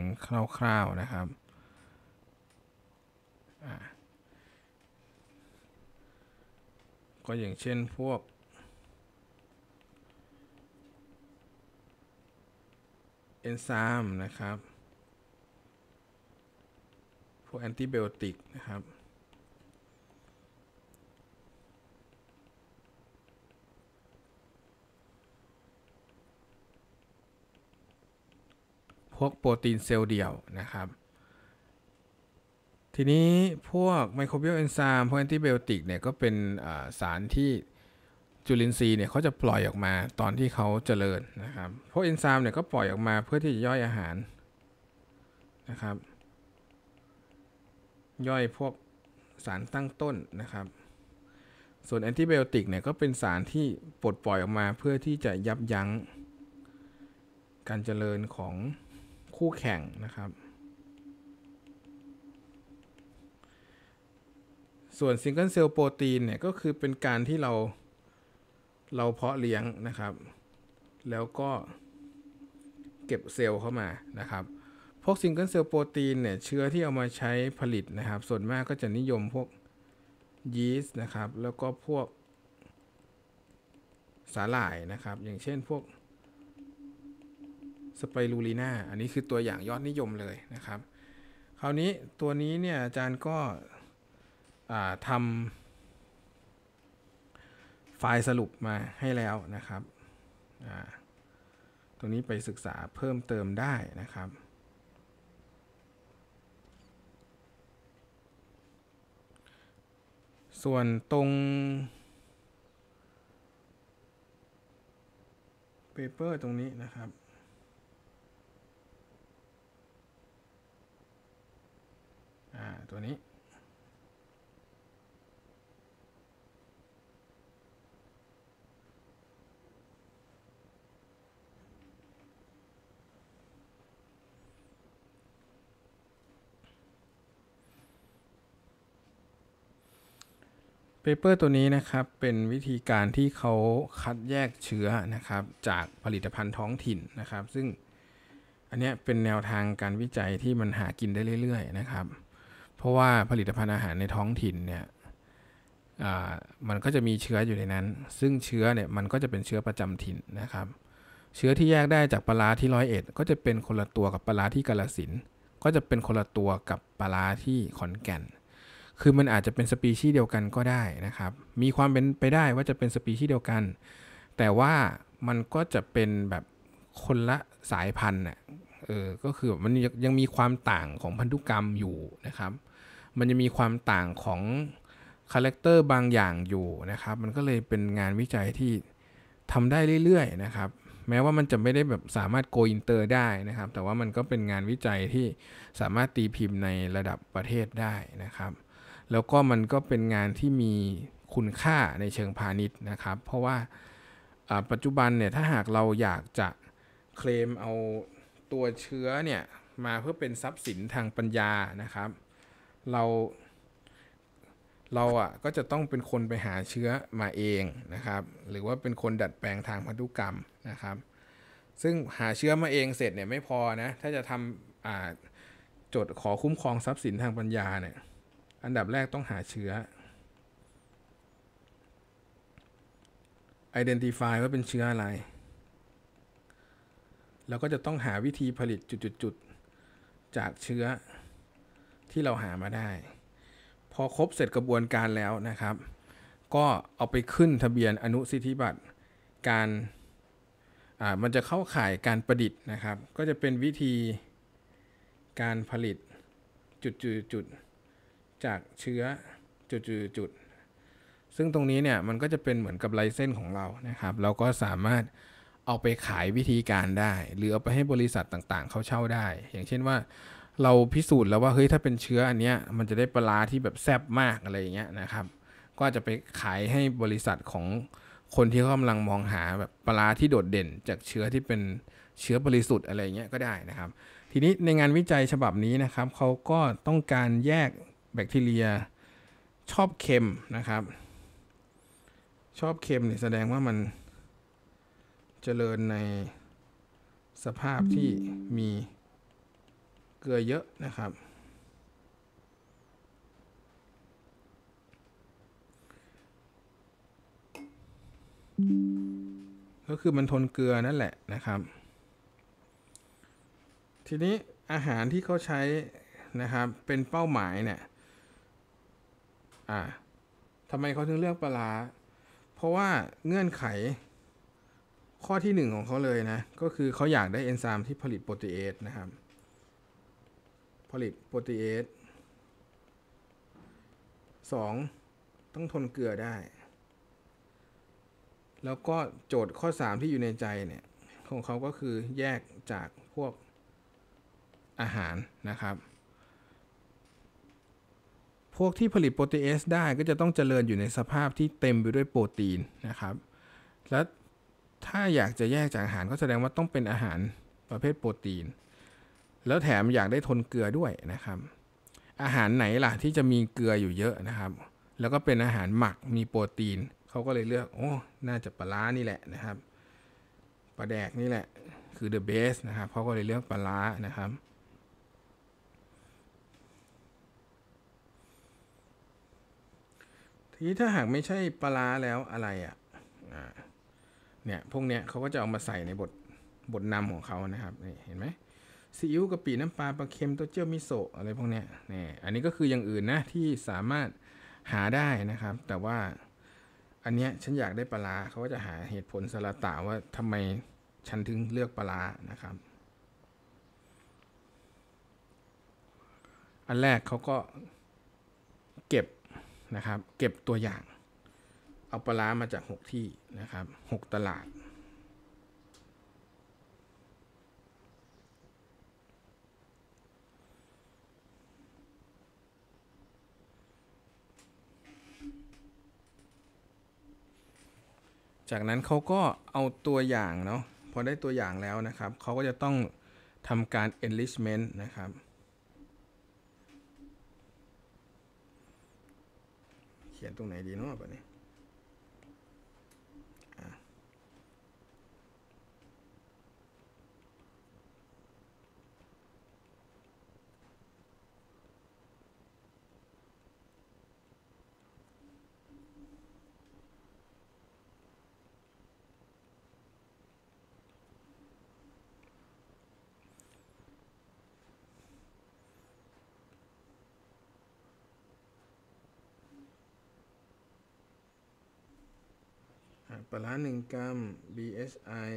คร่าว ๆนะครับก็อย่างเช่นพวกเอนไซม์นะครับ พวกแอนติบบโอติกนะครับ พวกโปรตีนเซลล์เดี่ยวนะครับทีนี้พวก ไมโครเบียลเอนไซม์พวกแอนติไบโอติกเนี่ยก็เป็นสารที่จุลินทรีย์เนี่ยเขาจะปล่อยออกมาตอนที่เขาเจริญนะครับพวกเอนไซม์เนี่ยก็ปล่อยออกมาเพื่อที่จะย่อยอาหารนะครับ ย่อยพวกสารตั้งต้นนะครับส่วนแอนติไบโอติกเนี่ยก็เป็นสารที่ปลดปล่อยออกมาเพื่อที่จะยับยั้ง การเจริญของคู่แข่งนะครับส่วนซิงเกิลเซลล์โปรตีนเนี่ยก็คือเป็นการที่เราเราเพาะเลี้ยงนะครับ แล้วก็เก็บเซลล์เข้ามานะครับพวกซิงเกิลเซลล์โปรตีนเนี่ยเชื้อที่เอามาใช้ผลิตนะครับ ส่วนมากก็จะนิยมพวกยีสต์นะครับ แล้วก็พวกสาหร่ายนะครับ อย่างเช่นพวกสไปรูลีนาอันนี้คือตัวอย่างยอดนิยมเลยนะครับ คราวนี้ตัวนี้เนี่ยอาจารย์ก็ทำไฟล์ สรุปมาให้แล้วนะครับ ตรงนี้ไปศึกษาเพิ่มเติมได้นะครับ ส่วนตรง paper ตรงนี้นะครับ ตัวนี้ปเปอร์ตัวนี้นะครับเป็นวิธีการที่เขาคัดแยกเชื้อนะครับจากผลิตภัณฑ์ท้องถิ่นนะครับ ซึ่งอันนี้เป็นแนวทางการวิจัยที่มันหากินได้เรื่อย ๆนะครับ เพราะว่าผลิตภัณฑ์อาหารในท้องถิ่นเนี่ยมันก็จะมีเชื้ออยู่ในนั้น ซึ่งเชื้อเนี่ยมันก็จะเป็นเชื้อประจำถิ่นนะครับ เชื้อที่แยกได้จากปลาที่ร้อยเอ็ดก็จะเป็นคนละตัวกับปลาที่กาลสินก็จะเป็นคนละตัวกับปลาที่ขอนแก่นคือมันอาจจะเป็นสปีชีส์เดียวกันก็ได้นะครับ มีความเป็นไปได้ว่าจะเป็นสปีชีส์เดียวกัน แต่ว่ามันก็จะเป็นแบบคนละสายพันธุ์น่ะเออ ก็คือมันยังมีความต่างของพันธุกรรมอยู่นะครับ มันจะมีความต่างของคาแรคเตอร์บางอย่างอยู่นะครับ มันก็เลยเป็นงานวิจัยที่ทำได้เรื่อยๆนะครับ แม้ว่ามันจะไม่ได้แบบสามารถโกอินเตอร์ได้นะครับ แต่ว่ามันก็เป็นงานวิจัยที่สามารถตีพิมพ์ในระดับประเทศได้นะครับแล้วก็มันก็เป็นงานที่มีคุณค่าในเชิงพาณิชย์นะครับ เพราะว่าปัจจุบันเนี่ยถ้าหากเราอยากจะเคลมเอาตัวเชื้อเนี่ยมาเพื่อเป็นทรัพย์สินทางปัญญานะครับ เราเราอ่ะก็จะต้องเป็นคนไปหาเชื้อมาเองนะครับ หรือว่าเป็นคนดัดแปลงทางพันธุกรรมนะครับ ซึ่งหาเชื้อมาเองเสร็จเนี่ยไม่พอนะถ้าจะทำจดขอคุ้มครองทรัพย์สินทางปัญญาเนี่ยอันดับแรกต้องหาเชื้อ identify ว่าเป็นเชื้ออะไร แล้วก็จะต้องหาวิธีผลิตจุดๆจากเชื้อที่เราหามาได้ พอครบเสร็จกระบวนการแล้วนะครับ ก็เอาไปขึ้นทะเบียนอนุสิทธิบัตรการมันจะเข้าข่ายการประดิษฐ์นะครับ ก็จะเป็นวิธีการผลิตจุดๆจากเชื้อจุดๆซึ่งตรงนี้เนี่ยมันก็จะเป็นเหมือนกับไลเส้นของเรา นะครับ เราก็สามารถเอาไปขายวิธีการได้หรือเอาไปให้บริษัทต่างๆ เขาเช่าได้ อย่างเช่นว่าเราพิสูจน์แล้วว่าเฮ้ยถ้าเป็นเชื้ออันเนี้ยมันจะได้ปลาที่แบบแซ่บมากอะไรอย่างเงี้ยนะครับ ก็จะไปขายให้บริษัทของคนที่กำลังมองหาแบบปลาที่โดดเด่น จากเชื้อที่เป็นเชื้อบริสุทธิ์อะไรเงี้ยก็ได้นะครับ ทีนี้ในงานวิจัยฉบับนี้นะครับเขาก็ต้องการแยกแบคทีเรียชอบเค็มนะครับ ชอบเค็มเนี่ยแสดงว่ามันเจริญในสภาพที่มีเกลือเยอะนะครับ ก็คือมันทนเกลือนั่นแหละนะครับ ทีนี้อาหารที่เขาใช้นะครับเป็นเป้าหมายเนี่ยอ่าทำไมเขาถึงเลือกปลา เพราะว่าเงื่อนไขข้อที่หนึ่งของเขาเลยนะ ก็คือเขาอยากได้เอนไซม์ที่ผลิตโปรตีเอสนะครับ ผลิตโปรตีเอสสอง ต้องทนเกลือได้ แล้วก็โจทย์ข้อสามที่อยู่ในใจเนี่ย ของเขาก็คือแยกจากพวกอาหารนะครับพวกที่ผลิตโปรตีเอสได้ก็จะต้องเจริญอยู่ในสภาพที่เต็มไปด้วยโปรตีนนะครับ และถ้าอยากจะแยกจากอาหารก็แสดงว่าต้องเป็นอาหารประเภทโปรตีน แล้วแถมอยากได้ทนเกลือด้วยนะครับ อาหารไหนล่ะ ที่จะมีเกลืออยู่เยอะนะครับ แล้วก็เป็นอาหารหมักมีโปรตีนเขาก็เลยเลือกโอ้ น่าจะปลาร้นี่แหละนะครับปลาแดกนี่แหละคือ the best นะครับเขาก็เลยเลือกปลาร้านะครับทีนี้ถ้าหากไม่ใช่ปลาแล้วอะไรอะ่ะเนี่ยพวกเนี้ยเขาก็จะเอามาใส่ในบทบทนำของเขานะครับนี่เห็นไหมซีอิ๊วกะปิน้ำปลาปลาเค็มตัวเจียวมิโซะอะไรพวกเนี้ยนี่อันนี้ก็คืออย่างอื่นนะที่สามารถหาได้นะครับ แต่ว่าอันเนี้ยฉันอยากได้ปลาเขาก็จะหาเหตุผลสลาตาว่าทำไมฉันถึงเลือกปลานะครับอันแรกเขาก็เก็บนะครับเก็บตัวอย่าง เอาปลามาจาก 6 ที่นะครับ 6 ตลาด จากนั้นเขาก็เอาตัวอย่างเนาะพอได้ตัวอย่างแล้วนะครับ เขาก็จะต้องทำการ e n r i c h m e n t นะครับเขียนตรงไหนดีเนาะแบบนี้ปลาหนึ่งกรัม BSI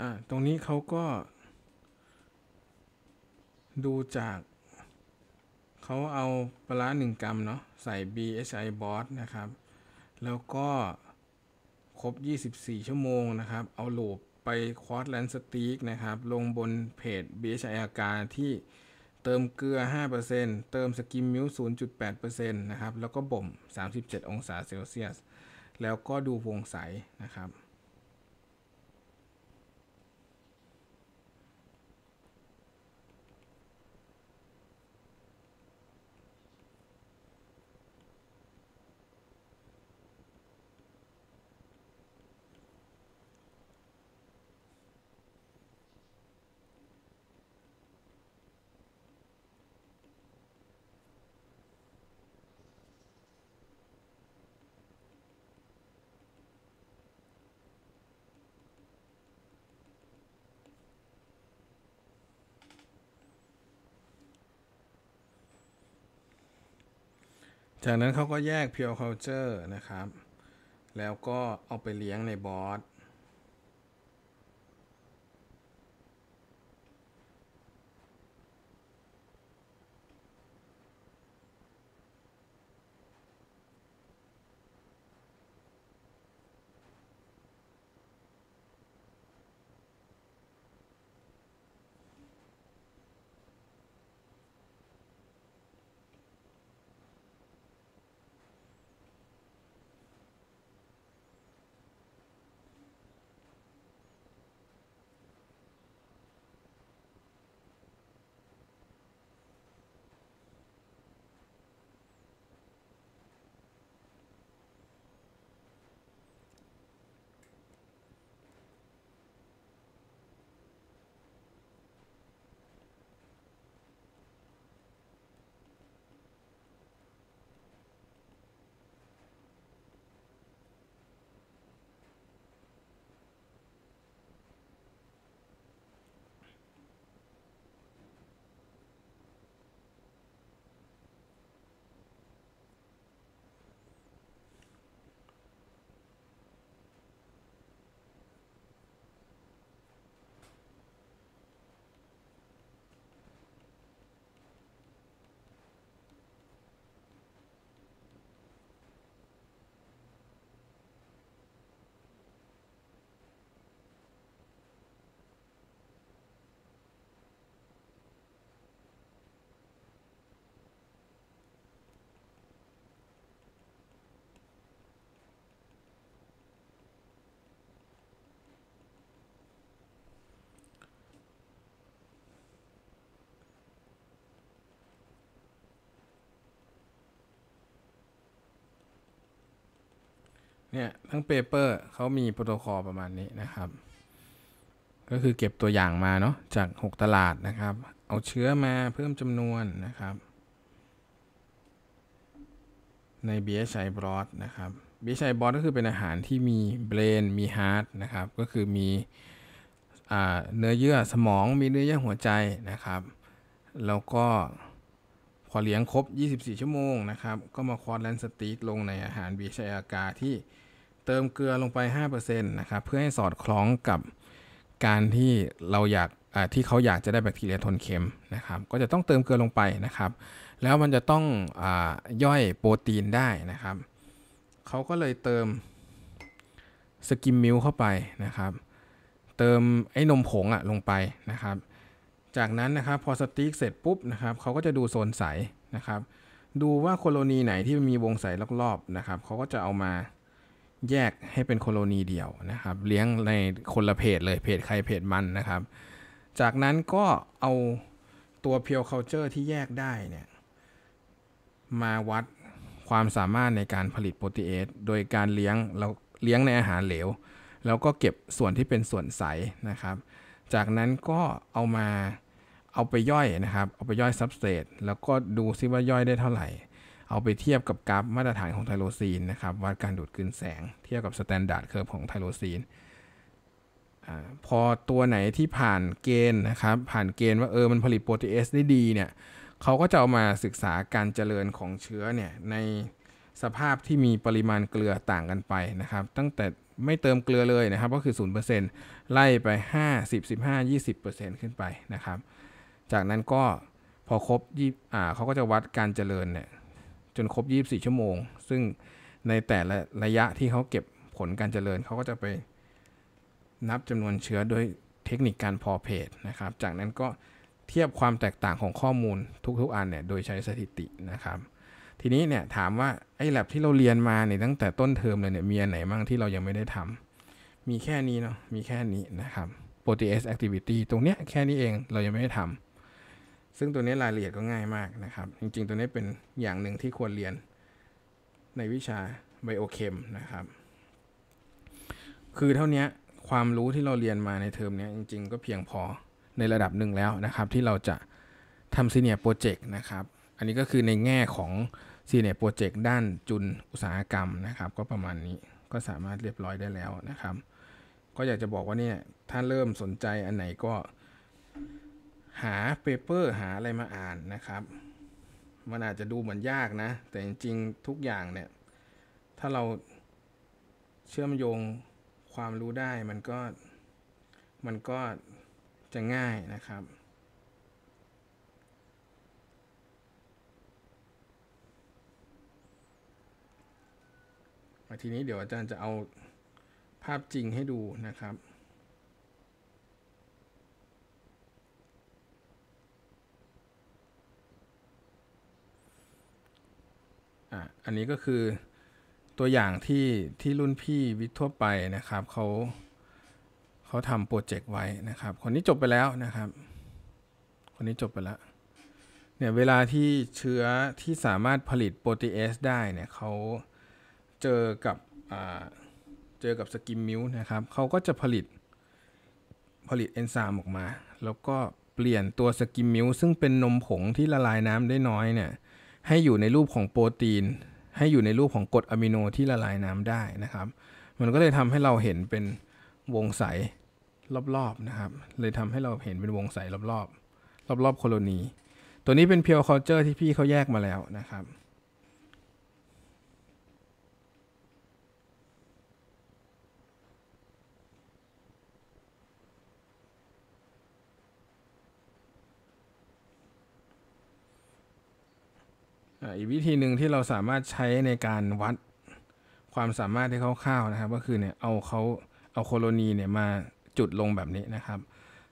อ่าตรงนี้เขาก็ดูจาก เขาเอาปลาหนึ่งกรัมเนาะใส่ BHI Boss นะครับ แล้วก็ครบ 24 ชั่วโมงนะครับ เอาหลบไปคอร์สแลนสตีกนะครับ ลงบนเพจ BHI อาการที่เติมเกลือ 5%เติมสกิมมิล0.8%นะครับแล้วก็บ่ม 37 องศาเซลเซียส แล้วก็ดูวงใสนะครับจากนั้นเขาก็แยก pure culture นะครับ แล้วก็เอาไปเลี้ยงในบอสเนี่ย ทั้งเปเปอร์เขามีโปรโตคอลประมาณนี้นะครับ ก็คือเก็บตัวอย่างมาเนาะจาก 6 ตลาดนะครับ เอาเชื้อมาเพิ่มจำนวนนะครับ ใน BSI broad นะครับ BSI broad ก็คือเป็นอาหารที่มีเบรนมีฮาร์ดนะครับก็คือมีเนื้อเยื่อสมองมีเนื้อเยื่อหัวใจนะครับ แล้วก็พอเลี้ยงครบ 24 ชั่วโมงนะครับ ก็มาคอร์แลนสตีกลงในอาหารบีชยากาที่เติมเกลือลงไป 5%นะครับ เพื่อให้สอดคล้องกับการที่เราอยากที่เขาอยากจะได้แบคทีเรียทนเค็มนะครับ ก็จะต้องเติมเกลือลงไปนะครับ แล้วมันจะต้องอย่อยโปรตีนได้นะครับ เขาก็เลยเติมสกิมมิลเข้าไปนะครับ เติมไอ้นมผงอะลงไปนะครับจากนั้นนะครับพอสติ๊กเสร็จปุ๊บนะครับเขาก็จะดูโซนใสนะครับ ดูว่าโคโลนีไหนที่มีวงใสรอบๆนะครับ เขาก็จะเอามาแยกให้เป็นโคโลนีเดียวนะครับ เลี้ยงในคนละเพจเลยเพจใครเพจมันนะครับ จากนั้นก็เอาตัวเพียวเคาเจอร์ที่แยกได้เนี่ยมาวัดความสามารถในการผลิตโปรตีเอสโดยการเลี้ยงเราเลี้ยงในอาหารเหลวแล้วก็เก็บส่วนที่เป็นส่วนใสนะครับจากนั้นก็เอามาเอาไปย่อยนะครับ เอาไปย่อยซับสเตรตแล้วก็ดูซิว่าย่อยได้เท่าไหร่ เอาไปเทียบกับกราฟมาตรฐานของไทโรซีนนะครับ วัดการดูดกลืนแสงเทียบกับสแตนดาร์ดเคอร์ฟของไทโรซีนอพอตัวไหนที่ผ่านเกณฑ์นะครับ ผ่านเกณฑ์ว่าเออมันผลิตโปรตีเอสได้ดีเนี่ยเขาก็จะเอามาศึกษาการเจริญของเชื้อเนี่ยในสภาพที่มีปริมาณเกลือต่างกันไปนะครับ ตั้งแต่ไม่เติมเกลือเลยนะครับก็คือ 0%ไล่ไป 50 15 20%ขึ้นไปนะครับ จากนั้นก็พอครบยี่อ่าเขาก็จะวัดการเจริญเนี่ยจนครบ 24 ชั่วโมง ซึ่งในแต่ละระยะที่เขาเก็บผลการเจริญเขาก็จะไปนับจำนวนเชื้อด้วยเทคนิคการพอเพจนะครับ จากนั้นก็เทียบความแตกต่างของข้อมูลทุกๆอันเนี่ยโดยใช้สถิตินะครับทีนี้เนี่ยถามว่าไอ้แลบที่เราเรียนมาเนี่ยตั้งแต่ต้นเทอมเลยเนี่ยมีอันไหนบ้างที่เรายังไม่ได้ทำ มีแค่นี้เนาะมีแค่นี้นะครับ protease activity ตรงเนี้ยแค่นี้เองเรายังไม่ได้ทำ ซึ่งตัวนี้รายละเอียดก็ง่ายมากนะครับ จริงๆ ตัวนี้เป็นอย่างหนึ่งที่ควรเรียนในวิชาไบโอเคมนะครับ คือเท่านี้ความรู้ที่เราเรียนมาในเทอมนี้จริงๆ ก็เพียงพอในระดับหนึ่งแล้วนะครับ ที่เราจะทำซีเนียร์โปรเจกต์นะครับ อันนี้ก็คือในแง่ของสี่เนี่ยโปรเจกต์ด้านจุนอุตสาหกรรมนะครับ ก็ประมาณนี้ก็สามารถเรียบร้อยได้แล้วนะครับ ก็อยากจะบอกว่าเนี่ย ถ้าเริ่มสนใจอันไหนก็ หาเปเปอร์หาอะไรมาอ่านนะครับ มันอาจจะดูเหมือนยากนะ แต่จริงๆทุกอย่างเนี่ย ถ้าเราเชื่อมโยงความรู้ได้มันก็มันก็จะง่ายนะครับทีนี้เดี๋ยวอาจารย์จะเอาภาพจริงให้ดูนะครับ อันนี้ก็คือตัวอย่างที่ที่รุ่นพี่วิทย์ทั่วไปนะครับเขาเขาทำโปรเจกต์ไว้นะครับ คนนี้จบไปแล้วนะครับ คนนี้จบไปแล้วเนี่ยเวลาที่เชื้อที่สามารถผลิตโปรตีเอสได้ เนี่ยเขาเจอกับเจอกับสกิมมิลนะครับเขาก็จะผลิตผลิตเอนไซม์ออกมา แล้วก็เปลี่ยนตัวสกิมมิลซึ่งเป็นนมผงที่ละลายน้ำได้น้อยเนี่ย ให้อยู่ในรูปของโปรตีน ให้อยู่ในรูปของกรดอะมิโนที่ละลายน้ำได้นะครับ มันก็เลยทำให้เราเห็นเป็นวงใสรอบๆนะครับ เลยทำให้เราเห็นเป็นวงใสรอบ ๆ รอบๆโคโลนี ตัวนี้เป็นเพียวคอลเจอร์ที่พี่เขาแยกมาแล้วนะครับอีกวิธีหนึ่งที่เราสามารถใช้ในการวัดความสามารถที่าข้าวๆนะครับ ก็คือเนี่ยเอาเขาเอาโคโลนีเนี่ยมาจุดลงแบบนี้นะครับ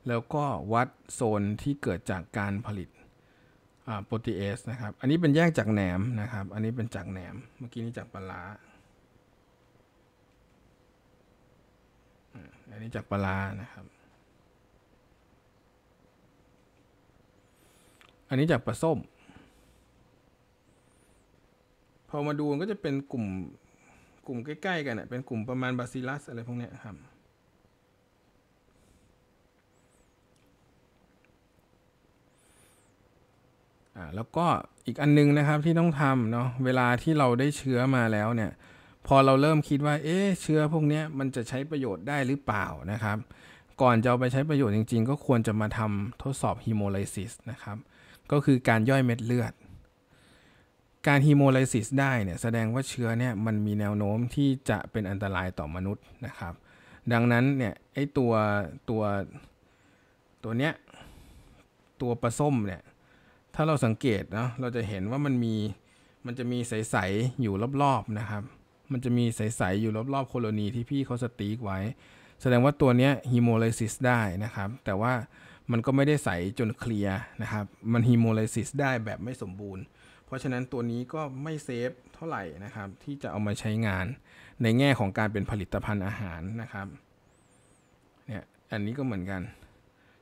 แล้วก็วัดโซนที่เกิดจากการผลิตโปรตีเอสนะครับ อันนี้เป็นแยกจากแหนมนะครับ อันนี้เป็นจากแหนมเมื่อกี้นี้จากปลาอันนี้จากปลานะครับ อันนี้จากปลาส้มพอมาดูก็จะเป็นกลุ่มกลุ่มใกล้ๆกันเนะ่ยเป็นกลุ่มประมาณบาซิลัสอะไรพวกเนี้ยครับ่าแล้วก็อีกอันนึงนะครับที่ต้องทำเนาะเวลาที่เราได้เชื้อมาแล้วเนี่ย พอเราเริ่มคิดว่าเอ๊เชื้อพวกนี้มันจะใช้ประโยชน์ได้หรือเปล่านะครับ ก่อนจะเอาไปใช้ประโยชน์จริงๆก็ควรจะมาทำทดสอบฮีโมไลซิสนะครับก็คือการย่อยเม็ดเลือดการฮีโมไลซิสได้เนี่ยแสดงว่าเชื้อเนี่ยมันมีแนวโน้มที่จะเป็นอันตรายต่อมนุษย์นะครับ ดังนั้นเนี่ยไอตัวตัวตัวเนี้ยตัวปลาส้มเนี่ยถ้าเราสังเกตเนาะเราจะเห็นว่ามันมี มันจะมีใสๆอยู่รอบๆนะครับ มันจะมีใสๆอยู่รอบ ๆโคโลนีที่พี่เขาสตีกไว้ แสดงว่าตัวเนี้ยฮีโมไลซิสได้นะครับแต่ว่ามันก็ไม่ได้ใสจนเคลียร์นะครับมันฮีโมไลซิสได้แบบไม่สมบูรณ์เพราะฉะนั้นตัวนี้ก็ไม่เซฟเท่าไหร่นะครับที่จะเอามาใช้งานในแง่ของการเป็นผลิตภัณฑ์อาหารนะครับเนี่ยอันนี้ก็เหมือนกัน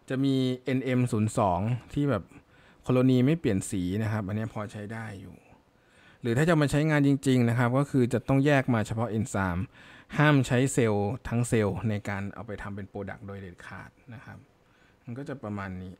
จะมี NM02 ที่แบบโคโลนีไม่เปลี่ยนสีนะครับอันนี้พอใช้ได้อยู่ หรือถ้าจะมาใช้งานจริง ๆนะครับ ก็คือจะต้องแยกมาเฉพาะเอนมห้ามใช้เซลล์ทั้งเซลล์ ในการเอาไปทำเป็นโปรดักต์โดยเด็ดขาดนะครับมันก็จะประมาณนี้